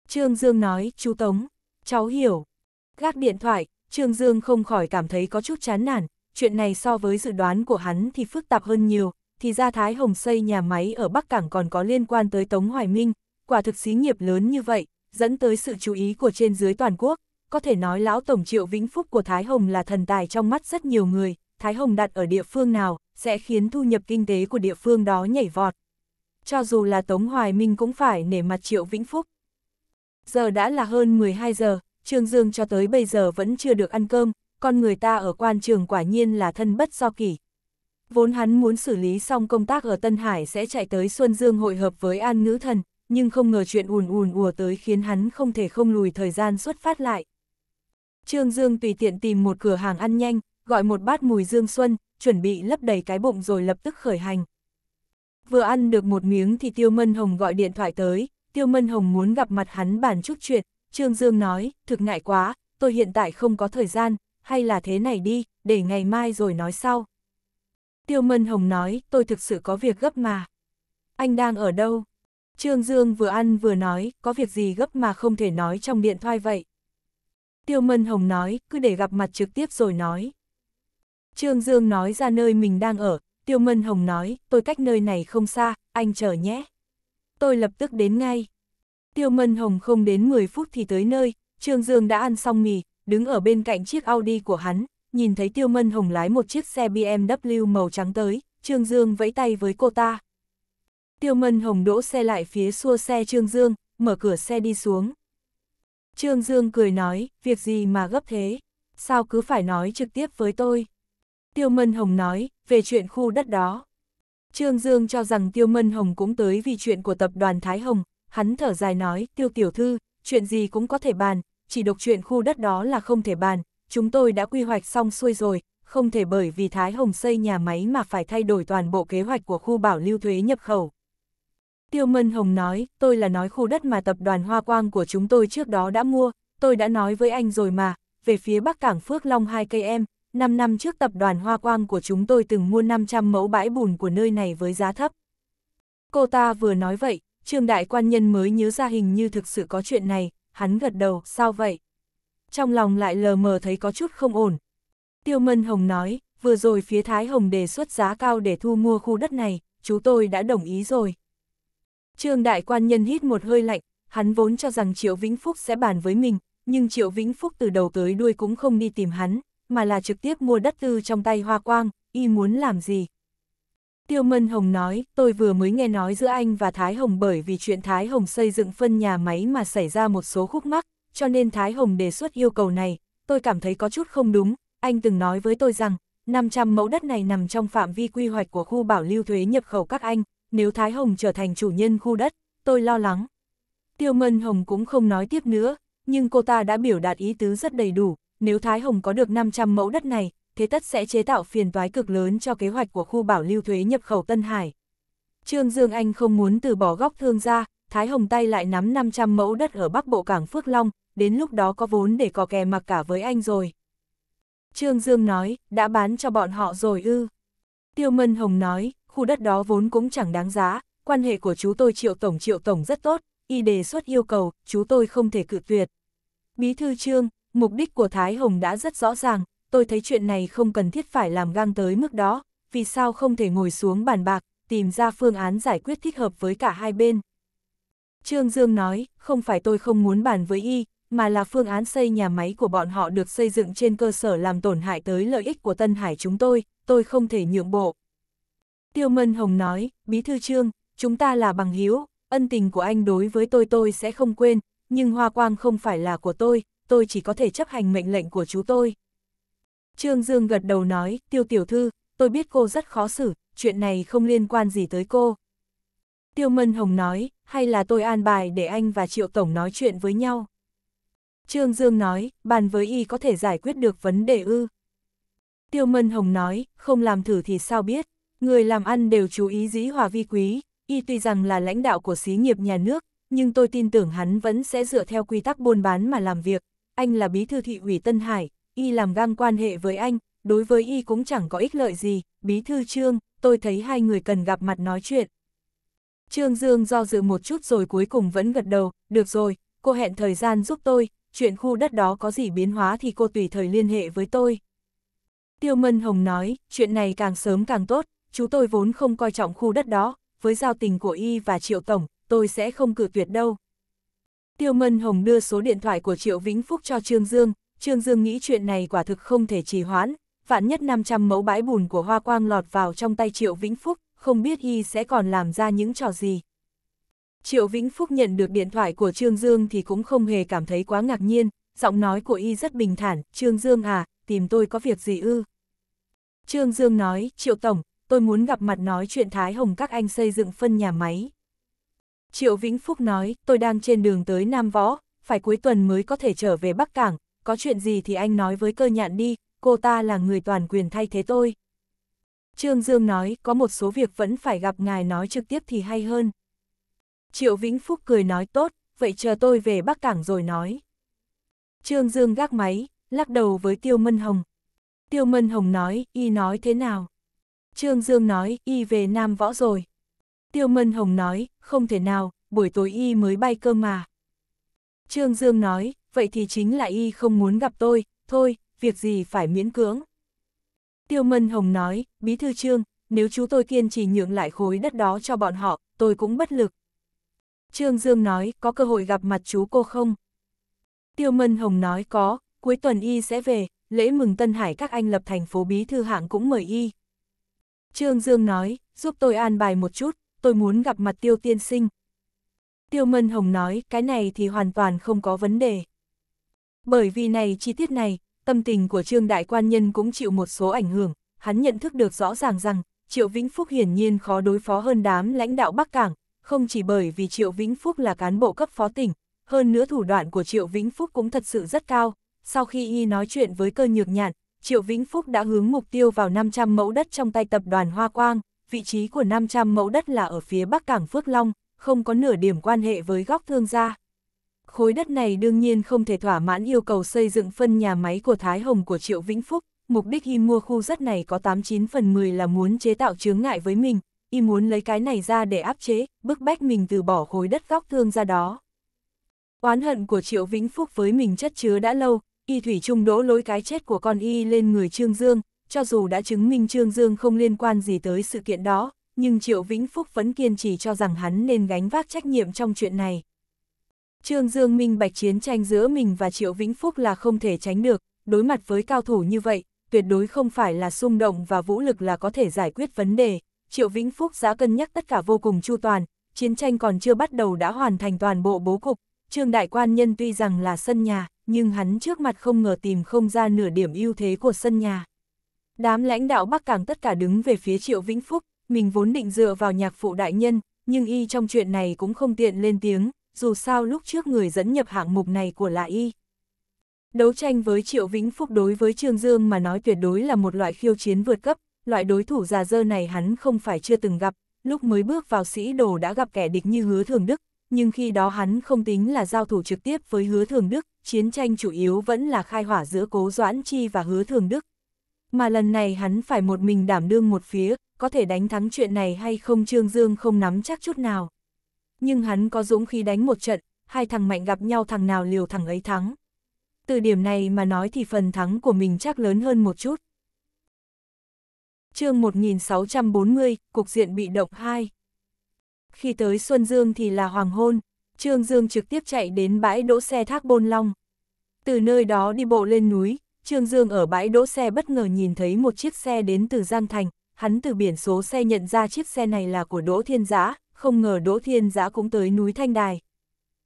Trương Dương nói, chu Tống, cháu hiểu, Gác điện thoại, Trương Dương không khỏi cảm thấy có chút chán nản, chuyện này so với dự đoán của hắn thì phức tạp hơn nhiều, thì ra Thái Hồng xây nhà máy ở Bắc Cảng còn có liên quan tới Tống Hoài Minh, quả thực xí nghiệp lớn như vậy, dẫn tới sự chú ý của trên dưới toàn quốc, có thể nói lão tổng triệu vĩnh phúc của Thái Hồng là thần tài trong mắt rất nhiều người, Thái Hồng đặt ở địa phương nào, sẽ khiến thu nhập kinh tế của địa phương đó nhảy vọt. Cho dù là Tống Hoài Minh cũng phải nể mặt triệu vĩnh phúc. Giờ đã là hơn 12 giờ, Trương Dương cho tới bây giờ vẫn chưa được ăn cơm, con người ta ở quan trường quả nhiên là thân bất do kỷ. Vốn hắn muốn xử lý xong công tác ở Tân Hải sẽ chạy tới Xuân Dương hội hợp với An Ngữ Thần, nhưng không ngờ chuyện ùn ùn ùa tới khiến hắn không thể không lùi thời gian xuất phát lại. Trương Dương tùy tiện tìm một cửa hàng ăn nhanh, gọi một bát mùi dương xuân, chuẩn bị lấp đầy cái bụng rồi lập tức khởi hành. Vừa ăn được một miếng thì Tiêu Mân Hồng gọi điện thoại tới, Tiêu Mân Hồng muốn gặp mặt hắn bàn chút chuyện, Trương Dương nói, thực ngại quá, tôi hiện tại không có thời gian, hay là thế này đi, để ngày mai rồi nói sau. Tiêu Mân Hồng nói, tôi thực sự có việc gấp mà. Anh đang ở đâu? Trương Dương vừa ăn vừa nói, có việc gì gấp mà không thể nói trong điện thoại vậy. Tiêu Mân Hồng nói, cứ để gặp mặt trực tiếp rồi nói. Trương Dương nói ra nơi mình đang ở, Tiêu Mân Hồng nói, tôi cách nơi này không xa, anh chờ nhé. Tôi lập tức đến ngay. Tiêu Mân Hồng không đến 10 phút thì tới nơi, Trương Dương đã ăn xong mì, đứng ở bên cạnh chiếc Audi của hắn, nhìn thấy Tiêu Mân Hồng lái một chiếc xe BMW màu trắng tới, Trương Dương vẫy tay với cô ta. Tiêu Mân Hồng đỗ xe lại phía xua xe Trương Dương, mở cửa xe đi xuống. Trương Dương cười nói, việc gì mà gấp thế, sao cứ phải nói trực tiếp với tôi. Tiêu Mân Hồng nói, về chuyện khu đất đó. Trương Dương cho rằng Tiêu Mân Hồng cũng tới vì chuyện của tập đoàn Thái Hồng, hắn thở dài nói, tiêu tiểu thư, chuyện gì cũng có thể bàn, chỉ độc chuyện khu đất đó là không thể bàn, chúng tôi đã quy hoạch xong xuôi rồi, không thể bởi vì Thái Hồng xây nhà máy mà phải thay đổi toàn bộ kế hoạch của khu bảo lưu thuế nhập khẩu. Tiêu Mân Hồng nói, tôi là nói khu đất mà tập đoàn Hoa Quang của chúng tôi trước đó đã mua, tôi đã nói với anh rồi mà, về phía Bắc Cảng Phước Long 2 cây em, 5 năm trước tập đoàn Hoa Quang của chúng tôi từng mua 500 mẫu bãi bùn của nơi này với giá thấp. Cô ta vừa nói vậy, Trương đại quan nhân mới nhớ ra hình như thực sự có chuyện này, hắn gật đầu, sao vậy? Trong lòng lại lờ mờ thấy có chút không ổn. Tiêu Mân Hồng nói, vừa rồi phía Thái Hồng đề xuất giá cao để thu mua khu đất này, chú tôi đã đồng ý rồi. Trương đại quan nhân hít một hơi lạnh, hắn vốn cho rằng Triệu Vĩnh Phúc sẽ bàn với mình, nhưng Triệu Vĩnh Phúc từ đầu tới đuôi cũng không đi tìm hắn, mà là trực tiếp mua đất tư trong tay Hoa Quang, y muốn làm gì, Tiêu Mân Hồng nói, tôi vừa mới nghe nói giữa anh và Thái Hồng bởi vì chuyện Thái Hồng xây dựng phân nhà máy mà xảy ra một số khúc mắc, cho nên Thái Hồng đề xuất yêu cầu này, tôi cảm thấy có chút không đúng, anh từng nói với tôi rằng, 500 mẫu đất này nằm trong phạm vi quy hoạch của khu bảo lưu thuế nhập khẩu các anh, nếu Thái Hồng trở thành chủ nhân khu đất, tôi lo lắng. Tiêu Mân Hồng cũng không nói tiếp nữa, nhưng cô ta đã biểu đạt ý tứ rất đầy đủ, nếu Thái Hồng có được 500 mẫu đất này, thế tất sẽ chế tạo phiền toái cực lớn cho kế hoạch của khu bảo lưu thuế nhập khẩu Tân Hải. Trương Dương Anh không muốn từ bỏ góc thương gia, Thái Hồng Tay lại nắm 500 mẫu đất ở Bắc Bộ Cảng Phước Long, đến lúc đó có vốn để có kè mặc cả với anh rồi. Trương Dương nói, đã bán cho bọn họ rồi ư. Tiêu Mân Hồng nói, khu đất đó vốn cũng chẳng đáng giá, quan hệ của chú tôi Triệu Tổng Triệu Tổng rất tốt, y đề xuất yêu cầu, chú tôi không thể cự tuyệt. Bí thư Trương, mục đích của Thái Hồng đã rất rõ ràng, tôi thấy chuyện này không cần thiết phải làm gang tới mức đó, vì sao không thể ngồi xuống bàn bạc, tìm ra phương án giải quyết thích hợp với cả hai bên. Trương Dương nói, không phải tôi không muốn bàn với y, mà là phương án xây nhà máy của bọn họ được xây dựng trên cơ sở làm tổn hại tới lợi ích của Tân Hải chúng tôi, tôi không thể nhượng bộ. Tiêu Mân Hồng nói, Bí Thư Trương, chúng ta là bằng hiếu, ân tình của anh đối với tôi tôi sẽ không quên, nhưng Hoa Quang không phải là của tôi, tôi chỉ có thể chấp hành mệnh lệnh của chú tôi. Trương Dương gật đầu nói, tiêu tiểu thư, tôi biết cô rất khó xử, chuyện này không liên quan gì tới cô. Tiêu Mân Hồng nói, hay là tôi an bài để anh và Triệu Tổng nói chuyện với nhau. Trương Dương nói, bàn với y có thể giải quyết được vấn đề ư. Tiêu Mân Hồng nói, không làm thử thì sao biết, người làm ăn đều chú ý dĩ hòa vi quý, y tuy rằng là lãnh đạo của xí nghiệp nhà nước, nhưng tôi tin tưởng hắn vẫn sẽ dựa theo quy tắc buôn bán mà làm việc. Anh là bí thư thị ủy Tân Hải, y làm gam quan hệ với anh, đối với y cũng chẳng có ích lợi gì, bí thư trương, tôi thấy hai người cần gặp mặt nói chuyện. Trương Dương do dự một chút rồi cuối cùng vẫn gật đầu, được rồi, cô hẹn thời gian giúp tôi, chuyện khu đất đó có gì biến hóa thì cô tùy thời liên hệ với tôi. Tiêu Mân Hồng nói, chuyện này càng sớm càng tốt, chú tôi vốn không coi trọng khu đất đó, với giao tình của y và Triệu Tổng, tôi sẽ không cử tuyệt đâu. Tiêu Mân Hồng đưa số điện thoại của Triệu Vĩnh Phúc cho Trương Dương, Trương Dương nghĩ chuyện này quả thực không thể trì hoãn, vạn nhất 500 mẫu bãi bùn của Hoa Quang lọt vào trong tay Triệu Vĩnh Phúc, không biết y sẽ còn làm ra những trò gì. Triệu Vĩnh Phúc nhận được điện thoại của Trương Dương thì cũng không hề cảm thấy quá ngạc nhiên, giọng nói của y rất bình thản, Trương Dương à, tìm tôi có việc gì ư? Trương Dương nói, Triệu Tổng, tôi muốn gặp mặt nói chuyện Thái Hồng các anh xây dựng phân nhà máy. Triệu Vĩnh Phúc nói, tôi đang trên đường tới Nam Võ, phải cuối tuần mới có thể trở về Bắc Cảng, có chuyện gì thì anh nói với cơ nhạn đi, cô ta là người toàn quyền thay thế tôi. Trương Dương nói, có một số việc vẫn phải gặp ngài nói trực tiếp thì hay hơn. Triệu Vĩnh Phúc cười nói tốt, vậy chờ tôi về Bắc Cảng rồi nói. Trương Dương gác máy, lắc đầu với Tiêu Mân Hồng. Tiêu Mân Hồng nói, y nói thế nào? Trương Dương nói, y về Nam Võ rồi. Tiêu Mân Hồng nói, không thể nào, buổi tối y mới bay cơ mà. Trương Dương nói, vậy thì chính là y không muốn gặp tôi, thôi, việc gì phải miễn cưỡng. Tiêu Mân Hồng nói, Bí Thư Trương, nếu chú tôi kiên trì nhượng lại khối đất đó cho bọn họ, tôi cũng bất lực. Trương Dương nói, có cơ hội gặp mặt chú cô không? Tiêu Mân Hồng nói có, cuối tuần y sẽ về, lễ mừng Tân Hải các anh lập thành phố Bí Thư hạng cũng mời y. Trương Dương nói, giúp tôi an bài một chút, tôi muốn gặp mặt Tiêu Tiên Sinh, Tiêu Mân Hồng nói cái này thì hoàn toàn không có vấn đề. Bởi vì này chi tiết này, tâm tình của Trương Đại Quan Nhân cũng chịu một số ảnh hưởng, hắn nhận thức được rõ ràng rằng Triệu Vĩnh Phúc hiển nhiên khó đối phó hơn đám lãnh đạo Bắc Cảng, không chỉ bởi vì Triệu Vĩnh Phúc là cán bộ cấp phó tỉnh, hơn nữa thủ đoạn của Triệu Vĩnh Phúc cũng thật sự rất cao. Sau khi y nói chuyện với cơ nhược nhạn, Triệu Vĩnh Phúc đã hướng mục tiêu vào 500 mẫu đất trong tay tập đoàn Hoa Quang, vị trí của 500 mẫu đất là ở phía Bắc Cảng Phước Long, không có nửa điểm quan hệ với góc thương gia. Khối đất này đương nhiên không thể thỏa mãn yêu cầu xây dựng phân nhà máy của Thái Hồng của Triệu Vĩnh Phúc, mục đích y mua khu đất này có 89 phần 10 là muốn chế tạo chướng ngại với mình, y muốn lấy cái này ra để áp chế, bức bách mình từ bỏ khối đất góc thương gia đó. Oán hận của Triệu Vĩnh Phúc với mình chất chứa đã lâu, y thủy chung đỗ lối cái chết của con y lên người Trương Dương, cho dù đã chứng minh Trương Dương không liên quan gì tới sự kiện đó, nhưng Triệu Vĩnh Phúc vẫn kiên trì cho rằng hắn nên gánh vác trách nhiệm trong chuyện này. Trương Dương minh bạch chiến tranh giữa mình và Triệu Vĩnh Phúc là không thể tránh được, đối mặt với cao thủ như vậy, tuyệt đối không phải là xung động và vũ lực là có thể giải quyết vấn đề. Triệu Vĩnh Phúc đã cân nhắc tất cả vô cùng chu toàn, chiến tranh còn chưa bắt đầu đã hoàn thành toàn bộ bố cục. Trương Đại Quan Nhân tuy rằng là sân nhà, nhưng hắn trước mặt không ngờ tìm không ra nửa điểm ưu thế của sân nhà. Đám lãnh đạo Bắc Càng tất cả đứng về phía Triệu Vĩnh Phúc, mình vốn định dựa vào nhạc phụ đại nhân, nhưng y trong chuyện này cũng không tiện lên tiếng, dù sao lúc trước người dẫn nhập hạng mục này của là y. Đấu tranh với Triệu Vĩnh Phúc đối với Trương Dương mà nói tuyệt đối là một loại khiêu chiến vượt cấp, loại đối thủ già dơ này hắn không phải chưa từng gặp, lúc mới bước vào sĩ đồ đã gặp kẻ địch như hứa thường Đức, nhưng khi đó hắn không tính là giao thủ trực tiếp với hứa thường Đức, chiến tranh chủ yếu vẫn là khai hỏa giữa cố Doãn Chi và hứa thường Đức. Mà lần này hắn phải một mình đảm đương một phía, có thể đánh thắng chuyện này hay không Trương Dương không nắm chắc chút nào. Nhưng hắn có dũng khí đánh một trận, hai thằng mạnh gặp nhau thằng nào liều thằng ấy thắng. Từ điểm này mà nói thì phần thắng của mình chắc lớn hơn một chút. chương 1640, Cục diện bị động 2 Khi tới Xuân Dương thì là hoàng hôn, Trương Dương trực tiếp chạy đến bãi đỗ xe Thác Bôn Long. Từ nơi đó đi bộ lên núi, Trương Dương ở bãi đỗ xe bất ngờ nhìn thấy một chiếc xe đến từ Giang Thành, hắn từ biển số xe nhận ra chiếc xe này là của Đỗ Thiên Giã, không ngờ Đỗ Thiên Giã cũng tới núi Thanh Đài.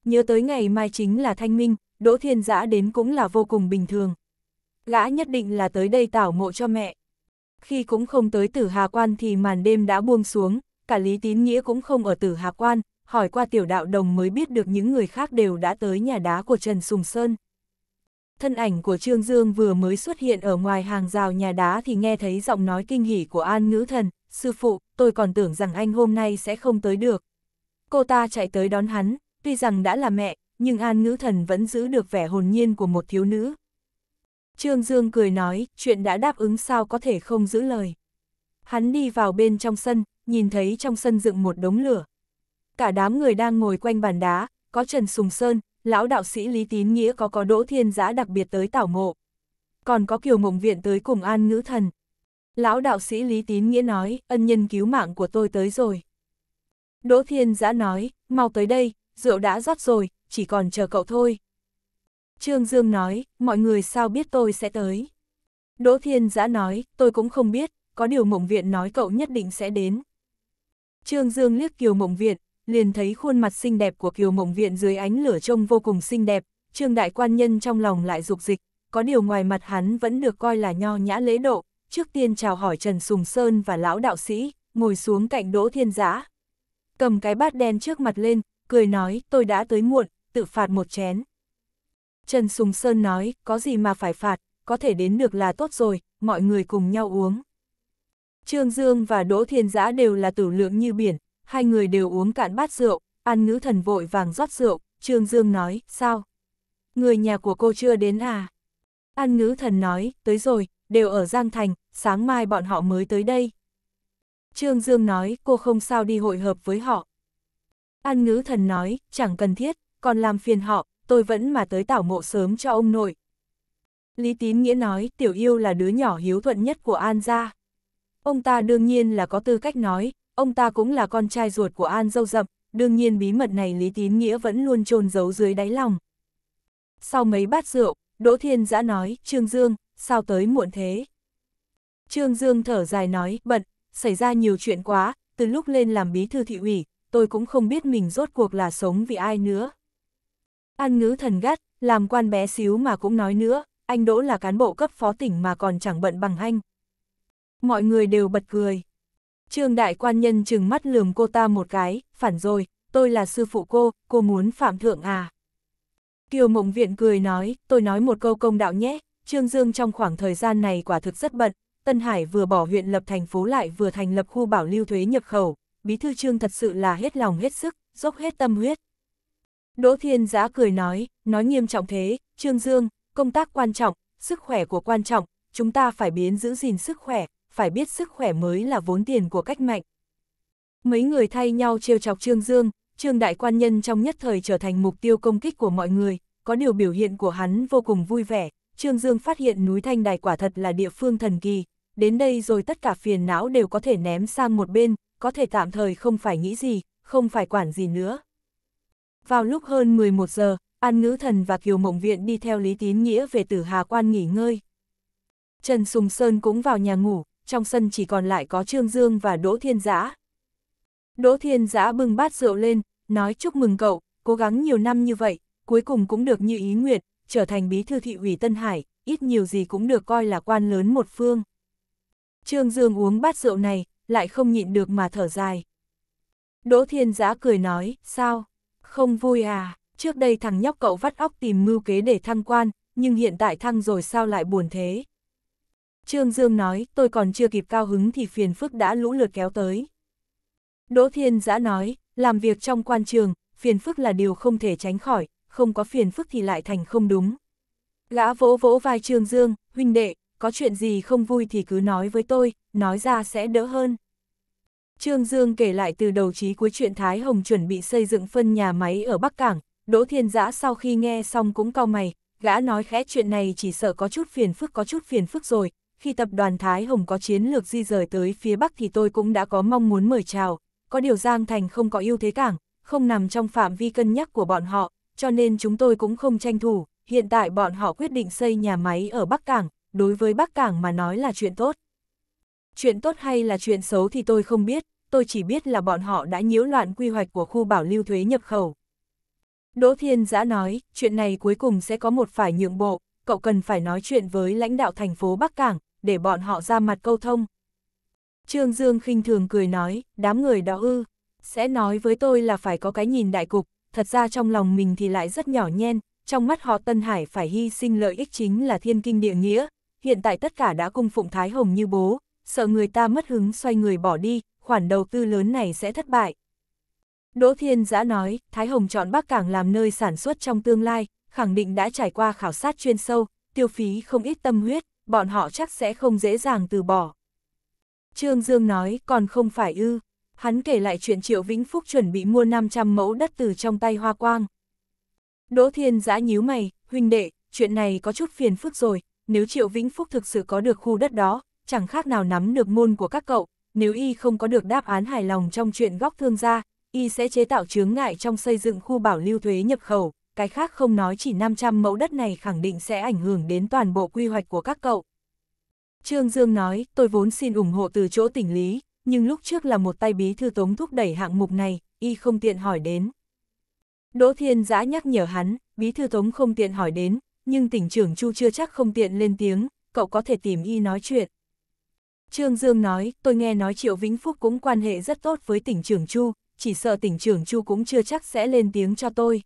Nhớ tới ngày mai chính là Thanh Minh, Đỗ Thiên Giã đến cũng là vô cùng bình thường. Gã nhất định là tới đây tảo mộ cho mẹ. Khi cũng không tới tử Hà Quan thì màn đêm đã buông xuống, cả Lý Tín Nghĩa cũng không ở tử Hà Quan, hỏi qua tiểu đạo đồng mới biết được những người khác đều đã tới nhà đá của Trần Sùng Sơn thân ảnh của Trương Dương vừa mới xuất hiện ở ngoài hàng rào nhà đá thì nghe thấy giọng nói kinh hỉ của An Ngữ Thần, sư phụ, tôi còn tưởng rằng anh hôm nay sẽ không tới được. Cô ta chạy tới đón hắn, tuy rằng đã là mẹ, nhưng An Ngữ Thần vẫn giữ được vẻ hồn nhiên của một thiếu nữ. Trương Dương cười nói, chuyện đã đáp ứng sao có thể không giữ lời. Hắn đi vào bên trong sân, nhìn thấy trong sân dựng một đống lửa. Cả đám người đang ngồi quanh bàn đá, có Trần Sùng Sơn, lão đạo sĩ Lý Tín Nghĩa có có Đỗ Thiên Giã đặc biệt tới tảo mộ. Còn có Kiều Mộng Viện tới cùng an ngữ thần. Lão đạo sĩ Lý Tín Nghĩa nói, ân nhân cứu mạng của tôi tới rồi. Đỗ Thiên Giã nói, mau tới đây, rượu đã rót rồi, chỉ còn chờ cậu thôi. Trương Dương nói, mọi người sao biết tôi sẽ tới. Đỗ Thiên Giã nói, tôi cũng không biết, có điều mộng viện nói cậu nhất định sẽ đến. Trương Dương liếc Kiều Mộng Viện, liền thấy khuôn mặt xinh đẹp của Kiều Mộng Viện dưới ánh lửa trông vô cùng xinh đẹp, Trương Đại Quan Nhân trong lòng lại dục dịch, có điều ngoài mặt hắn vẫn được coi là nho nhã lễ độ, trước tiên chào hỏi Trần Sùng Sơn và lão đạo sĩ, ngồi xuống cạnh Đỗ Thiên Giã. Cầm cái bát đen trước mặt lên, cười nói tôi đã tới muộn, tự phạt một chén. Trần Sùng Sơn nói, có gì mà phải phạt, có thể đến được là tốt rồi, mọi người cùng nhau uống. Trương Dương và Đỗ Thiên Giã đều là tử lượng như biển, hai người đều uống cạn bát rượu, An ngữ thần vội vàng rót rượu, Trương Dương nói, sao? Người nhà của cô chưa đến à? An ngữ thần nói, tới rồi, đều ở Giang Thành, sáng mai bọn họ mới tới đây. Trương Dương nói, cô không sao đi hội hợp với họ. An ngữ thần nói, chẳng cần thiết, còn làm phiền họ, tôi vẫn mà tới tảo mộ sớm cho ông nội. Lý Tín Nghĩa nói, tiểu yêu là đứa nhỏ hiếu thuận nhất của An gia. Ông ta đương nhiên là có tư cách nói, ông ta cũng là con trai ruột của An Dâu Dậm, đương nhiên bí mật này Lý Tín Nghĩa vẫn luôn trôn giấu dưới đáy lòng. Sau mấy bát rượu, Đỗ Thiên Giã nói, Trương Dương, sao tới muộn thế? Trương Dương thở dài nói, bận, xảy ra nhiều chuyện quá, từ lúc lên làm bí thư thị ủy, tôi cũng không biết mình rốt cuộc là sống vì ai nữa. An ngữ thần gắt, làm quan bé xíu mà cũng nói nữa, anh Đỗ là cán bộ cấp phó tỉnh mà còn chẳng bận bằng anh. Mọi người đều bật cười. Trương đại quan nhân chừng mắt lườm cô ta một cái, phản rồi, tôi là sư phụ cô, cô muốn phạm thượng à. Kiều Mộng Viện cười nói, tôi nói một câu công đạo nhé, Trương Dương trong khoảng thời gian này quả thực rất bận, Tân Hải vừa bỏ huyện lập thành phố lại vừa thành lập khu bảo lưu thuế nhập khẩu, bí thư Trương thật sự là hết lòng hết sức, dốc hết tâm huyết. Đỗ Thiên Giã cười nói, nói nghiêm trọng thế, Trương Dương, công tác quan trọng, sức khỏe của quan trọng, chúng ta phải biến giữ gìn sức khỏe, phải biết sức khỏe mới là vốn tiền của cách mạnh. Mấy người thay nhau trêu chọc Trương Dương, Trương Đại Quan Nhân trong nhất thời trở thành mục tiêu công kích của mọi người, có điều biểu hiện của hắn vô cùng vui vẻ, Trương Dương phát hiện núi Thanh Đài quả thật là địa phương thần kỳ, đến đây rồi tất cả phiền não đều có thể ném sang một bên, có thể tạm thời không phải nghĩ gì, không phải quản gì nữa. Vào lúc hơn 11 giờ, An Ngữ Thần và Kiều Mộng Viện đi theo Lý Tín Nghĩa về Tử Hà Quan nghỉ ngơi. Trần Sùng Sơn cũng vào nhà ngủ, trong sân chỉ còn lại có Trương Dương và Đỗ Thiên Giã. Đỗ Thiên Giã bưng bát rượu lên, nói chúc mừng cậu, cố gắng nhiều năm như vậy, cuối cùng cũng được như ý nguyện, trở thành bí thư thị ủy Tân Hải, ít nhiều gì cũng được coi là quan lớn một phương. Trương Dương uống bát rượu này, lại không nhịn được mà thở dài. Đỗ Thiên Giã cười nói, sao? Không vui à? Trước đây thằng nhóc cậu vắt óc tìm mưu kế để thăng quan, nhưng hiện tại thăng rồi sao lại buồn thế? Trương Dương nói, tôi còn chưa kịp cao hứng thì phiền phức đã lũ lượt kéo tới. Đỗ Thiên Giã nói, làm việc trong quan trường, phiền phức là điều không thể tránh khỏi, không có phiền phức thì lại thành không đúng. Gã vỗ vỗ vai Trương Dương, huynh đệ, có chuyện gì không vui thì cứ nói với tôi, nói ra sẽ đỡ hơn. Trương Dương kể lại từ đầu chí cuối chuyện Thái Hồng chuẩn bị xây dựng phân nhà máy ở Bắc Cảng, Đỗ Thiên Giã sau khi nghe xong cũng cau mày, gã nói khẽ chuyện này chỉ sợ có chút phiền phức có chút phiền phức rồi, khi tập đoàn Thái Hồng có chiến lược di rời tới phía Bắc thì tôi cũng đã có mong muốn mời chào, có điều Giang Thành không có ưu thế cảng, không nằm trong phạm vi cân nhắc của bọn họ, cho nên chúng tôi cũng không tranh thủ, hiện tại bọn họ quyết định xây nhà máy ở Bắc Cảng, đối với Bắc Cảng mà nói là chuyện tốt. Chuyện tốt hay là chuyện xấu thì tôi không biết, tôi chỉ biết là bọn họ đã nhiễu loạn quy hoạch của khu bảo lưu thuế nhập khẩu. Đỗ Thiên Giã nói, chuyện này cuối cùng sẽ có một phải nhượng bộ, cậu cần phải nói chuyện với lãnh đạo thành phố Bắc Cảng, để bọn họ ra mặt câu thông. Trương Dương khinh thường cười nói, đám người đó ư, sẽ nói với tôi là phải có cái nhìn đại cục, thật ra trong lòng mình thì lại rất nhỏ nhen, trong mắt họ Tân Hải phải hy sinh lợi ích chính là thiên kinh địa nghĩa, hiện tại tất cả đã cung phụng Thái Hồng như bố, sợ người ta mất hứng xoay người bỏ đi, khoản đầu tư lớn này sẽ thất bại. Đỗ Thiên Giã nói, Thái Hồng chọn Bắc Cảng làm nơi sản xuất trong tương lai, khẳng định đã trải qua khảo sát chuyên sâu, tiêu phí không ít tâm huyết, bọn họ chắc sẽ không dễ dàng từ bỏ. Trương Dương nói còn không phải ư, hắn kể lại chuyện Triệu Vĩnh Phúc chuẩn bị mua 500 mẫu đất từ trong tay Hoa Quang. Đỗ Thiên giã nhíu mày, huynh đệ, chuyện này có chút phiền phức rồi, nếu Triệu Vĩnh Phúc thực sự có được khu đất đó, chẳng khác nào nắm được môn của các cậu, nếu y không có được đáp án hài lòng trong chuyện góc thương gia, y sẽ chế tạo chướng ngại trong xây dựng khu bảo lưu thuế nhập khẩu cái khác không nói chỉ 500 mẫu đất này khẳng định sẽ ảnh hưởng đến toàn bộ quy hoạch của các cậu. Trương Dương nói, tôi vốn xin ủng hộ từ chỗ tỉnh lý, nhưng lúc trước là một tay bí thư tống thúc đẩy hạng mục này, y không tiện hỏi đến. Đỗ Thiên Giã nhắc nhở hắn, bí thư tống không tiện hỏi đến, nhưng tỉnh trưởng Chu chưa chắc không tiện lên tiếng, cậu có thể tìm y nói chuyện. Trương Dương nói, tôi nghe nói Triệu Vĩnh Phúc cũng quan hệ rất tốt với tỉnh trưởng Chu, chỉ sợ tỉnh trưởng Chu cũng chưa chắc sẽ lên tiếng cho tôi.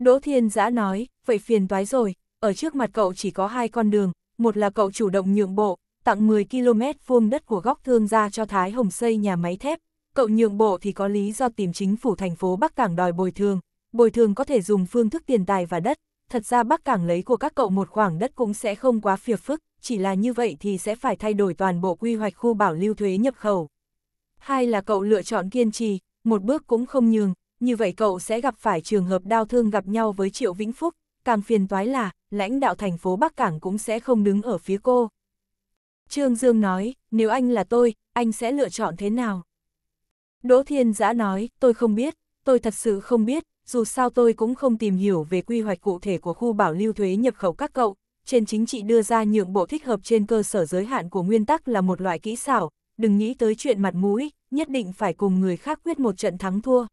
Đỗ Thiên Giã nói, vậy phiền toái rồi, ở trước mặt cậu chỉ có hai con đường, một là cậu chủ động nhượng bộ, tặng 10 km vuông đất của góc thương gia cho Thái Hồng xây nhà máy thép, cậu nhượng bộ thì có lý do tìm chính phủ thành phố Bắc Cảng đòi bồi thường, bồi thường có thể dùng phương thức tiền tài và đất, thật ra Bắc Cảng lấy của các cậu một khoảng đất cũng sẽ không quá phiền phức, chỉ là như vậy thì sẽ phải thay đổi toàn bộ quy hoạch khu bảo lưu thuế nhập khẩu. Hai là cậu lựa chọn kiên trì, một bước cũng không nhường, như vậy cậu sẽ gặp phải trường hợp đau thương gặp nhau với Triệu Vĩnh Phúc, càng phiền toái là, lãnh đạo thành phố Bắc Cảng cũng sẽ không đứng ở phía cô. Trương Dương nói, nếu anh là tôi, anh sẽ lựa chọn thế nào? Đỗ Thiên Giã nói, tôi không biết, tôi thật sự không biết, dù sao tôi cũng không tìm hiểu về quy hoạch cụ thể của khu bảo lưu thuế nhập khẩu các cậu. Trên chính trị đưa ra nhượng bộ thích hợp trên cơ sở giới hạn của nguyên tắc là một loại kỹ xảo, đừng nghĩ tới chuyện mặt mũi, nhất định phải cùng người khác quyết một trận thắng thua.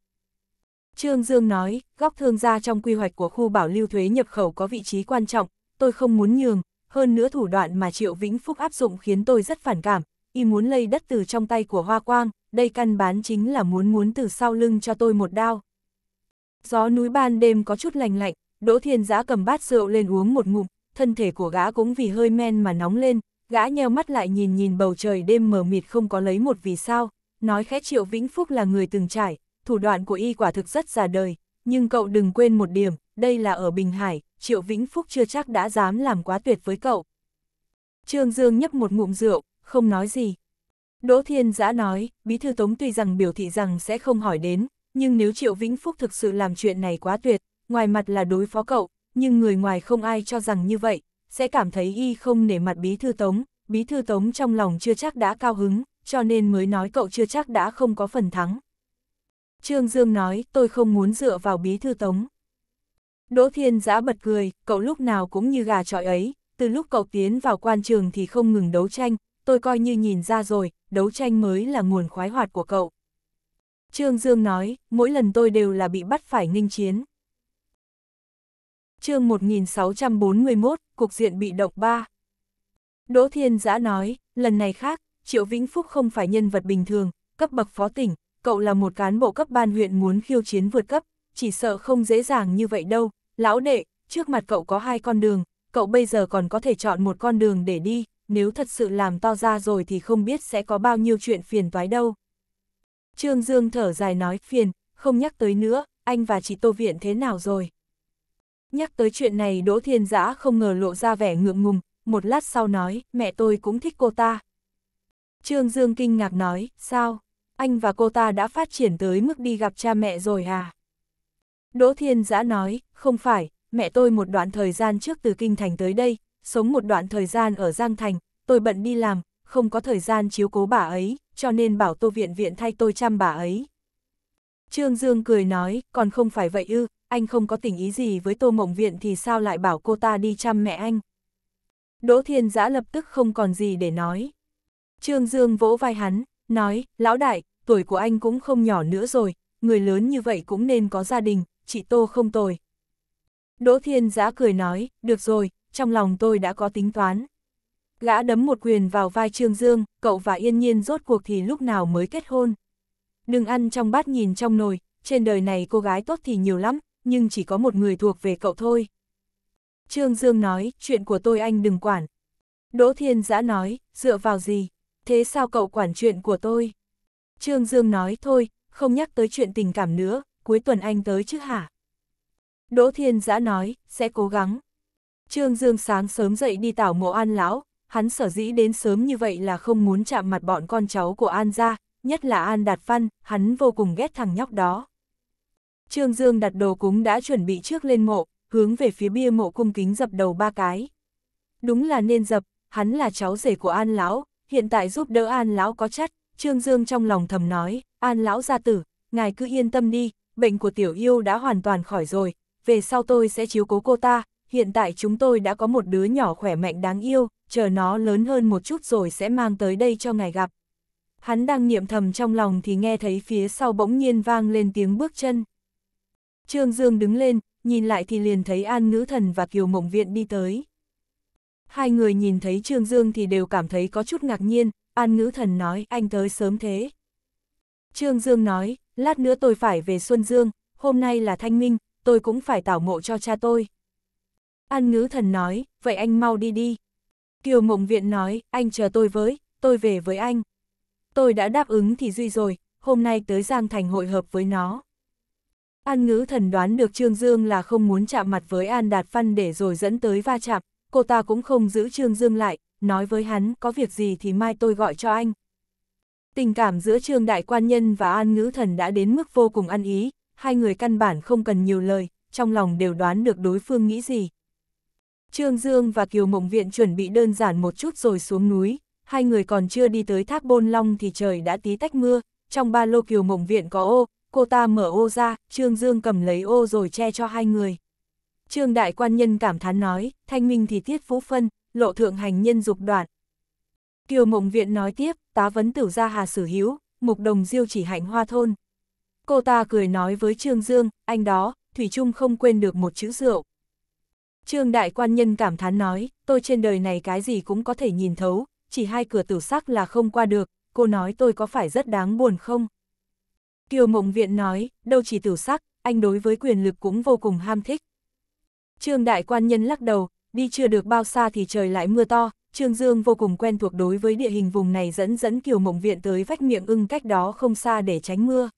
Trương Dương nói, góc thương gia trong quy hoạch của khu bảo lưu thuế nhập khẩu có vị trí quan trọng, tôi không muốn nhường, hơn nữa thủ đoạn mà Triệu Vĩnh Phúc áp dụng khiến tôi rất phản cảm, y muốn lây đất từ trong tay của Hoa Quang, đây căn bán chính là muốn muốn từ sau lưng cho tôi một đao. Gió núi ban đêm có chút lành lạnh, Đỗ Thiên Giã cầm bát rượu lên uống một ngụm, thân thể của gã cũng vì hơi men mà nóng lên, gã nheo mắt lại nhìn nhìn bầu trời đêm mờ mịt không có lấy một vì sao, nói khẽ Triệu Vĩnh Phúc là người từng trải, thủ đoạn của y quả thực rất già đời, nhưng cậu đừng quên một điểm, đây là ở Bình Hải, Triệu Vĩnh Phúc chưa chắc đã dám làm quá tuyệt với cậu. Trương Dương nhấp một ngụm rượu, không nói gì. Đỗ Thiên Giã nói, Bí Thư Tống tuy rằng biểu thị rằng sẽ không hỏi đến, nhưng nếu Triệu Vĩnh Phúc thực sự làm chuyện này quá tuyệt, ngoài mặt là đối phó cậu, nhưng người ngoài không ai cho rằng như vậy, sẽ cảm thấy y không nể mặt Bí Thư Tống, Bí Thư Tống trong lòng chưa chắc đã cao hứng, cho nên mới nói cậu chưa chắc đã không có phần thắng. Trương Dương nói, tôi không muốn dựa vào bí thư tống. Đỗ Thiên Giã bật cười, cậu lúc nào cũng như gà trọi ấy, từ lúc cậu tiến vào quan trường thì không ngừng đấu tranh, tôi coi như nhìn ra rồi, đấu tranh mới là nguồn khoái hoạt của cậu. Trương Dương nói, mỗi lần tôi đều là bị bắt phải nghinh chiến. chương 1641, Cục diện bị động 3 Đỗ Thiên Giã nói, lần này khác, Triệu Vĩnh Phúc không phải nhân vật bình thường, cấp bậc phó tỉnh, cậu là một cán bộ cấp ban huyện muốn khiêu chiến vượt cấp, chỉ sợ không dễ dàng như vậy đâu, lão đệ, trước mặt cậu có hai con đường, cậu bây giờ còn có thể chọn một con đường để đi, nếu thật sự làm to ra rồi thì không biết sẽ có bao nhiêu chuyện phiền toái đâu. Trương Dương thở dài nói phiền, không nhắc tới nữa, anh và chị Tô Viện thế nào rồi? Nhắc tới chuyện này Đỗ Thiên Giã không ngờ lộ ra vẻ ngượng ngùng, một lát sau nói, mẹ tôi cũng thích cô ta. Trương Dương kinh ngạc nói, sao? anh và cô ta đã phát triển tới mức đi gặp cha mẹ rồi à? Đỗ Thiên Giã nói, không phải, mẹ tôi một đoạn thời gian trước từ Kinh Thành tới đây, sống một đoạn thời gian ở Giang Thành, tôi bận đi làm, không có thời gian chiếu cố bà ấy, cho nên bảo tô viện viện thay tôi chăm bà ấy. Trương Dương cười nói, còn không phải vậy ư, anh không có tình ý gì với tô mộng viện thì sao lại bảo cô ta đi chăm mẹ anh. Đỗ Thiên Giã lập tức không còn gì để nói. Trương Dương vỗ vai hắn, nói, lão đại, tuổi của anh cũng không nhỏ nữa rồi, người lớn như vậy cũng nên có gia đình, chị Tô không tồi. Đỗ Thiên Giã cười nói, được rồi, trong lòng tôi đã có tính toán. Gã đấm một quyền vào vai Trương Dương, cậu và Yên Nhiên rốt cuộc thì lúc nào mới kết hôn. Đừng ăn trong bát nhìn trong nồi, trên đời này cô gái tốt thì nhiều lắm, nhưng chỉ có một người thuộc về cậu thôi. Trương Dương nói, chuyện của tôi anh đừng quản. Đỗ Thiên Giã nói, dựa vào gì? Thế sao cậu quản chuyện của tôi? Trương Dương nói thôi, không nhắc tới chuyện tình cảm nữa, cuối tuần anh tới chứ hả? Đỗ Thiên Giã nói, sẽ cố gắng. Trương Dương sáng sớm dậy đi tảo mộ An Lão, hắn sở dĩ đến sớm như vậy là không muốn chạm mặt bọn con cháu của An ra, nhất là An Đạt Văn, hắn vô cùng ghét thằng nhóc đó. Trương Dương đặt đồ cúng đã chuẩn bị trước lên mộ, hướng về phía bia mộ cung kính dập đầu ba cái. Đúng là nên dập, hắn là cháu rể của An Lão, hiện tại giúp đỡ An Lão có chắt, Trương Dương trong lòng thầm nói, an lão gia tử, ngài cứ yên tâm đi, bệnh của tiểu yêu đã hoàn toàn khỏi rồi, về sau tôi sẽ chiếu cố cô ta, hiện tại chúng tôi đã có một đứa nhỏ khỏe mạnh đáng yêu, chờ nó lớn hơn một chút rồi sẽ mang tới đây cho ngài gặp. Hắn đang niệm thầm trong lòng thì nghe thấy phía sau bỗng nhiên vang lên tiếng bước chân. Trương Dương đứng lên, nhìn lại thì liền thấy An Ngữ Thần và Kiều Mộng Viện đi tới. Hai người nhìn thấy Trương Dương thì đều cảm thấy có chút ngạc nhiên, An ngữ thần nói, anh tới sớm thế. Trương Dương nói, lát nữa tôi phải về Xuân Dương, hôm nay là thanh minh, tôi cũng phải tảo mộ cho cha tôi. An ngữ thần nói, vậy anh mau đi đi. Kiều Mộng Viện nói, anh chờ tôi với, tôi về với anh. Tôi đã đáp ứng thì Duy rồi, hôm nay tới Giang Thành hội hợp với nó. An ngữ thần đoán được Trương Dương là không muốn chạm mặt với An Đạt Phân để rồi dẫn tới va chạm, cô ta cũng không giữ Trương Dương lại, nói với hắn có việc gì thì mai tôi gọi cho anh. Tình cảm giữa Trương Đại Quan Nhân và An Ngữ Thần đã đến mức vô cùng ăn ý, hai người căn bản không cần nhiều lời, trong lòng đều đoán được đối phương nghĩ gì. Trương Dương và Kiều Mộng Viện chuẩn bị đơn giản một chút rồi xuống núi, hai người còn chưa đi tới thác bôn long thì trời đã tí tách mưa, trong ba lô Kiều Mộng Viện có ô, cô ta mở ô ra, Trương Dương cầm lấy ô rồi che cho hai người. Trương Đại Quan Nhân cảm thán nói, thanh minh thì tiết phú phân, lộ thượng hành nhân dục đoạn. Kiều Mộng Viện nói tiếp, tá vấn tử gia hà sử hữu, mục đồng diêu chỉ hạnh hoa thôn. Cô ta cười nói với Trương Dương, anh đó, Thủy Trung không quên được một chữ rượu. Trương Đại Quan Nhân cảm thán nói, tôi trên đời này cái gì cũng có thể nhìn thấu, chỉ hai cửa tử sắc là không qua được, cô nói tôi có phải rất đáng buồn không? Kiều Mộng Viện nói, đâu chỉ tử sắc, anh đối với quyền lực cũng vô cùng ham thích. Trương Đại Quan Nhân lắc đầu, đi chưa được bao xa thì trời lại mưa to, Trương Dương vô cùng quen thuộc đối với địa hình vùng này dẫn dẫn Kiều Mộng Viện tới vách miệng ưng cách đó không xa để tránh mưa.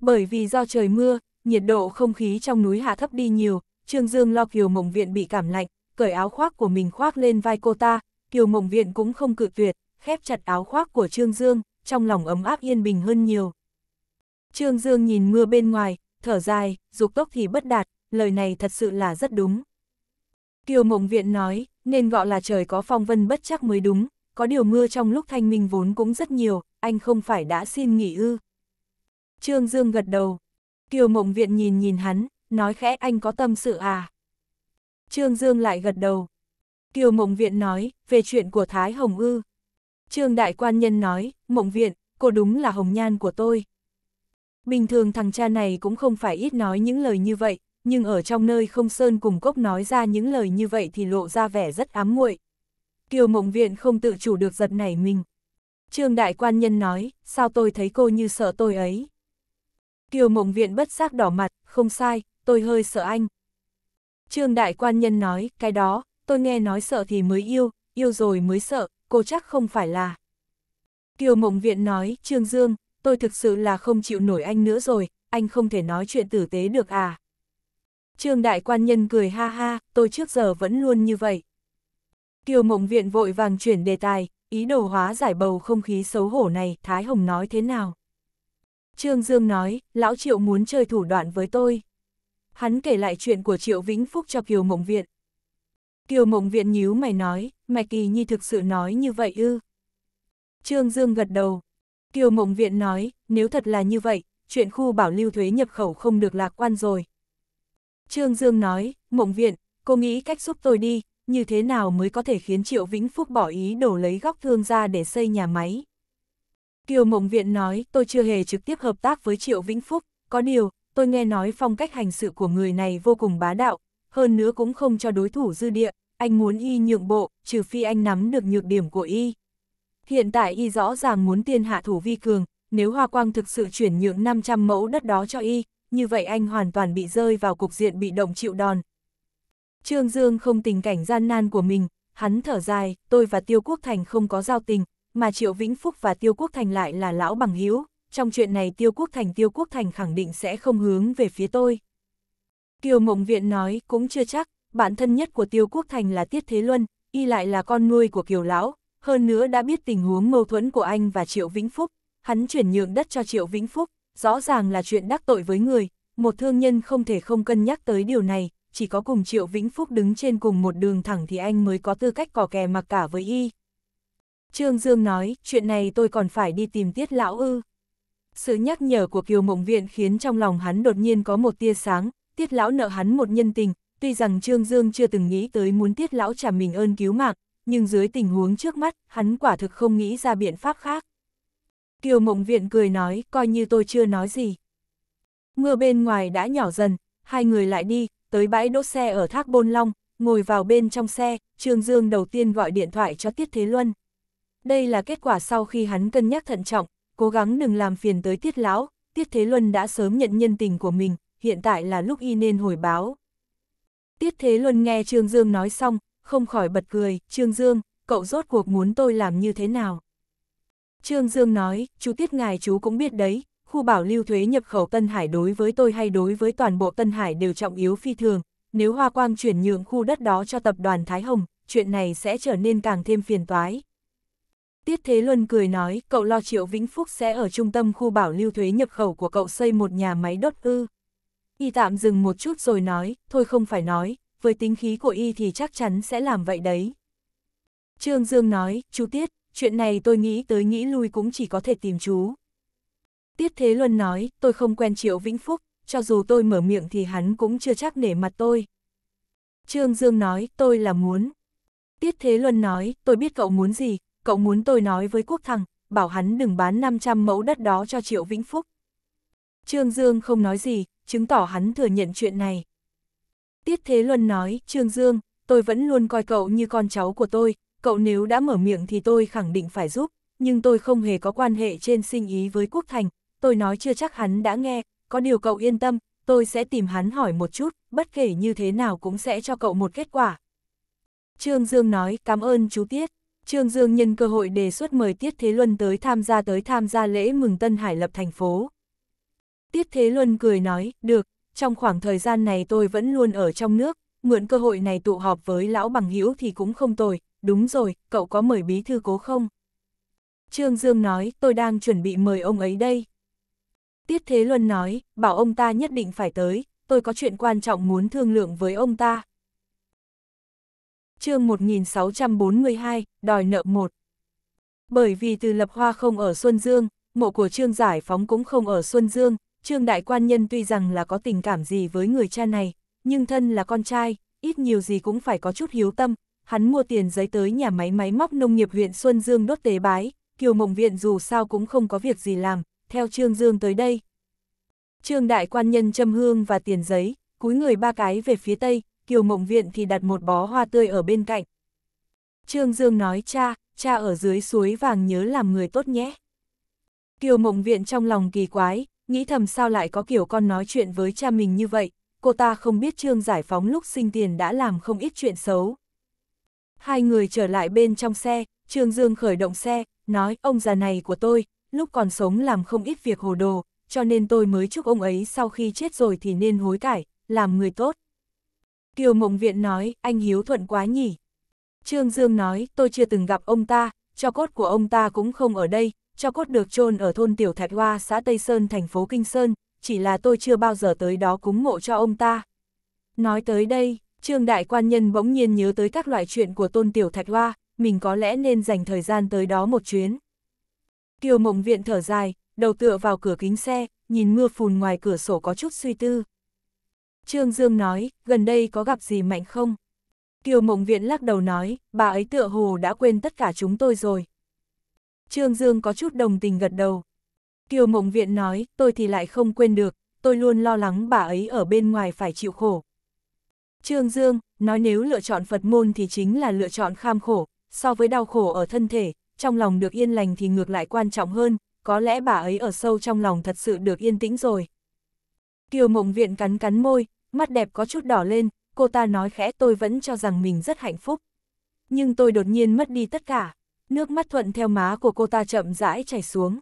Bởi vì do trời mưa, nhiệt độ không khí trong núi hạ thấp đi nhiều, Trương Dương lo Kiều Mộng Viện bị cảm lạnh, cởi áo khoác của mình khoác lên vai cô ta, Kiều Mộng Viện cũng không cự tuyệt, khép chặt áo khoác của Trương Dương, trong lòng ấm áp yên bình hơn nhiều. Trương Dương nhìn mưa bên ngoài, thở dài, dục tốc thì bất đạt, lời này thật sự là rất đúng. Kiều Mộng Viện nói, nên gọi là trời có phong vân bất chắc mới đúng, có điều mưa trong lúc thanh minh vốn cũng rất nhiều, anh không phải đã xin nghỉ ư. Trương Dương gật đầu. Kiều Mộng Viện nhìn nhìn hắn, nói khẽ anh có tâm sự à. Trương Dương lại gật đầu. Kiều Mộng Viện nói, về chuyện của Thái Hồng ư. Trương Đại Quan Nhân nói, Mộng Viện, cô đúng là hồng nhan của tôi. Bình thường thằng cha này cũng không phải ít nói những lời như vậy, nhưng ở trong nơi không sơn cùng cốc nói ra những lời như vậy thì lộ ra vẻ rất ám muội. Kiều Mộng Viện không tự chủ được giật nảy mình. Trương Đại Quan Nhân nói, sao tôi thấy cô như sợ tôi ấy. Kiều Mộng Viện bất giác đỏ mặt, không sai, tôi hơi sợ anh. Trương Đại Quan Nhân nói, cái đó, tôi nghe nói sợ thì mới yêu, yêu rồi mới sợ, cô chắc không phải là. Kiều Mộng Viện nói, Trương Dương, tôi thực sự là không chịu nổi anh nữa rồi, anh không thể nói chuyện tử tế được à. Trương đại quan nhân cười ha ha, tôi trước giờ vẫn luôn như vậy. Kiều mộng viện vội vàng chuyển đề tài, ý đồ hóa giải bầu không khí xấu hổ này, Thái Hồng nói thế nào? Trương Dương nói, lão Triệu muốn chơi thủ đoạn với tôi. Hắn kể lại chuyện của Triệu Vĩnh Phúc cho Kiều Mộng Viện. Kiều Mộng Viện nhíu mày nói, mày kỳ nhi thực sự nói như vậy ư. Trương Dương gật đầu. Kiều Mộng Viện nói, nếu thật là như vậy, chuyện khu bảo lưu thuế nhập khẩu không được lạc quan rồi, Trương Dương nói, mộng viện, cô nghĩ cách giúp tôi đi, như thế nào mới có thể khiến Triệu Vĩnh Phúc bỏ ý đổ lấy góc thương ra để xây nhà máy. Kiều Mộng Viện nói, tôi chưa hề trực tiếp hợp tác với Triệu Vĩnh Phúc, có điều, tôi nghe nói phong cách hành sự của người này vô cùng bá đạo, hơn nữa cũng không cho đối thủ dư địa, anh muốn y nhượng bộ, trừ phi anh nắm được nhược điểm của y. Hiện tại y rõ ràng muốn tiên hạ thủ vi cường, nếu Hoa Quang thực sự chuyển nhượng 500 mẫu đất đó cho y, như vậy anh hoàn toàn bị rơi vào cục diện bị động chịu đòn. Trương Dương không tình cảnh gian nan của mình, hắn thở dài, tôi và Tiêu Quốc Thành không có giao tình, mà Triệu Vĩnh Phúc và Tiêu Quốc Thành lại là lão bằng hữu trong chuyện này Tiêu Quốc Thành Tiêu Quốc Thành khẳng định sẽ không hướng về phía tôi. Kiều Mộng Viện nói cũng chưa chắc, bạn thân nhất của Tiêu Quốc Thành là Tiết Thế Luân, y lại là con nuôi của Kiều Lão, hơn nữa đã biết tình huống mâu thuẫn của anh và Triệu Vĩnh Phúc, hắn chuyển nhượng đất cho Triệu Vĩnh Phúc, rõ ràng là chuyện đắc tội với người, một thương nhân không thể không cân nhắc tới điều này, chỉ có cùng Triệu Vĩnh Phúc đứng trên cùng một đường thẳng thì anh mới có tư cách cỏ kè mặc cả với y. Trương Dương nói, chuyện này tôi còn phải đi tìm tiết lão ư. Sự nhắc nhở của Kiều Mộng Viện khiến trong lòng hắn đột nhiên có một tia sáng, tiết lão nợ hắn một nhân tình, tuy rằng Trương Dương chưa từng nghĩ tới muốn tiết lão trả mình ơn cứu mạng, nhưng dưới tình huống trước mắt, hắn quả thực không nghĩ ra biện pháp khác. Kiều Mộng Viện cười nói, coi như tôi chưa nói gì. Mưa bên ngoài đã nhỏ dần, hai người lại đi, tới bãi đỗ xe ở Thác Bôn Long, ngồi vào bên trong xe, Trương Dương đầu tiên gọi điện thoại cho Tiết Thế Luân. Đây là kết quả sau khi hắn cân nhắc thận trọng, cố gắng đừng làm phiền tới Tiết Lão, Tiết Thế Luân đã sớm nhận nhân tình của mình, hiện tại là lúc y nên hồi báo. Tiết Thế Luân nghe Trương Dương nói xong, không khỏi bật cười, Trương Dương, cậu rốt cuộc muốn tôi làm như thế nào? Trương Dương nói, chú Tiết ngài chú cũng biết đấy, khu bảo lưu thuế nhập khẩu Tân Hải đối với tôi hay đối với toàn bộ Tân Hải đều trọng yếu phi thường, nếu Hoa Quang chuyển nhượng khu đất đó cho tập đoàn Thái Hồng, chuyện này sẽ trở nên càng thêm phiền toái. Tiết Thế Luân cười nói, cậu lo Triệu Vĩnh Phúc sẽ ở trung tâm khu bảo lưu thuế nhập khẩu của cậu xây một nhà máy đốt ư. Y tạm dừng một chút rồi nói, thôi không phải nói, với tính khí của Y thì chắc chắn sẽ làm vậy đấy. Trương Dương nói, chú Tiết, chuyện này tôi nghĩ tới nghĩ lui cũng chỉ có thể tìm chú. Tiết Thế Luân nói, tôi không quen Triệu Vĩnh Phúc, cho dù tôi mở miệng thì hắn cũng chưa chắc nể mặt tôi. Trương Dương nói, tôi là muốn. Tiết Thế Luân nói, tôi biết cậu muốn gì, cậu muốn tôi nói với quốc thăng bảo hắn đừng bán 500 mẫu đất đó cho Triệu Vĩnh Phúc. Trương Dương không nói gì, chứng tỏ hắn thừa nhận chuyện này. Tiết Thế Luân nói, Trương Dương, tôi vẫn luôn coi cậu như con cháu của tôi, cậu nếu đã mở miệng thì tôi khẳng định phải giúp, nhưng tôi không hề có quan hệ trên sinh ý với Quốc Thành, tôi nói chưa chắc hắn đã nghe, có điều cậu yên tâm, tôi sẽ tìm hắn hỏi một chút, bất kể như thế nào cũng sẽ cho cậu một kết quả. Trương Dương nói cảm ơn chú Tiết. Trương Dương nhân cơ hội đề xuất mời Tiết Thế Luân tới tham gia tới tham gia lễ mừng Tân Hải lập thành phố. Tiết Thế Luân cười nói, được, trong khoảng thời gian này tôi vẫn luôn ở trong nước, mượn cơ hội này tụ họp với lão bằng hữu thì cũng không tồi, đúng rồi, cậu có mời bí thư cố không? Trương Dương nói, tôi đang chuẩn bị mời ông ấy đây. Tiết Thế Luân nói, bảo ông ta nhất định phải tới, tôi có chuyện quan trọng muốn thương lượng với ông ta. chương 1642, đòi nợ một. Bởi vì từ lập hoa không ở Xuân Dương, mộ của Trương Giải Phóng cũng không ở Xuân Dương, Trương Đại Quan Nhân tuy rằng là có tình cảm gì với người cha này, nhưng thân là con trai, ít nhiều gì cũng phải có chút hiếu tâm, hắn mua tiền giấy tới nhà máy máy móc nông nghiệp huyện Xuân Dương đốt tế bái, Kiều Mộng Viện dù sao cũng không có việc gì làm, theo Trương Dương tới đây. Trương Đại Quan Nhân châm hương và tiền giấy, cúi người ba cái về phía tây, Kiều Mộng Viện thì đặt một bó hoa tươi ở bên cạnh. Trương Dương nói cha, cha ở dưới suối vàng nhớ làm người tốt nhé. Kiều Mộng Viện trong lòng kỳ quái, nghĩ thầm sao lại có kiểu con nói chuyện với cha mình như vậy, cô ta không biết Trương Giải Phóng lúc sinh tiền đã làm không ít chuyện xấu. Hai người trở lại bên trong xe, Trương Dương khởi động xe, nói ông già này của tôi, lúc còn sống làm không ít việc hồ đồ, cho nên tôi mới chúc ông ấy sau khi chết rồi thì nên hối cải, làm người tốt. Kiều Mộng Viện nói, anh hiếu thuận quá nhỉ. Trương Dương nói, tôi chưa từng gặp ông ta, cho cốt của ông ta cũng không ở đây, cho cốt được chôn ở thôn Tiểu Thạch Hoa xã Tây Sơn thành phố Kinh Sơn, chỉ là tôi chưa bao giờ tới đó cúng ngộ cho ông ta. Nói tới đây, Trương đại quan nhân bỗng nhiên nhớ tới các loại chuyện của tôn tiểu thạch hoa, mình có lẽ nên dành thời gian tới đó một chuyến. Kiều mộng viện thở dài, đầu tựa vào cửa kính xe, nhìn mưa phùn ngoài cửa sổ có chút suy tư. Trương Dương nói, gần đây có gặp gì mạnh không? Kiều mộng viện lắc đầu nói, bà ấy tựa hồ đã quên tất cả chúng tôi rồi. Trương Dương có chút đồng tình gật đầu. Kiều mộng viện nói, tôi thì lại không quên được, tôi luôn lo lắng bà ấy ở bên ngoài phải chịu khổ, Trương Dương, nói nếu lựa chọn Phật môn thì chính là lựa chọn kham khổ, so với đau khổ ở thân thể, trong lòng được yên lành thì ngược lại quan trọng hơn, có lẽ bà ấy ở sâu trong lòng thật sự được yên tĩnh rồi. Kiều mộng viện cắn cắn môi, mắt đẹp có chút đỏ lên, cô ta nói khẽ tôi vẫn cho rằng mình rất hạnh phúc. Nhưng tôi đột nhiên mất đi tất cả, nước mắt thuận theo má của cô ta chậm rãi chảy xuống.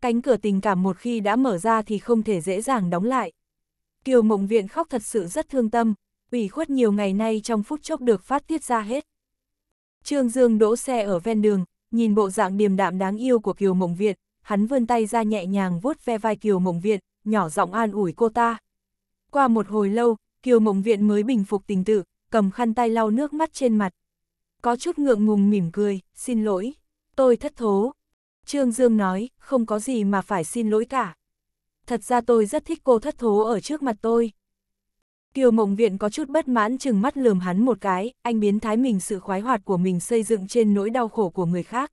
Cánh cửa tình cảm một khi đã mở ra thì không thể dễ dàng đóng lại. Kiều mộng viện khóc thật sự rất thương tâm, ủy khuất nhiều ngày nay trong phút chốc được phát tiết ra hết. Trương Dương đỗ xe ở ven đường, nhìn bộ dạng điềm đạm đáng yêu của Kiều Mộng Việt, hắn vươn tay ra nhẹ nhàng vuốt ve vai Kiều Mộng Việt, nhỏ giọng an ủi cô ta. Qua một hồi lâu, Kiều Mộng Viện mới bình phục tình tự, cầm khăn tay lau nước mắt trên mặt. Có chút ngượng ngùng mỉm cười, xin lỗi, tôi thất thố. Trương Dương nói, không có gì mà phải xin lỗi cả. Thật ra tôi rất thích cô thất thố ở trước mặt tôi. Kiều Mộng Viện có chút bất mãn chừng mắt lườm hắn một cái, anh biến thái mình sự khoái hoạt của mình xây dựng trên nỗi đau khổ của người khác.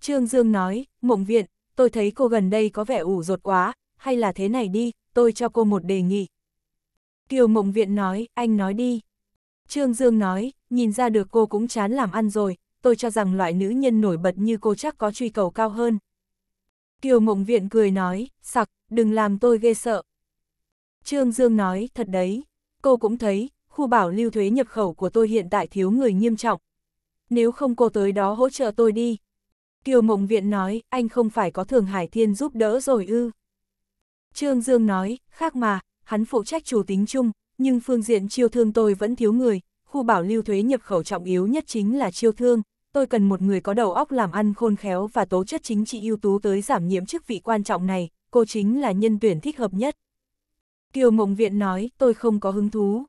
Trương Dương nói, Mộng Viện, tôi thấy cô gần đây có vẻ ủ rột quá, hay là thế này đi, tôi cho cô một đề nghị. Kiều Mộng Viện nói, anh nói đi. Trương Dương nói, nhìn ra được cô cũng chán làm ăn rồi, tôi cho rằng loại nữ nhân nổi bật như cô chắc có truy cầu cao hơn. Kiều Mộng Viện cười nói, sặc, đừng làm tôi ghê sợ, Trương Dương nói, thật đấy, cô cũng thấy, khu bảo lưu thuế nhập khẩu của tôi hiện tại thiếu người nghiêm trọng. Nếu không cô tới đó hỗ trợ tôi đi. Kiều Mộng Viện nói, anh không phải có Thường Hải Thiên giúp đỡ rồi ư. Trương Dương nói, khác mà, hắn phụ trách chủ tính chung, nhưng phương diện chiêu thương tôi vẫn thiếu người, khu bảo lưu thuế nhập khẩu trọng yếu nhất chính là chiêu thương, tôi cần một người có đầu óc làm ăn khôn khéo và tố chất chính trị ưu tú tới giảm nhiễm chức vị quan trọng này, cô chính là nhân tuyển thích hợp nhất. Kiều Mộng Viện nói, tôi không có hứng thú.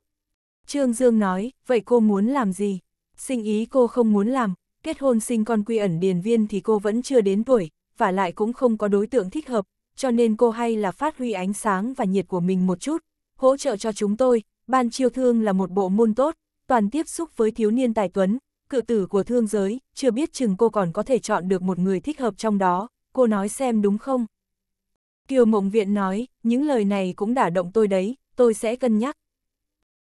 Trương Dương nói, vậy cô muốn làm gì? Sinh ý cô không muốn làm, kết hôn sinh con quy ẩn điền viên thì cô vẫn chưa đến tuổi, và lại cũng không có đối tượng thích hợp, cho nên cô hay là phát huy ánh sáng và nhiệt của mình một chút, hỗ trợ cho chúng tôi, ban chiêu thương là một bộ môn tốt, toàn tiếp xúc với thiếu niên tài tuấn, cự tử của thương giới, chưa biết chừng cô còn có thể chọn được một người thích hợp trong đó, cô nói xem đúng không? Kiều Mộng Viện nói, những lời này cũng đả động tôi đấy, tôi sẽ cân nhắc.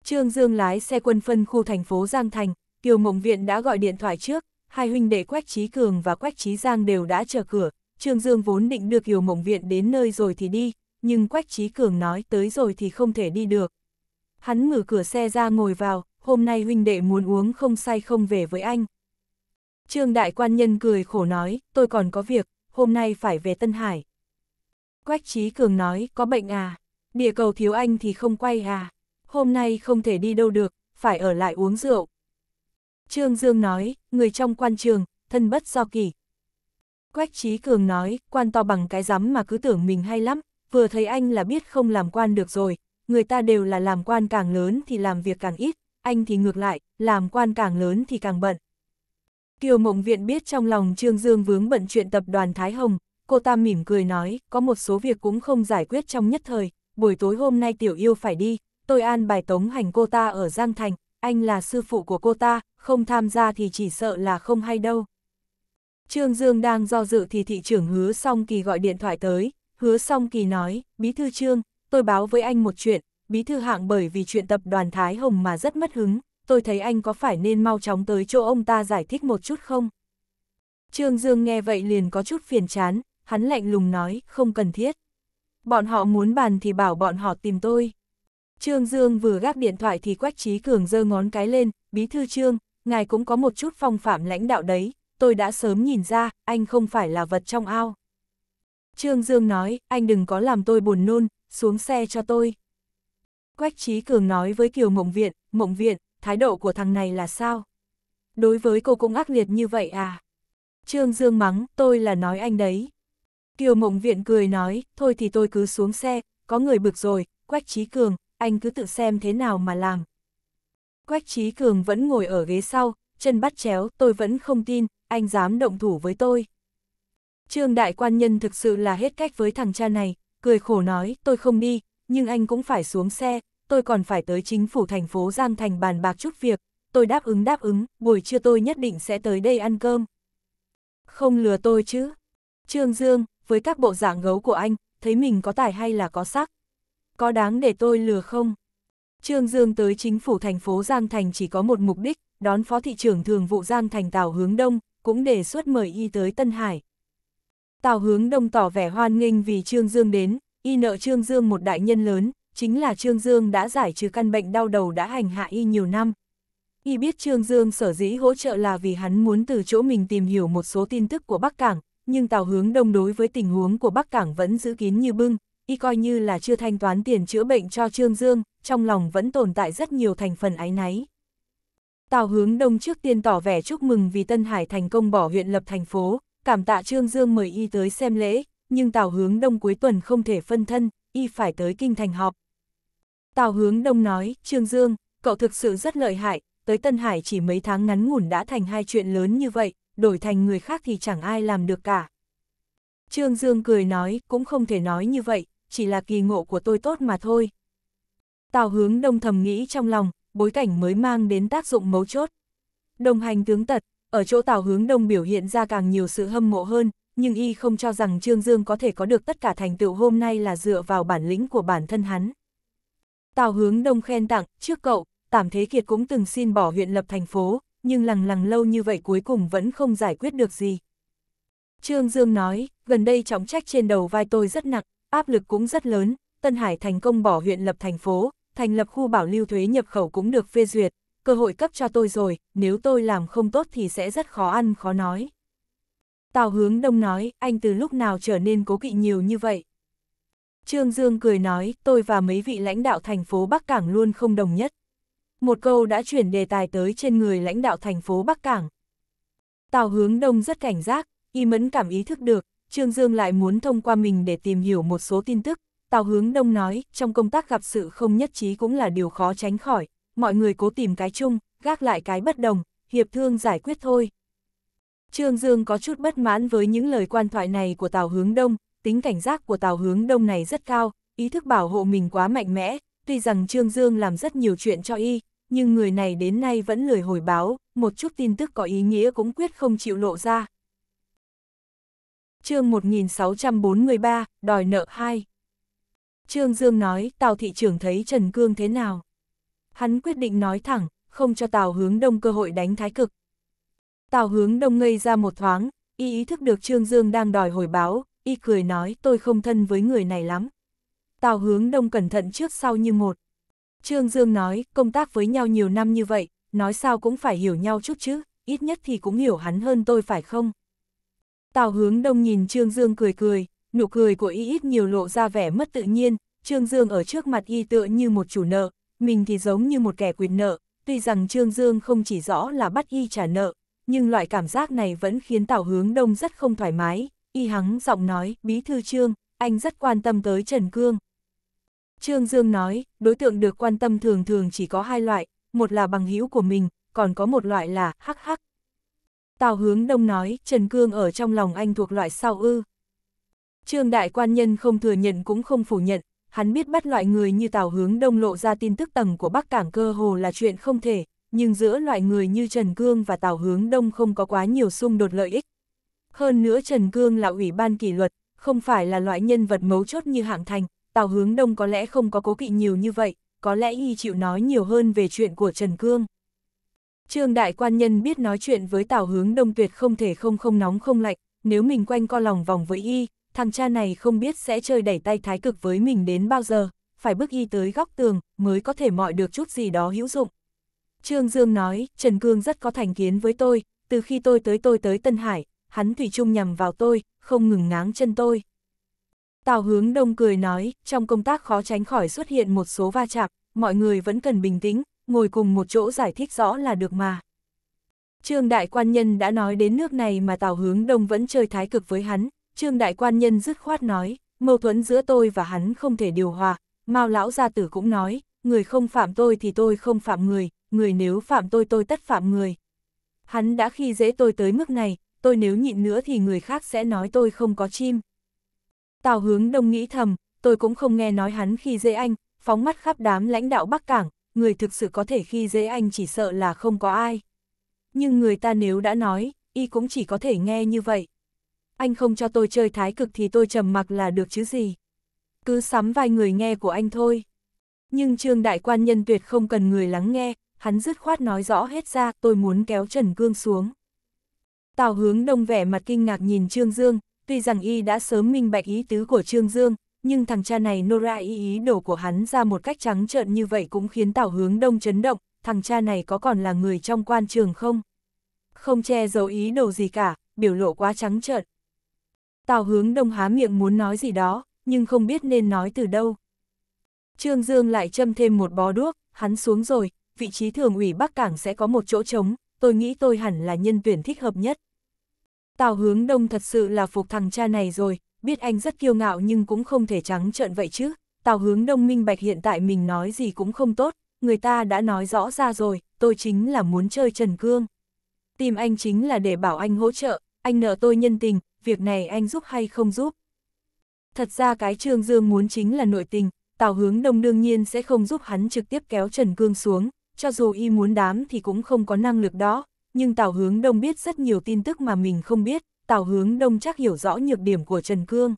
Trương Dương lái xe quân phân khu thành phố Giang Thành, Kiều Mộng Viện đã gọi điện thoại trước, hai huynh đệ Quách Trí Cường và Quách Trí Giang đều đã chờ cửa, Trương Dương vốn định được Kiều Mộng Viện đến nơi rồi thì đi, nhưng Quách Trí Cường nói tới rồi thì không thể đi được. Hắn mở cửa xe ra ngồi vào, hôm nay huynh đệ muốn uống không say không về với anh. Trương Đại Quan Nhân cười khổ nói, tôi còn có việc, hôm nay phải về Tân Hải. Quách Chí Cường nói, có bệnh à? Địa cầu thiếu anh thì không quay à? Hôm nay không thể đi đâu được, phải ở lại uống rượu. Trương Dương nói, người trong quan trường, thân bất do kỷ. Quách Chí Cường nói, quan to bằng cái rắm mà cứ tưởng mình hay lắm, vừa thấy anh là biết không làm quan được rồi, người ta đều là làm quan càng lớn thì làm việc càng ít, anh thì ngược lại, làm quan càng lớn thì càng bận. Kiều Mộng Viện biết trong lòng Trương Dương vướng bận chuyện tập đoàn Thái Hồng, cô ta mỉm cười nói, có một số việc cũng không giải quyết trong nhất thời, buổi tối hôm nay tiểu yêu phải đi, tôi an bài tống hành cô ta ở Giang Thành, anh là sư phụ của cô ta, không tham gia thì chỉ sợ là không hay đâu. Trương Dương đang do dự thì thị trưởng hứa song kỳ gọi điện thoại tới, hứa song kỳ nói, bí thư Trương, tôi báo với anh một chuyện, bí thư hạng bởi vì chuyện tập đoàn Thái Hồng mà rất mất hứng, tôi thấy anh có phải nên mau chóng tới chỗ ông ta giải thích một chút không? Trương Dương nghe vậy liền có chút phiền chán, hắn lạnh lùng nói, không cần thiết. Bọn họ muốn bàn thì bảo bọn họ tìm tôi. Trương Dương vừa gác điện thoại thì Quách Trí Cường giơ ngón cái lên, bí thư Trương, ngài cũng có một chút phong phạm lãnh đạo đấy, tôi đã sớm nhìn ra, anh không phải là vật trong ao. Trương Dương nói, anh đừng có làm tôi buồn nôn, xuống xe cho tôi. Quách Trí Cường nói với Kiều Mộng Viện, Mộng Viện, thái độ của thằng này là sao? Đối với cô cũng ác liệt như vậy à? Trương Dương mắng, tôi là nói anh đấy. Kiều Mộng Viện cười nói, thôi thì tôi cứ xuống xe, có người bực rồi, Quách Trí Cường, anh cứ tự xem thế nào mà làm. Quách Trí Cường vẫn ngồi ở ghế sau, chân bắt chéo, tôi vẫn không tin, anh dám động thủ với tôi. Trương Đại Quan Nhân thực sự là hết cách với thằng cha này, cười khổ nói, tôi không đi, nhưng anh cũng phải xuống xe, tôi còn phải tới chính phủ thành phố Giang Thành bàn bạc chút việc, tôi đáp ứng đáp ứng, buổi trưa tôi nhất định sẽ tới đây ăn cơm. Không lừa tôi chứ. Trương Dương, với các bộ dạng gấu của anh, thấy mình có tài hay là có sắc. Có đáng để tôi lừa không? Trương Dương tới chính phủ thành phố Giang Thành chỉ có một mục đích, đón phó thị trưởng thường vụ Giang Thành Tào Hướng Đông, cũng đề xuất mời y tới Tân Hải. Tào Hướng Đông tỏ vẻ hoan nghênh vì Trương Dương đến, y nợ Trương Dương một đại nhân lớn, chính là Trương Dương đã giải trừ căn bệnh đau đầu đã hành hạ y nhiều năm. Y biết Trương Dương sở dĩ hỗ trợ là vì hắn muốn từ chỗ mình tìm hiểu một số tin tức của Bắc Cảng, nhưng Tào Hướng Đông đối với tình huống của Bắc Cảng vẫn giữ kín như bưng, y coi như là chưa thanh toán tiền chữa bệnh cho Trương Dương, trong lòng vẫn tồn tại rất nhiều thành phần áy náy. Tào Hướng Đông trước tiên tỏ vẻ chúc mừng vì Tân Hải thành công bỏ huyện lập thành phố, cảm tạ Trương Dương mời y tới xem lễ, nhưng Tào Hướng Đông cuối tuần không thể phân thân, y phải tới kinh thành họp. Tào Hướng Đông nói, Trương Dương, cậu thực sự rất lợi hại, tới Tân Hải chỉ mấy tháng ngắn ngủn đã thành hai chuyện lớn như vậy, đổi thành người khác thì chẳng ai làm được cả. Trương Dương cười nói, cũng không thể nói như vậy, chỉ là kỳ ngộ của tôi tốt mà thôi. Tào hướng đông thầm nghĩ trong lòng, bối cảnh mới mang đến tác dụng mấu chốt. Đồng hành tướng tật, ở chỗ tào hướng đông biểu hiện ra càng nhiều sự hâm mộ hơn, nhưng y không cho rằng Trương Dương có thể có được tất cả thành tựu hôm nay là dựa vào bản lĩnh của bản thân hắn. Tào hướng đông khen tặng, trước cậu, Tạm Thế Kiệt cũng từng xin bỏ huyện lập thành phố, nhưng lằng lằng lâu như vậy cuối cùng vẫn không giải quyết được gì. Trương Dương nói, gần đây trọng trách trên đầu vai tôi rất nặng, áp lực cũng rất lớn, Tân Hải thành công bỏ huyện lập thành phố, thành lập khu bảo lưu thuế nhập khẩu cũng được phê duyệt, cơ hội cấp cho tôi rồi, nếu tôi làm không tốt thì sẽ rất khó ăn khó nói. Tào hướng đông nói, anh từ lúc nào trở nên cố kỵ nhiều như vậy? Trương Dương cười nói, tôi và mấy vị lãnh đạo thành phố Bắc Cảng luôn không đồng nhất một câu đã chuyển đề tài tới trên người lãnh đạo thành phố Bắc Cảng. Tào hướng đông rất cảnh giác, y mẫn cảm ý thức được, Trương Dương lại muốn thông qua mình để tìm hiểu một số tin tức. Tào hướng đông nói, trong công tác gặp sự không nhất trí cũng là điều khó tránh khỏi, mọi người cố tìm cái chung, gác lại cái bất đồng, hiệp thương giải quyết thôi. Trương Dương có chút bất mãn với những lời quan thoại này của Tào Hướng Đông, tính cảnh giác của Tào Hướng Đông này rất cao, ý thức bảo hộ mình quá mạnh mẽ, tuy rằng Trương Dương làm rất nhiều chuyện cho y, nhưng người này đến nay vẫn lười hồi báo, một chút tin tức có ý nghĩa cũng quyết không chịu lộ ra. chương 1643, đòi nợ 2 Trương Dương nói, Tào thị trưởng thấy Trần Cương thế nào? Hắn quyết định nói thẳng, không cho Tào hướng đông cơ hội đánh thái cực. Tào hướng đông ngây ra một thoáng, y ý thức được Trương Dương đang đòi hồi báo, y cười nói tôi không thân với người này lắm. Tào hướng đông cẩn thận trước sau như một. Trương Dương nói, công tác với nhau nhiều năm như vậy, nói sao cũng phải hiểu nhau chút chứ, ít nhất thì cũng hiểu hắn hơn tôi phải không? Tào hướng đông nhìn Trương Dương cười cười, nụ cười của y ít nhiều lộ ra vẻ mất tự nhiên, Trương Dương ở trước mặt y tựa như một chủ nợ, mình thì giống như một kẻ quyền nợ, tuy rằng Trương Dương không chỉ rõ là bắt y trả nợ, nhưng loại cảm giác này vẫn khiến Tào Hướng Đông rất không thoải mái, y hắng giọng nói, bí thư Trương, anh rất quan tâm tới Trần Cương, Trương Dương nói, đối tượng được quan tâm thường thường chỉ có hai loại, một là bằng hữu của mình, còn có một loại là hắc hắc. Tào hướng đông nói, Trần Cương ở trong lòng anh thuộc loại sao ư. Trương đại quan nhân không thừa nhận cũng không phủ nhận, hắn biết bắt loại người như Tào hướng đông lộ ra tin tức tầng của Bắc Cảng cơ hồ là chuyện không thể, nhưng giữa loại người như Trần Cương và Tào hướng đông không có quá nhiều xung đột lợi ích. Hơn nữa Trần Cương là ủy ban kỷ luật, không phải là loại nhân vật mấu chốt như hạng thành. Tào hướng đông có lẽ không có cố kỵ nhiều như vậy, có lẽ y chịu nói nhiều hơn về chuyện của Trần Cương. Trương đại quan nhân biết nói chuyện với tào hướng đông tuyệt không thể không không nóng không lạnh, nếu mình quanh co lòng vòng với y, thằng cha này không biết sẽ chơi đẩy tay thái cực với mình đến bao giờ, phải bước y tới góc tường mới có thể mọi được chút gì đó hữu dụng. Trương Dương nói, Trần Cương rất có thành kiến với tôi, từ khi tôi tới tôi tới Tân Hải, hắn thủy chung nhằm vào tôi, không ngừng ngáng chân tôi. Tào hướng đông cười nói, trong công tác khó tránh khỏi xuất hiện một số va chạm, mọi người vẫn cần bình tĩnh, ngồi cùng một chỗ giải thích rõ là được mà. Trương Đại Quan Nhân đã nói đến nước này mà Tào Hướng Đông vẫn chơi thái cực với hắn, Trương Đại Quan Nhân dứt khoát nói, mâu thuẫn giữa tôi và hắn không thể điều hòa, Mao Lão Gia Tử cũng nói, người không phạm tôi thì tôi không phạm người, người nếu phạm tôi tôi tất phạm người. Hắn đã khi dễ tôi tới mức này, tôi nếu nhịn nữa thì người khác sẽ nói tôi không có chim. Tào hướng đông nghĩ thầm, tôi cũng không nghe nói hắn khi dễ anh, phóng mắt khắp đám lãnh đạo Bắc Cảng, người thực sự có thể khi dễ anh chỉ sợ là không có ai. Nhưng người ta nếu đã nói, y cũng chỉ có thể nghe như vậy. Anh không cho tôi chơi thái cực thì tôi trầm mặc là được chứ gì. Cứ sắm vai người nghe của anh thôi. Nhưng trương đại quan nhân tuyệt không cần người lắng nghe, hắn dứt khoát nói rõ hết ra tôi muốn kéo Trần Cương xuống. Tào hướng đông vẻ mặt kinh ngạc nhìn Trương Dương, Tuy rằng y đã sớm minh bạch ý tứ của Trương Dương, nhưng thằng cha này nô ra ý ý đồ của hắn ra một cách trắng trợn như vậy cũng khiến tảo hướng đông chấn động, thằng cha này có còn là người trong quan trường không? Không che giấu ý đồ gì cả, biểu lộ quá trắng trợn. Tào hướng đông há miệng muốn nói gì đó, nhưng không biết nên nói từ đâu. Trương Dương lại châm thêm một bó đuốc, hắn xuống rồi, vị trí thường ủy Bắc Cảng sẽ có một chỗ trống, tôi nghĩ tôi hẳn là nhân tuyển thích hợp nhất. Tào hướng đông thật sự là phục thằng cha này rồi, biết anh rất kiêu ngạo nhưng cũng không thể trắng trợn vậy chứ. Tào hướng đông minh bạch hiện tại mình nói gì cũng không tốt, người ta đã nói rõ ra rồi, tôi chính là muốn chơi Trần Cương. Tìm anh chính là để bảo anh hỗ trợ, anh nợ tôi nhân tình, việc này anh giúp hay không giúp. Thật ra cái Trương Dương muốn chính là nội tình, Tào hướng đông đương nhiên sẽ không giúp hắn trực tiếp kéo Trần Cương xuống, cho dù y muốn đám thì cũng không có năng lực đó, nhưng Tào Hướng Đông biết rất nhiều tin tức mà mình không biết, Tào Hướng Đông chắc hiểu rõ nhược điểm của Trần Cương.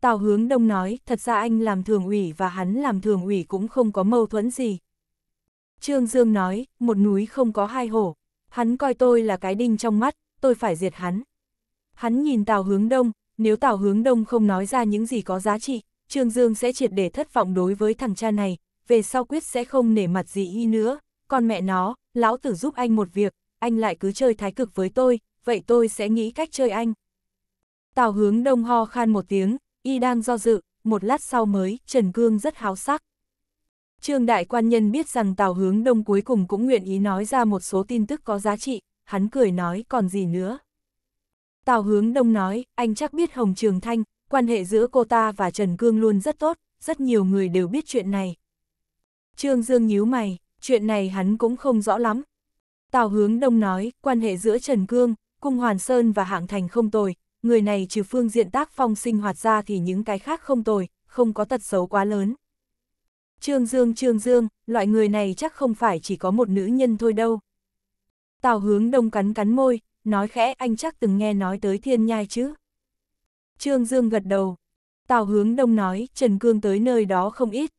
Tào Hướng Đông nói, thật ra anh làm thường ủy và hắn làm thường ủy cũng không có mâu thuẫn gì. Trương Dương nói, một núi không có hai hổ, hắn coi tôi là cái đinh trong mắt, tôi phải diệt hắn. Hắn nhìn Tào Hướng Đông, nếu Tào Hướng Đông không nói ra những gì có giá trị, Trương Dương sẽ triệt để thất vọng đối với thằng cha này, về sau quyết sẽ không nể mặt gì y nữa, còn mẹ nó, lão tử giúp anh một việc, anh lại cứ chơi thái cực với tôi, vậy tôi sẽ nghĩ cách chơi anh. Tào hướng đông ho khan một tiếng, y đang do dự, một lát sau mới, Trần Cương rất háo sắc. Trương đại quan nhân biết rằng Tào hướng đông cuối cùng cũng nguyện ý nói ra một số tin tức có giá trị, hắn cười nói còn gì nữa. Tào hướng đông nói, anh chắc biết Hồng Trường Thanh, quan hệ giữa cô ta và Trần Cương luôn rất tốt, rất nhiều người đều biết chuyện này. Trương Dương nhíu mày, chuyện này hắn cũng không rõ lắm, Tào hướng đông nói, quan hệ giữa Trần Cương, Cung Hoàn Sơn và Hạng Thành không tồi, người này trừ phương diện tác phong sinh hoạt ra thì những cái khác không tồi, không có tật xấu quá lớn. Trương Dương Trương Dương, loại người này chắc không phải chỉ có một nữ nhân thôi đâu. Tào hướng đông cắn cắn môi, nói khẽ anh chắc từng nghe nói tới thiên nhai chứ. Trương Dương gật đầu. Tào hướng đông nói Trần Cương tới nơi đó không ít.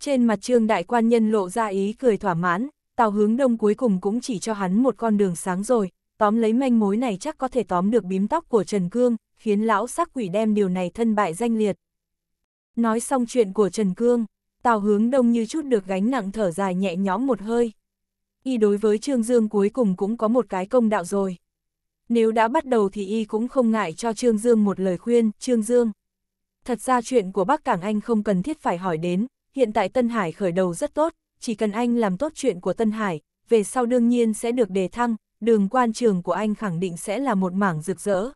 Trên mặt Trương Đại Quan Nhân lộ ra ý cười thỏa mãn, Tào hướng đông cuối cùng cũng chỉ cho hắn một con đường sáng rồi, tóm lấy manh mối này chắc có thể tóm được bím tóc của Trần Cương, khiến lão sắc quỷ đem điều này thân bại danh liệt. Nói xong chuyện của Trần Cương, Tào hướng đông như chút được gánh nặng thở dài nhẹ nhõm một hơi. Y đối với Trương Dương cuối cùng cũng có một cái công đạo rồi. Nếu đã bắt đầu thì Y cũng không ngại cho Trương Dương một lời khuyên, Trương Dương. Thật ra chuyện của Bắc Cảng Anh không cần thiết phải hỏi đến, hiện tại Tân Hải khởi đầu rất tốt, chỉ cần anh làm tốt chuyện của Tân Hải, về sau đương nhiên sẽ được đề thăng, đường quan trường của anh khẳng định sẽ là một mảng rực rỡ.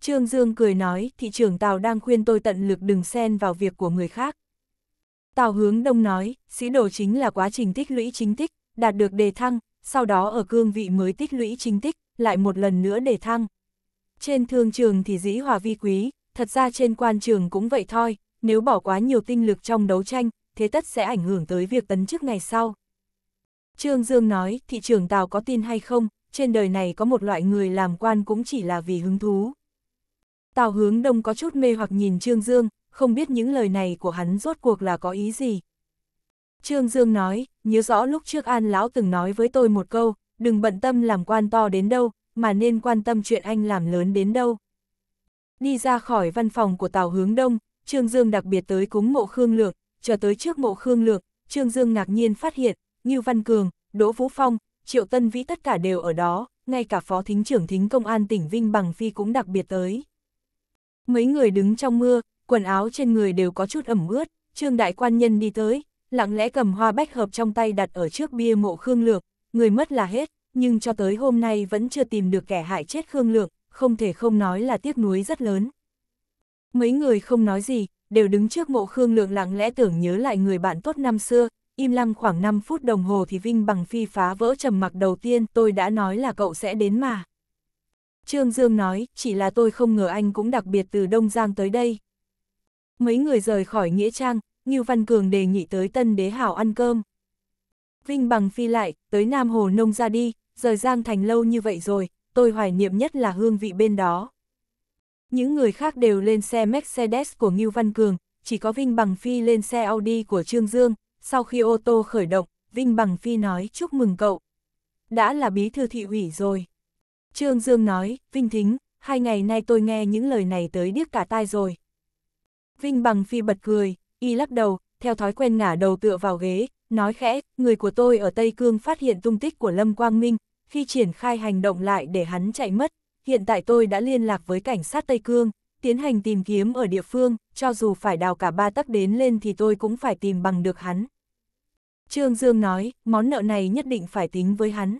Trương Dương cười nói, thị trường Tào đang khuyên tôi tận lực đừng xen vào việc của người khác. Tào hướng đông nói, sĩ đồ chính là quá trình tích lũy chính tích, đạt được đề thăng, sau đó ở cương vị mới tích lũy chính tích, lại một lần nữa đề thăng. Trên thương trường thì dĩ hòa vi quý, thật ra trên quan trường cũng vậy thôi, nếu bỏ quá nhiều tinh lực trong đấu tranh, thế tất sẽ ảnh hưởng tới việc tấn chức ngày sau. Trương Dương nói, thị trường Tào có tin hay không, trên đời này có một loại người làm quan cũng chỉ là vì hứng thú. Tào hướng đông có chút mê hoặc nhìn Trương Dương, không biết những lời này của hắn rốt cuộc là có ý gì. Trương Dương nói, nhớ rõ lúc trước An Lão từng nói với tôi một câu, đừng bận tâm làm quan to đến đâu, mà nên quan tâm chuyện anh làm lớn đến đâu. Đi ra khỏi văn phòng của Tào Hướng Đông, Trương Dương đặc biệt tới cúng mộ Khương Lược, chờ tới trước mộ Khương Lược, Trương Dương ngạc nhiên phát hiện, Ngưu Văn Cường, Đỗ Vũ Phong, Triệu Tân Vĩ tất cả đều ở đó, ngay cả Phó Thính trưởng Thính Công an tỉnh Vinh Bằng Phi cũng đặc biệt tới. Mấy người đứng trong mưa, quần áo trên người đều có chút ẩm ướt, Trương Đại Quan Nhân đi tới, lặng lẽ cầm hoa bách hợp trong tay đặt ở trước bia mộ Khương Lược, người mất là hết, nhưng cho tới hôm nay vẫn chưa tìm được kẻ hại chết Khương Lược, không thể không nói là tiếc nuối rất lớn. Mấy người không nói gì, đều đứng trước mộ Khương Lượng lặng lẽ tưởng nhớ lại người bạn tốt năm xưa, im lặng khoảng 5 phút đồng hồ thì Vinh Bằng Phi phá vỡ trầm mặc đầu tiên, tôi đã nói là cậu sẽ đến mà. Trương Dương nói, chỉ là tôi không ngờ anh cũng đặc biệt từ Đông Giang tới đây. Mấy người rời khỏi Nghĩa Trang, Ngưu Văn Cường đề nghị tới Tân Đế Hảo ăn cơm. Vinh Bằng Phi lại, tới Nam Hồ Nông ra đi, rời Giang Thành lâu như vậy rồi, tôi hoài niệm nhất là hương vị bên đó. Những người khác đều lên xe Mercedes của Ngưu Văn Cường, chỉ có Vinh Bằng Phi lên xe Audi của Trương Dương. Sau khi ô tô khởi động, Vinh Bằng Phi nói chúc mừng cậu. Đã là bí thư thị ủy rồi. Trương Dương nói, Vinh Thính, hai ngày nay tôi nghe những lời này tới điếc cả tai rồi. Vinh Bằng Phi bật cười, y lắc đầu, theo thói quen ngả đầu tựa vào ghế, nói khẽ, người của tôi ở Tây Cương phát hiện tung tích của Lâm Quang Minh, khi triển khai hành động lại để hắn chạy mất, hiện tại tôi đã liên lạc với cảnh sát Tây Cương, tiến hành tìm kiếm ở địa phương, cho dù phải đào cả ba tắc đến lên thì tôi cũng phải tìm bằng được hắn. Trương Dương nói, món nợ này nhất định phải tính với hắn.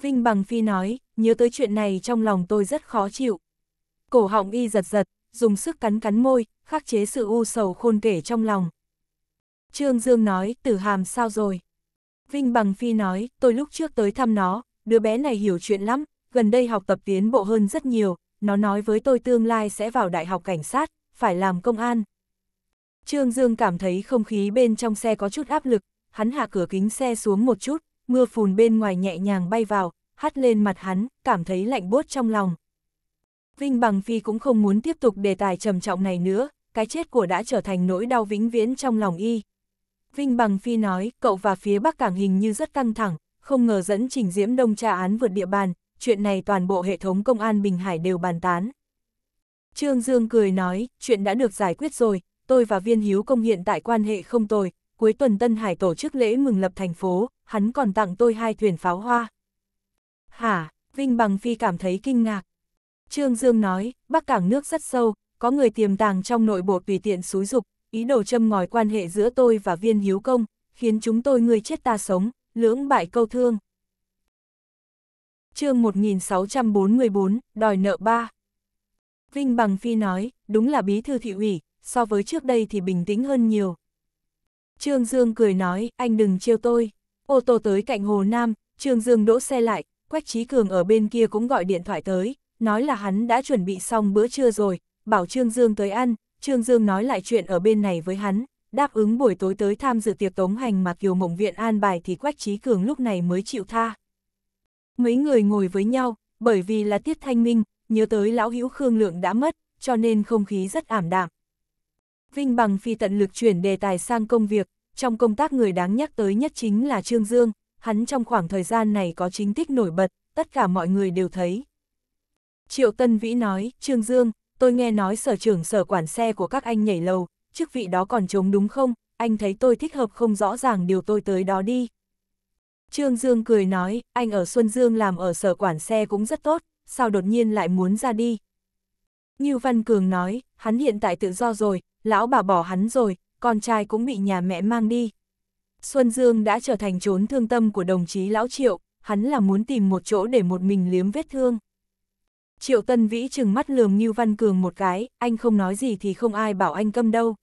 Vinh Bằng Phi nói, nhớ tới chuyện này trong lòng tôi rất khó chịu. Cổ họng y giật giật, dùng sức cắn cắn môi, khắc chế sự u sầu khôn kể trong lòng. Trương Dương nói, tử hàm sao rồi? Vinh Bằng Phi nói, tôi lúc trước tới thăm nó, đứa bé này hiểu chuyện lắm, gần đây học tập tiến bộ hơn rất nhiều, nó nói với tôi tương lai sẽ vào đại học cảnh sát, phải làm công an. Trương Dương cảm thấy không khí bên trong xe có chút áp lực, hắn hạ cửa kính xe xuống một chút, mưa phùn bên ngoài nhẹ nhàng bay vào, hắt lên mặt hắn, cảm thấy lạnh buốt trong lòng. Vinh Bằng Phi cũng không muốn tiếp tục đề tài trầm trọng này nữa, cái chết của đã trở thành nỗi đau vĩnh viễn trong lòng y. Vinh Bằng Phi nói, cậu và phía Bắc Cảng hình như rất căng thẳng, không ngờ dẫn Trình Diễm Đông tra án vượt địa bàn, chuyện này toàn bộ hệ thống công an Bình Hải đều bàn tán. Trương Dương cười nói, chuyện đã được giải quyết rồi, tôi và Viên Hiếu Công hiện tại quan hệ không tồi, cuối tuần Tân Hải tổ chức lễ mừng lập thành phố, hắn còn tặng tôi hai thuyền pháo hoa. Hả, Vinh Bằng Phi cảm thấy kinh ngạc. Trương Dương nói, Bắc Cảng nước rất sâu, có người tiềm tàng trong nội bộ tùy tiện xúi dục, ý đồ châm ngòi quan hệ giữa tôi và Viên Hiếu Công, khiến chúng tôi người chết ta sống, lưỡng bại câu thương chương 1644, đòi nợ ba. Vinh Bằng Phi nói, đúng là bí thư thị ủy, so với trước đây thì bình tĩnh hơn nhiều. Trương Dương cười nói, anh đừng trêu tôi. Ô tô tới cạnh Hồ Nam, Trương Dương đỗ xe lại, Quách Trí Cường ở bên kia cũng gọi điện thoại tới, nói là hắn đã chuẩn bị xong bữa trưa rồi, bảo Trương Dương tới ăn, Trương Dương nói lại chuyện ở bên này với hắn, đáp ứng buổi tối tới tham dự tiệc tống hành mà Kiều Mộng Viện an bài thì Quách Trí Cường lúc này mới chịu tha mấy người ngồi với nhau, bởi vì là tiết thanh minh, nhớ tới lão hữu Khương Lượng đã mất, cho nên không khí rất ảm đạm. Vinh bằng phi tận lực chuyển đề tài sang công việc, trong công tác người đáng nhắc tới nhất chính là Trương Dương, hắn trong khoảng thời gian này có chính tích nổi bật, tất cả mọi người đều thấy. Triệu Tân Vĩ nói, Trương Dương, tôi nghe nói sở trưởng sở quản xe của các anh nhảy lầu, chức vị đó còn trống đúng không, anh thấy tôi thích hợp không rõ ràng điều tôi tới đó đi. Trương Dương cười nói, anh ở Xuân Dương làm ở sở quản xe cũng rất tốt, sao đột nhiên lại muốn ra đi. Như Văn Cường nói, hắn hiện tại tự do rồi, lão bà bỏ hắn rồi, con trai cũng bị nhà mẹ mang đi. Xuân Dương đã trở thành chốn thương tâm của đồng chí lão Triệu, hắn là muốn tìm một chỗ để một mình liếm vết thương. Triệu Tân Vĩ chừng mắt lườm Như Văn Cường một cái, anh không nói gì thì không ai bảo anh câm đâu.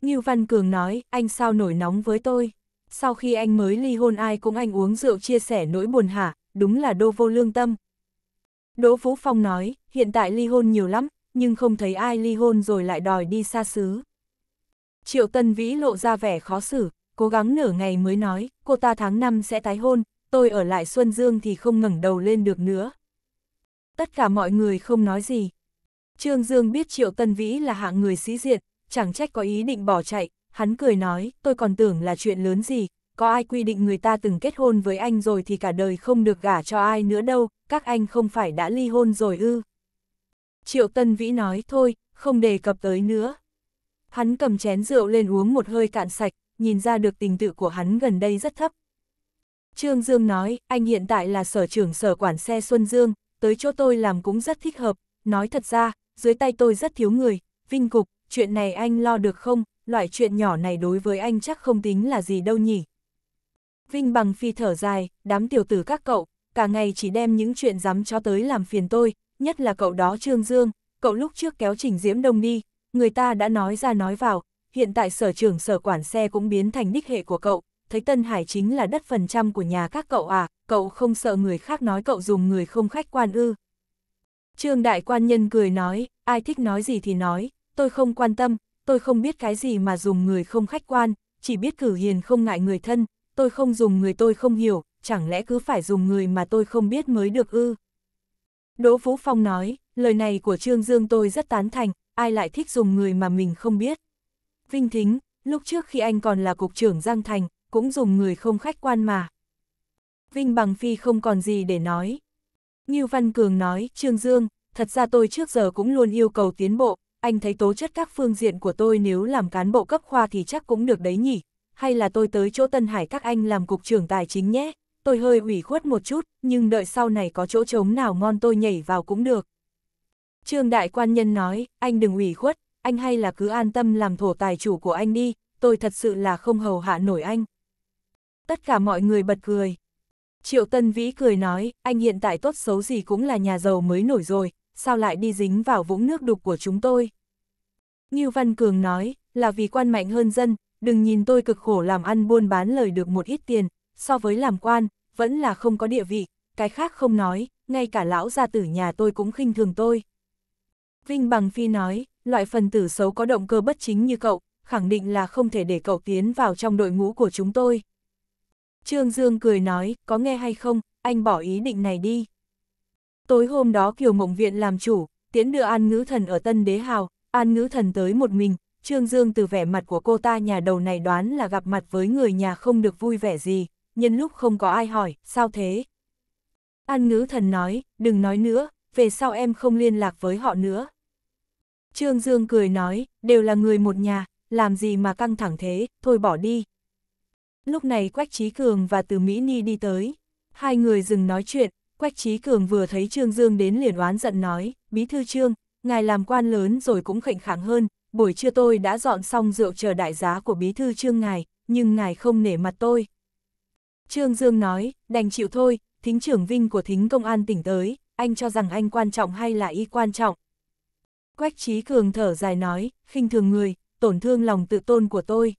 Như Văn Cường nói, anh sao nổi nóng với tôi sau khi anh mới ly hôn ai cũng anh uống rượu chia sẻ nỗi buồn hả, đúng là đô vô lương tâm. Đỗ Phú Phong nói, hiện tại ly hôn nhiều lắm, nhưng không thấy ai ly hôn rồi lại đòi đi xa xứ. Triệu Tân Vĩ lộ ra vẻ khó xử, cố gắng nửa ngày mới nói, cô ta tháng năm sẽ tái hôn, tôi ở lại Xuân Dương thì không ngẩng đầu lên được nữa. Tất cả mọi người không nói gì. Trương Dương biết Triệu Tân Vĩ là hạng người sĩ diện, chẳng trách có ý định bỏ chạy, hắn cười nói, tôi còn tưởng là chuyện lớn gì, có ai quy định người ta từng kết hôn với anh rồi thì cả đời không được gả cho ai nữa đâu, các anh không phải đã ly hôn rồi ư. Triệu Tân Vĩ nói thôi, không đề cập tới nữa. Hắn cầm chén rượu lên uống một hơi cạn sạch, nhìn ra được tình tự của hắn gần đây rất thấp. Trương Dương nói, anh hiện tại là sở trưởng sở quản xe Xuân Dương, tới chỗ tôi làm cũng rất thích hợp, nói thật ra, dưới tay tôi rất thiếu người, Vinh Cục, chuyện này anh lo được không, loại chuyện nhỏ này đối với anh chắc không tính là gì đâu nhỉ. Vinh bằng phi thở dài, đám tiểu tử các cậu, cả ngày chỉ đem những chuyện dám cho tới làm phiền tôi, nhất là cậu đó Trương Dương, cậu lúc trước kéo Trình Diễm Đông đi, người ta đã nói ra nói vào, hiện tại sở trưởng sở quản xe cũng biến thành đích hệ của cậu, thấy Tân Hải chính là đất phần trăm của nhà các cậu à, cậu không sợ người khác nói cậu dùng người không khách quan ư. Trương Đại Quan Nhân cười nói, ai thích nói gì thì nói, tôi không quan tâm, tôi không biết cái gì mà dùng người không khách quan, chỉ biết cử hiền không ngại người thân, tôi không dùng người tôi không hiểu, chẳng lẽ cứ phải dùng người mà tôi không biết mới được ư. Đỗ Vũ Phong nói, lời này của Trương Dương tôi rất tán thành, ai lại thích dùng người mà mình không biết. Vinh Thính, lúc trước khi anh còn là cục trưởng Giang Thành, cũng dùng người không khách quan mà. Vinh Bằng Phi không còn gì để nói. như Văn Cường nói, Trương Dương, thật ra tôi trước giờ cũng luôn yêu cầu tiến bộ, anh thấy tố chất các phương diện của tôi nếu làm cán bộ cấp khoa thì chắc cũng được đấy nhỉ, hay là tôi tới chỗ Tân Hải các anh làm cục trưởng tài chính nhé, tôi hơi ủy khuất một chút, nhưng đợi sau này có chỗ trống nào ngon tôi nhảy vào cũng được. Trương Đại Quan Nhân nói, anh đừng ủy khuất, anh hay là cứ an tâm làm thổ tài chủ của anh đi, tôi thật sự là không hầu hạ nổi anh. Tất cả mọi người bật cười. Triệu Tân Vĩ cười nói, anh hiện tại tốt xấu gì cũng là nhà giàu mới nổi rồi, sao lại đi dính vào vũng nước đục của chúng tôi? Ngưu Văn Cường nói, là vì quan mạnh hơn dân, đừng nhìn tôi cực khổ làm ăn buôn bán lời được một ít tiền, so với làm quan, vẫn là không có địa vị, cái khác không nói, ngay cả lão gia tử nhà tôi cũng khinh thường tôi. Vinh Bằng Phi nói, loại phần tử xấu có động cơ bất chính như cậu, khẳng định là không thể để cậu tiến vào trong đội ngũ của chúng tôi. Trương Dương cười nói, có nghe hay không, anh bỏ ý định này đi. Tối hôm đó Kiều Mộng Viện làm chủ, tiễn đưa An Ngữ Thần ở Tân Đế Hào, An Ngữ Thần tới một mình, Trương Dương từ vẻ mặt của cô ta nhà đầu này đoán là gặp mặt với người nhà không được vui vẻ gì, nhân lúc không có ai hỏi, sao thế? An Ngữ Thần nói, đừng nói nữa, về sau em không liên lạc với họ nữa. Trương Dương cười nói, đều là người một nhà, làm gì mà căng thẳng thế, thôi bỏ đi. Lúc này Quách Trí Cường và Từ Mỹ Ni đi tới, hai người dừng nói chuyện, Quách Chí Cường vừa thấy Trương Dương đến liền oán giận nói, Bí Thư Trương, ngài làm quan lớn rồi cũng khệnh khẳng hơn, buổi trưa tôi đã dọn xong rượu chờ đại giá của Bí Thư Trương ngài, nhưng ngài không nể mặt tôi. Trương Dương nói, đành chịu thôi, thính trưởng vinh của thính công an tỉnh tới, anh cho rằng anh quan trọng hay là y quan trọng. Quách Chí Cường thở dài nói, khinh thường người, tổn thương lòng tự tôn của tôi.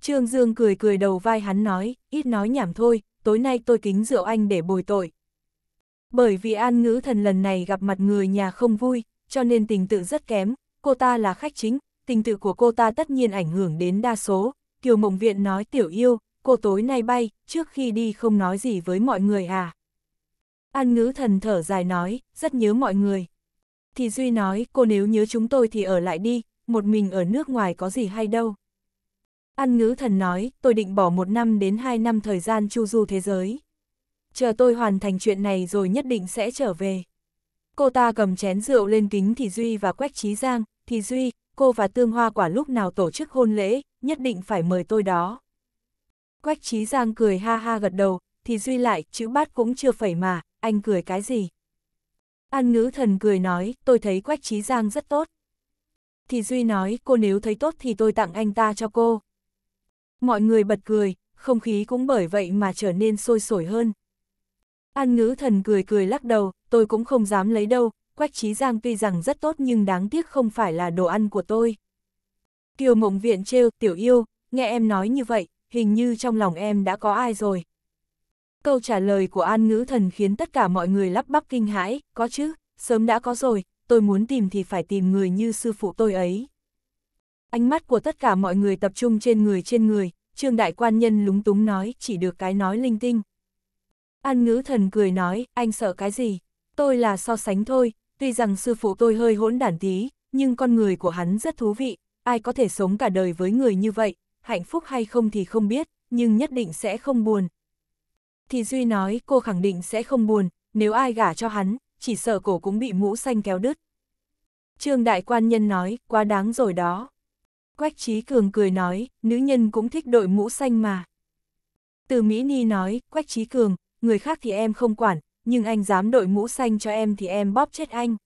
Trương Dương cười cười đầu vai hắn nói, ít nói nhảm thôi, tối nay tôi kính rượu anh để bồi tội, bởi vì An Ngữ Thần lần này gặp mặt người nhà không vui, cho nên tình tự rất kém, cô ta là khách chính, tình tự của cô ta tất nhiên ảnh hưởng đến đa số. Kiều Mộng Viện nói tiểu yêu, cô tối nay bay, trước khi đi không nói gì với mọi người à. An Ngữ Thần thở dài nói, rất nhớ mọi người. Thì Duy nói, cô nếu nhớ chúng tôi thì ở lại đi, một mình ở nước ngoài có gì hay đâu. An Ngữ Thần nói, tôi định bỏ một năm đến hai năm thời gian chu du thế giới chờ tôi hoàn thành chuyện này rồi nhất định sẽ trở về. Cô ta cầm chén rượu lên kính Thì Duy và Quách Trí Giang, Thì Duy, cô và Tương Hoa quả lúc nào tổ chức hôn lễ, nhất định phải mời tôi đó. Quách Trí Giang cười ha ha gật đầu, Thì Duy lại, chữ bát cũng chưa phẩy mà, anh cười cái gì? An ngữ thần cười nói, tôi thấy Quách Trí Giang rất tốt. Thì Duy nói, cô nếu thấy tốt thì tôi tặng anh ta cho cô. Mọi người bật cười, không khí cũng bởi vậy mà trở nên sôi sổi hơn. An ngữ thần cười cười lắc đầu, tôi cũng không dám lấy đâu, Quách Trí Giang tuy rằng rất tốt nhưng đáng tiếc không phải là đồ ăn của tôi. Kiều Mộng Viện trêu, tiểu yêu, nghe em nói như vậy, hình như trong lòng em đã có ai rồi. Câu trả lời của An Ngữ Thần khiến tất cả mọi người lắp bắp kinh hãi, có chứ, sớm đã có rồi, tôi muốn tìm thì phải tìm người như sư phụ tôi ấy. Ánh mắt của tất cả mọi người tập trung trên người trên người, Trương Đại Quan Nhân lúng túng nói, chỉ được cái nói linh tinh. An ngữ thần cười nói, anh sợ cái gì? Tôi là so sánh thôi, tuy rằng sư phụ tôi hơi hỗn đản tí, nhưng con người của hắn rất thú vị, ai có thể sống cả đời với người như vậy, hạnh phúc hay không thì không biết, nhưng nhất định sẽ không buồn. Thì Duy nói cô khẳng định sẽ không buồn, nếu ai gả cho hắn, chỉ sợ cổ cũng bị mũ xanh kéo đứt. Trương Đại Quan Nhân nói, quá đáng rồi đó. Quách Trí Cường cười nói, nữ nhân cũng thích đội mũ xanh mà. Từ Mỹ Ni nói, Quách Trí Cường, người khác thì em không quản, nhưng anh dám đội mũ xanh cho em thì em bóp chết anh.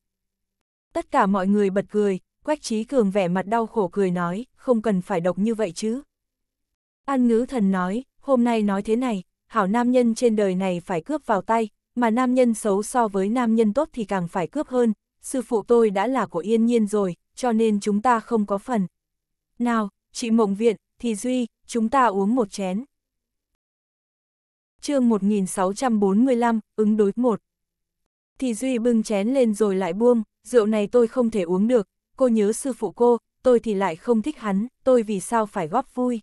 Tất cả mọi người bật cười, Quách Trí Cường vẻ mặt đau khổ cười nói, không cần phải độc như vậy chứ. An ngữ thần nói, hôm nay nói thế này, hảo nam nhân trên đời này phải cướp vào tay, mà nam nhân xấu so với nam nhân tốt thì càng phải cướp hơn, sư phụ tôi đã là của yên nhiên rồi, cho nên chúng ta không có phần. Nào, chị Mộng Viện, thì Duy, chúng ta uống một chén chương 1645, ứng đối một. Thì Duy bưng chén lên rồi lại buông, rượu này tôi không thể uống được, cô nhớ sư phụ cô, tôi thì lại không thích hắn, tôi vì sao phải góp vui.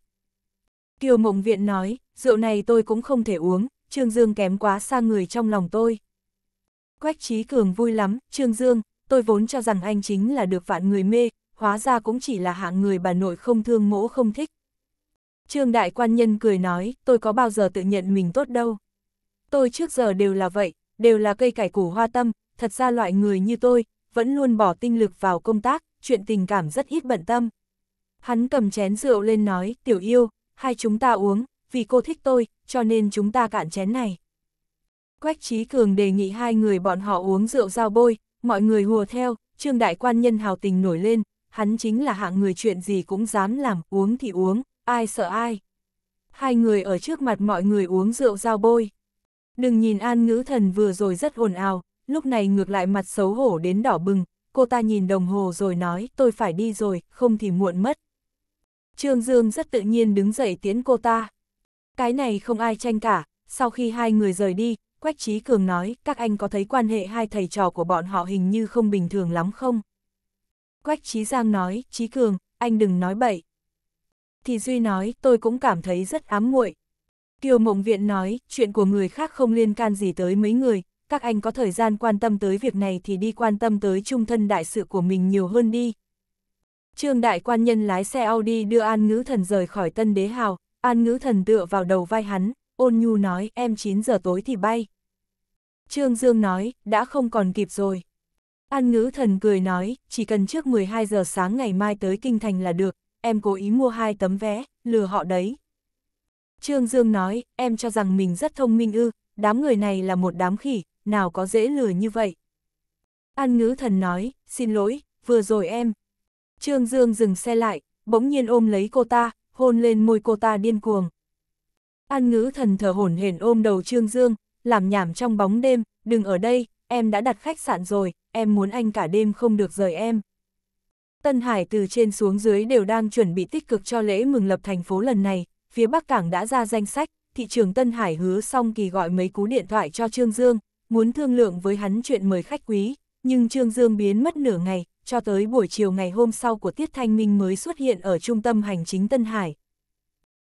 Kiều Mộng Viện nói, rượu này tôi cũng không thể uống, Trương Dương kém quá xa người trong lòng tôi. Quách Trí Cường vui lắm, Trương Dương, tôi vốn cho rằng anh chính là được vạn người mê, hóa ra cũng chỉ là hạng người bà nội không thương mỗ không thích. Trương Đại Quan Nhân cười nói, tôi có bao giờ tự nhận mình tốt đâu. Tôi trước giờ đều là vậy, đều là cây cải củ hoa tâm, thật ra loại người như tôi, vẫn luôn bỏ tinh lực vào công tác, chuyện tình cảm rất ít bận tâm. Hắn cầm chén rượu lên nói, tiểu yêu, hai chúng ta uống, vì cô thích tôi, cho nên chúng ta cạn chén này. Quách Chí Cường đề nghị hai người bọn họ uống rượu giao bôi, mọi người hùa theo, Trương Đại Quan Nhân hào tình nổi lên, hắn chính là hạng người chuyện gì cũng dám làm, uống thì uống, ai sợ ai. Hai người ở trước mặt mọi người uống rượu giao bôi. Đừng nhìn an ngữ thần vừa rồi rất ồn ào, lúc này ngược lại mặt xấu hổ đến đỏ bừng, cô ta nhìn đồng hồ rồi nói tôi phải đi rồi, không thì muộn mất. Trương Dương rất tự nhiên đứng dậy tiến cô ta. Cái này không ai tranh cả, sau khi hai người rời đi, Quách Trí Cường nói các anh có thấy quan hệ hai thầy trò của bọn họ hình như không bình thường lắm không? Quách Trí Giang nói, Trí Cường, anh đừng nói bậy thì Duy nói, tôi cũng cảm thấy rất ám muội. Kiều Mộng Viện nói, chuyện của người khác không liên can gì tới mấy người, các anh có thời gian quan tâm tới việc này thì đi quan tâm tới trung thân đại sự của mình nhiều hơn đi. Trương đại quan nhân lái xe Audi đưa An Ngữ Thần rời khỏi Tân Đế Hào, An Ngữ Thần tựa vào đầu vai hắn, ôn nhu nói em 9 giờ tối thì bay. Trương Dương nói, đã không còn kịp rồi. An Ngữ Thần cười nói, chỉ cần trước 12 giờ sáng ngày mai tới Kinh Thành là được, em cố ý mua hai tấm vé, lừa họ đấy. Trương Dương nói, em cho rằng mình rất thông minh ư, đám người này là một đám khỉ, nào có dễ lừa như vậy. An ngữ thần nói, xin lỗi, vừa rồi em. Trương Dương dừng xe lại, bỗng nhiên ôm lấy cô ta, hôn lên môi cô ta điên cuồng. An ngữ thần thở hổn hển ôm đầu Trương Dương, làm nhảm trong bóng đêm, đừng ở đây, em đã đặt khách sạn rồi, em muốn anh cả đêm không được rời em. Tân Hải từ trên xuống dưới đều đang chuẩn bị tích cực cho lễ mừng lập thành phố lần này, phía Bắc Cảng đã ra danh sách, thị trường Tân Hải hứa xong kỳ gọi mấy cú điện thoại cho Trương Dương, muốn thương lượng với hắn chuyện mời khách quý, nhưng Trương Dương biến mất nửa ngày, cho tới buổi chiều ngày hôm sau của Tiết Thanh Minh mới xuất hiện ở trung tâm hành chính Tân Hải.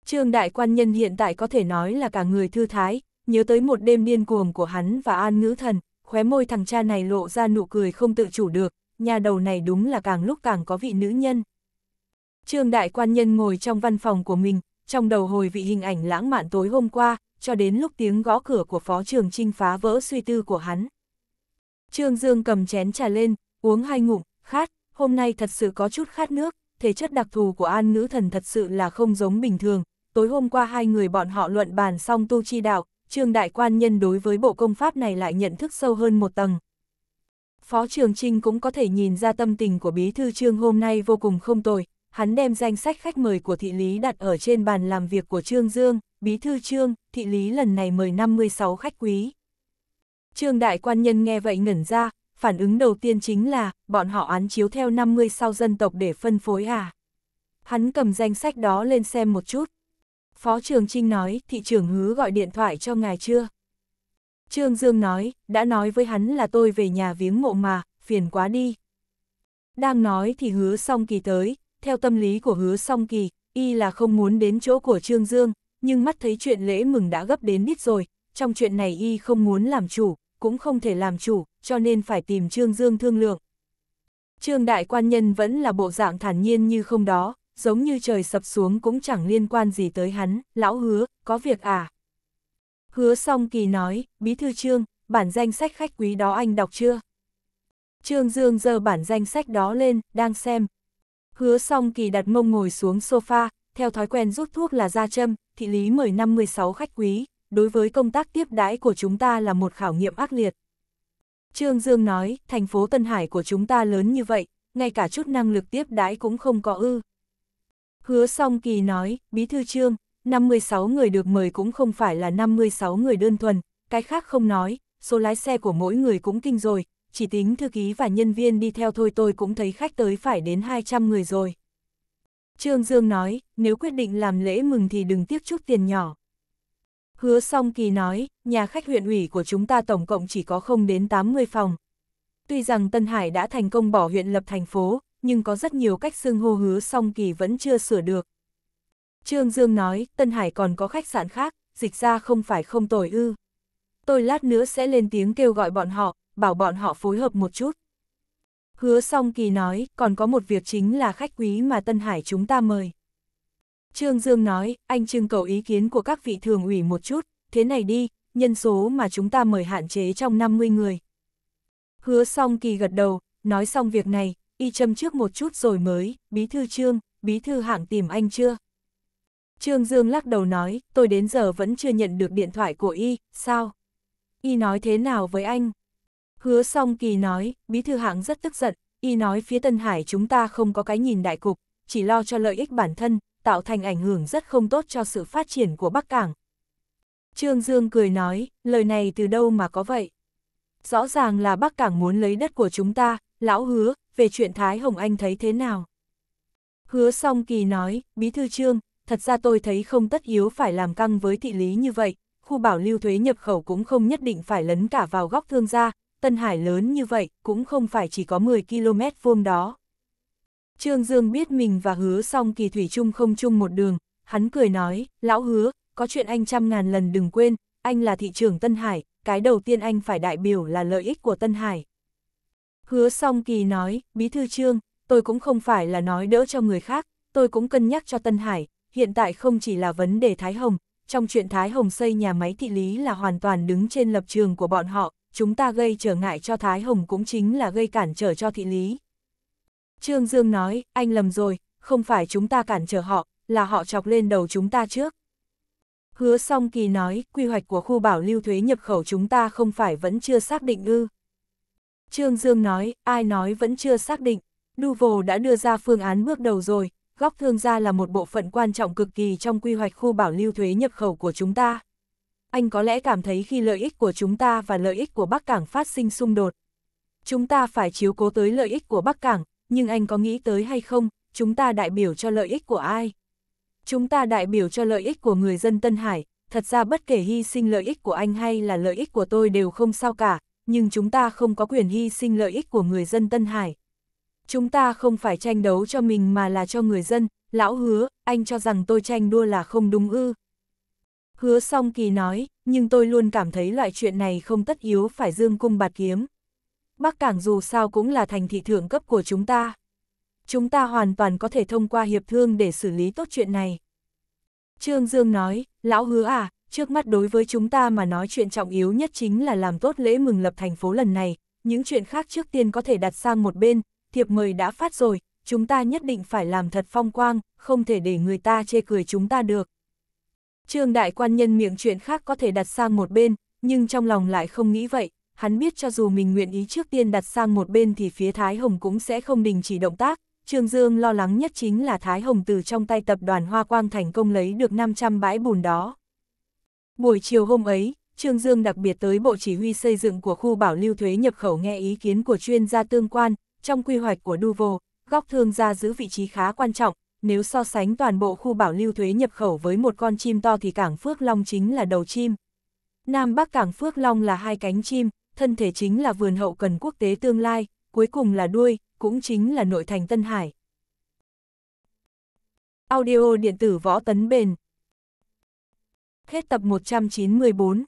Trương Đại Quan Nhân hiện tại có thể nói là cả người thư thái, nhớ tới một đêm điên cuồng của hắn và An Ngữ Thần, khóe môi thằng cha này lộ ra nụ cười không tự chủ được, nhà đầu này đúng là càng lúc càng có vị nữ nhân. Trương đại quan nhân ngồi trong văn phòng của mình, trong đầu hồi vị hình ảnh lãng mạn tối hôm qua, cho đến lúc tiếng gõ cửa của phó trường trinh phá vỡ suy tư của hắn. Trương Dương cầm chén trà lên, uống hai ngụm, khát, hôm nay thật sự có chút khát nước, thể chất đặc thù của an nữ thần thật sự là không giống bình thường. Tối hôm qua hai người bọn họ luận bàn xong tu chi đạo, Trương Đại Quan Nhân đối với bộ công pháp này lại nhận thức sâu hơn một tầng. Phó Trường Trinh cũng có thể nhìn ra tâm tình của Bí Thư Trương hôm nay vô cùng không tồi, hắn đem danh sách khách mời của thị lý đặt ở trên bàn làm việc của Trương Dương, Bí Thư Trương, thị lý lần này mời 56 khách quý. Trương Đại Quan Nhân nghe vậy ngẩn ra, phản ứng đầu tiên chính là, bọn họ án chiếu theo 50 sau dân tộc để phân phối à. Hắn cầm danh sách đó lên xem một chút. Phó Trường Trinh nói, thị trưởng hứa gọi điện thoại cho ngài chưa? Trương Dương nói, đã nói với hắn là tôi về nhà viếng mộ mà, phiền quá đi. Đang nói thì hứa song kỳ tới, theo tâm lý của hứa song kỳ, y là không muốn đến chỗ của Trương Dương, nhưng mắt thấy chuyện lễ mừng đã gấp đến đít rồi, trong chuyện này y không muốn làm chủ, cũng không thể làm chủ, cho nên phải tìm Trương Dương thương lượng. Trương đại quan nhân vẫn là bộ dạng thản nhiên như không đó, giống như trời sập xuống cũng chẳng liên quan gì tới hắn, lão hứa, có việc à? Hứa song kỳ nói, bí thư trương, bản danh sách khách quý đó anh đọc chưa? Trương Dương giơ bản danh sách đó lên, đang xem. Hứa song kỳ đặt mông ngồi xuống sofa, theo thói quen rút thuốc là ra châm, thị lý mời 56 khách quý, đối với công tác tiếp đãi của chúng ta là một khảo nghiệm ác liệt. Trương Dương nói, thành phố Tân Hải của chúng ta lớn như vậy, ngay cả chút năng lực tiếp đãi cũng không có ư. Hứa song kỳ nói, bí thư trương, 56 người được mời cũng không phải là 56 người đơn thuần, cái khác không nói, số lái xe của mỗi người cũng kinh rồi, chỉ tính thư ký và nhân viên đi theo thôi tôi cũng thấy khách tới phải đến 200 người rồi. Trương Dương nói, nếu quyết định làm lễ mừng thì đừng tiếc chút tiền nhỏ. Hứa song kỳ nói, nhà khách huyện ủy của chúng ta tổng cộng chỉ có không đến 80 phòng. Tuy rằng Tân Hải đã thành công bỏ huyện lập thành phố, nhưng có rất nhiều cách xưng hô hứa song kỳ vẫn chưa sửa được. Trương Dương nói, Tân Hải còn có khách sạn khác, dịch ra không phải không tồi ư. Tôi lát nữa sẽ lên tiếng kêu gọi bọn họ, bảo bọn họ phối hợp một chút. Hứa song kỳ nói, còn có một việc chính là khách quý mà Tân Hải chúng ta mời. Trương Dương nói, anh trưng cầu ý kiến của các vị thường ủy một chút, thế này đi, nhân số mà chúng ta mời hạn chế trong 50 người. Hứa song kỳ gật đầu, nói xong việc này, y châm trước một chút rồi mới, bí thư trương, bí thư hạng tìm anh chưa? Trương Dương lắc đầu nói, tôi đến giờ vẫn chưa nhận được điện thoại của Y, sao? Y nói thế nào với anh? Hứa song kỳ nói, bí thư hãng rất tức giận, Y nói phía Tân Hải chúng ta không có cái nhìn đại cục, chỉ lo cho lợi ích bản thân, tạo thành ảnh hưởng rất không tốt cho sự phát triển của Bắc Cảng. Trương Dương cười nói, lời này từ đâu mà có vậy? Rõ ràng là Bắc Cảng muốn lấy đất của chúng ta, lão hứa, về chuyện Thái Hồng Anh thấy thế nào? Hứa song kỳ nói, bí thư trương, thật ra tôi thấy không tất yếu phải làm căng với thị lý như vậy, khu bảo lưu thuế nhập khẩu cũng không nhất định phải lấn cả vào góc thương gia, Tân Hải lớn như vậy cũng không phải chỉ có 10 km vuông đó. Trương Dương biết mình và hứa xong kỳ thủy chung không chung một đường, hắn cười nói, lão hứa, có chuyện anh trăm ngàn lần đừng quên, anh là thị trường Tân Hải, cái đầu tiên anh phải đại biểu là lợi ích của Tân Hải. Hứa xong kỳ nói, bí thư trương, tôi cũng không phải là nói đỡ cho người khác, tôi cũng cân nhắc cho Tân Hải, hiện tại không chỉ là vấn đề Thái Hồng, trong chuyện Thái Hồng xây nhà máy thị lý là hoàn toàn đứng trên lập trường của bọn họ, chúng ta gây trở ngại cho Thái Hồng cũng chính là gây cản trở cho thị lý. Trương Dương nói, anh lầm rồi, không phải chúng ta cản trở họ, là họ chọc lên đầu chúng ta trước. Hứa song kỳ nói, quy hoạch của khu bảo lưu thuế nhập khẩu chúng ta không phải vẫn chưa xác định ư. Trương Dương nói, ai nói vẫn chưa xác định, Duvo đã đưa ra phương án bước đầu rồi, góc thương gia là một bộ phận quan trọng cực kỳ trong quy hoạch khu bảo lưu thuế nhập khẩu của chúng ta. Anh có lẽ cảm thấy khi lợi ích của chúng ta và lợi ích của Bắc Cảng phát sinh xung đột. Chúng ta phải chiếu cố tới lợi ích của Bắc Cảng, nhưng anh có nghĩ tới hay không, chúng ta đại biểu cho lợi ích của ai? Chúng ta đại biểu cho lợi ích của người dân Tân Hải, thật ra bất kể hy sinh lợi ích của anh hay là lợi ích của tôi đều không sao cả, nhưng chúng ta không có quyền hy sinh lợi ích của người dân Tân Hải chúng ta không phải tranh đấu cho mình mà là cho người dân, lão hứa, anh cho rằng tôi tranh đua là không đúng ư. Hứa song kỳ nói, nhưng tôi luôn cảm thấy loại chuyện này không tất yếu phải dương cung bạt kiếm. Bắc Cảng dù sao cũng là thành thị thượng cấp của chúng ta. Chúng ta hoàn toàn có thể thông qua hiệp thương để xử lý tốt chuyện này. Trương Dương nói, lão hứa à, trước mắt đối với chúng ta mà nói chuyện trọng yếu nhất chính là làm tốt lễ mừng lập thành phố lần này, những chuyện khác trước tiên có thể đặt sang một bên, thiệp mời đã phát rồi, chúng ta nhất định phải làm thật phong quang, không thể để người ta chê cười chúng ta được. Trương đại quan nhân miệng chuyện khác có thể đặt sang một bên, nhưng trong lòng lại không nghĩ vậy, hắn biết cho dù mình nguyện ý trước tiên đặt sang một bên thì phía Thái Hồng cũng sẽ không đình chỉ động tác. Trương Dương lo lắng nhất chính là Thái Hồng từ trong tay tập đoàn Hoa Quang thành công lấy được 500 bãi bùn đó. Buổi chiều hôm ấy, Trương Dương đặc biệt tới Bộ Chỉ huy xây dựng của khu bảo lưu thuế nhập khẩu nghe ý kiến của chuyên gia tương quan, trong quy hoạch của Duvo, góc thương gia giữ vị trí khá quan trọng, nếu so sánh toàn bộ khu bảo lưu thuế nhập khẩu với một con chim to thì cảng Phước Long chính là đầu chim. Nam Bắc cảng Phước Long là hai cánh chim, thân thể chính là vườn hậu cần quốc tế tương lai, cuối cùng là đuôi, cũng chính là nội thành Tân Hải. Audio điện tử võ tấn bền Hết tập 194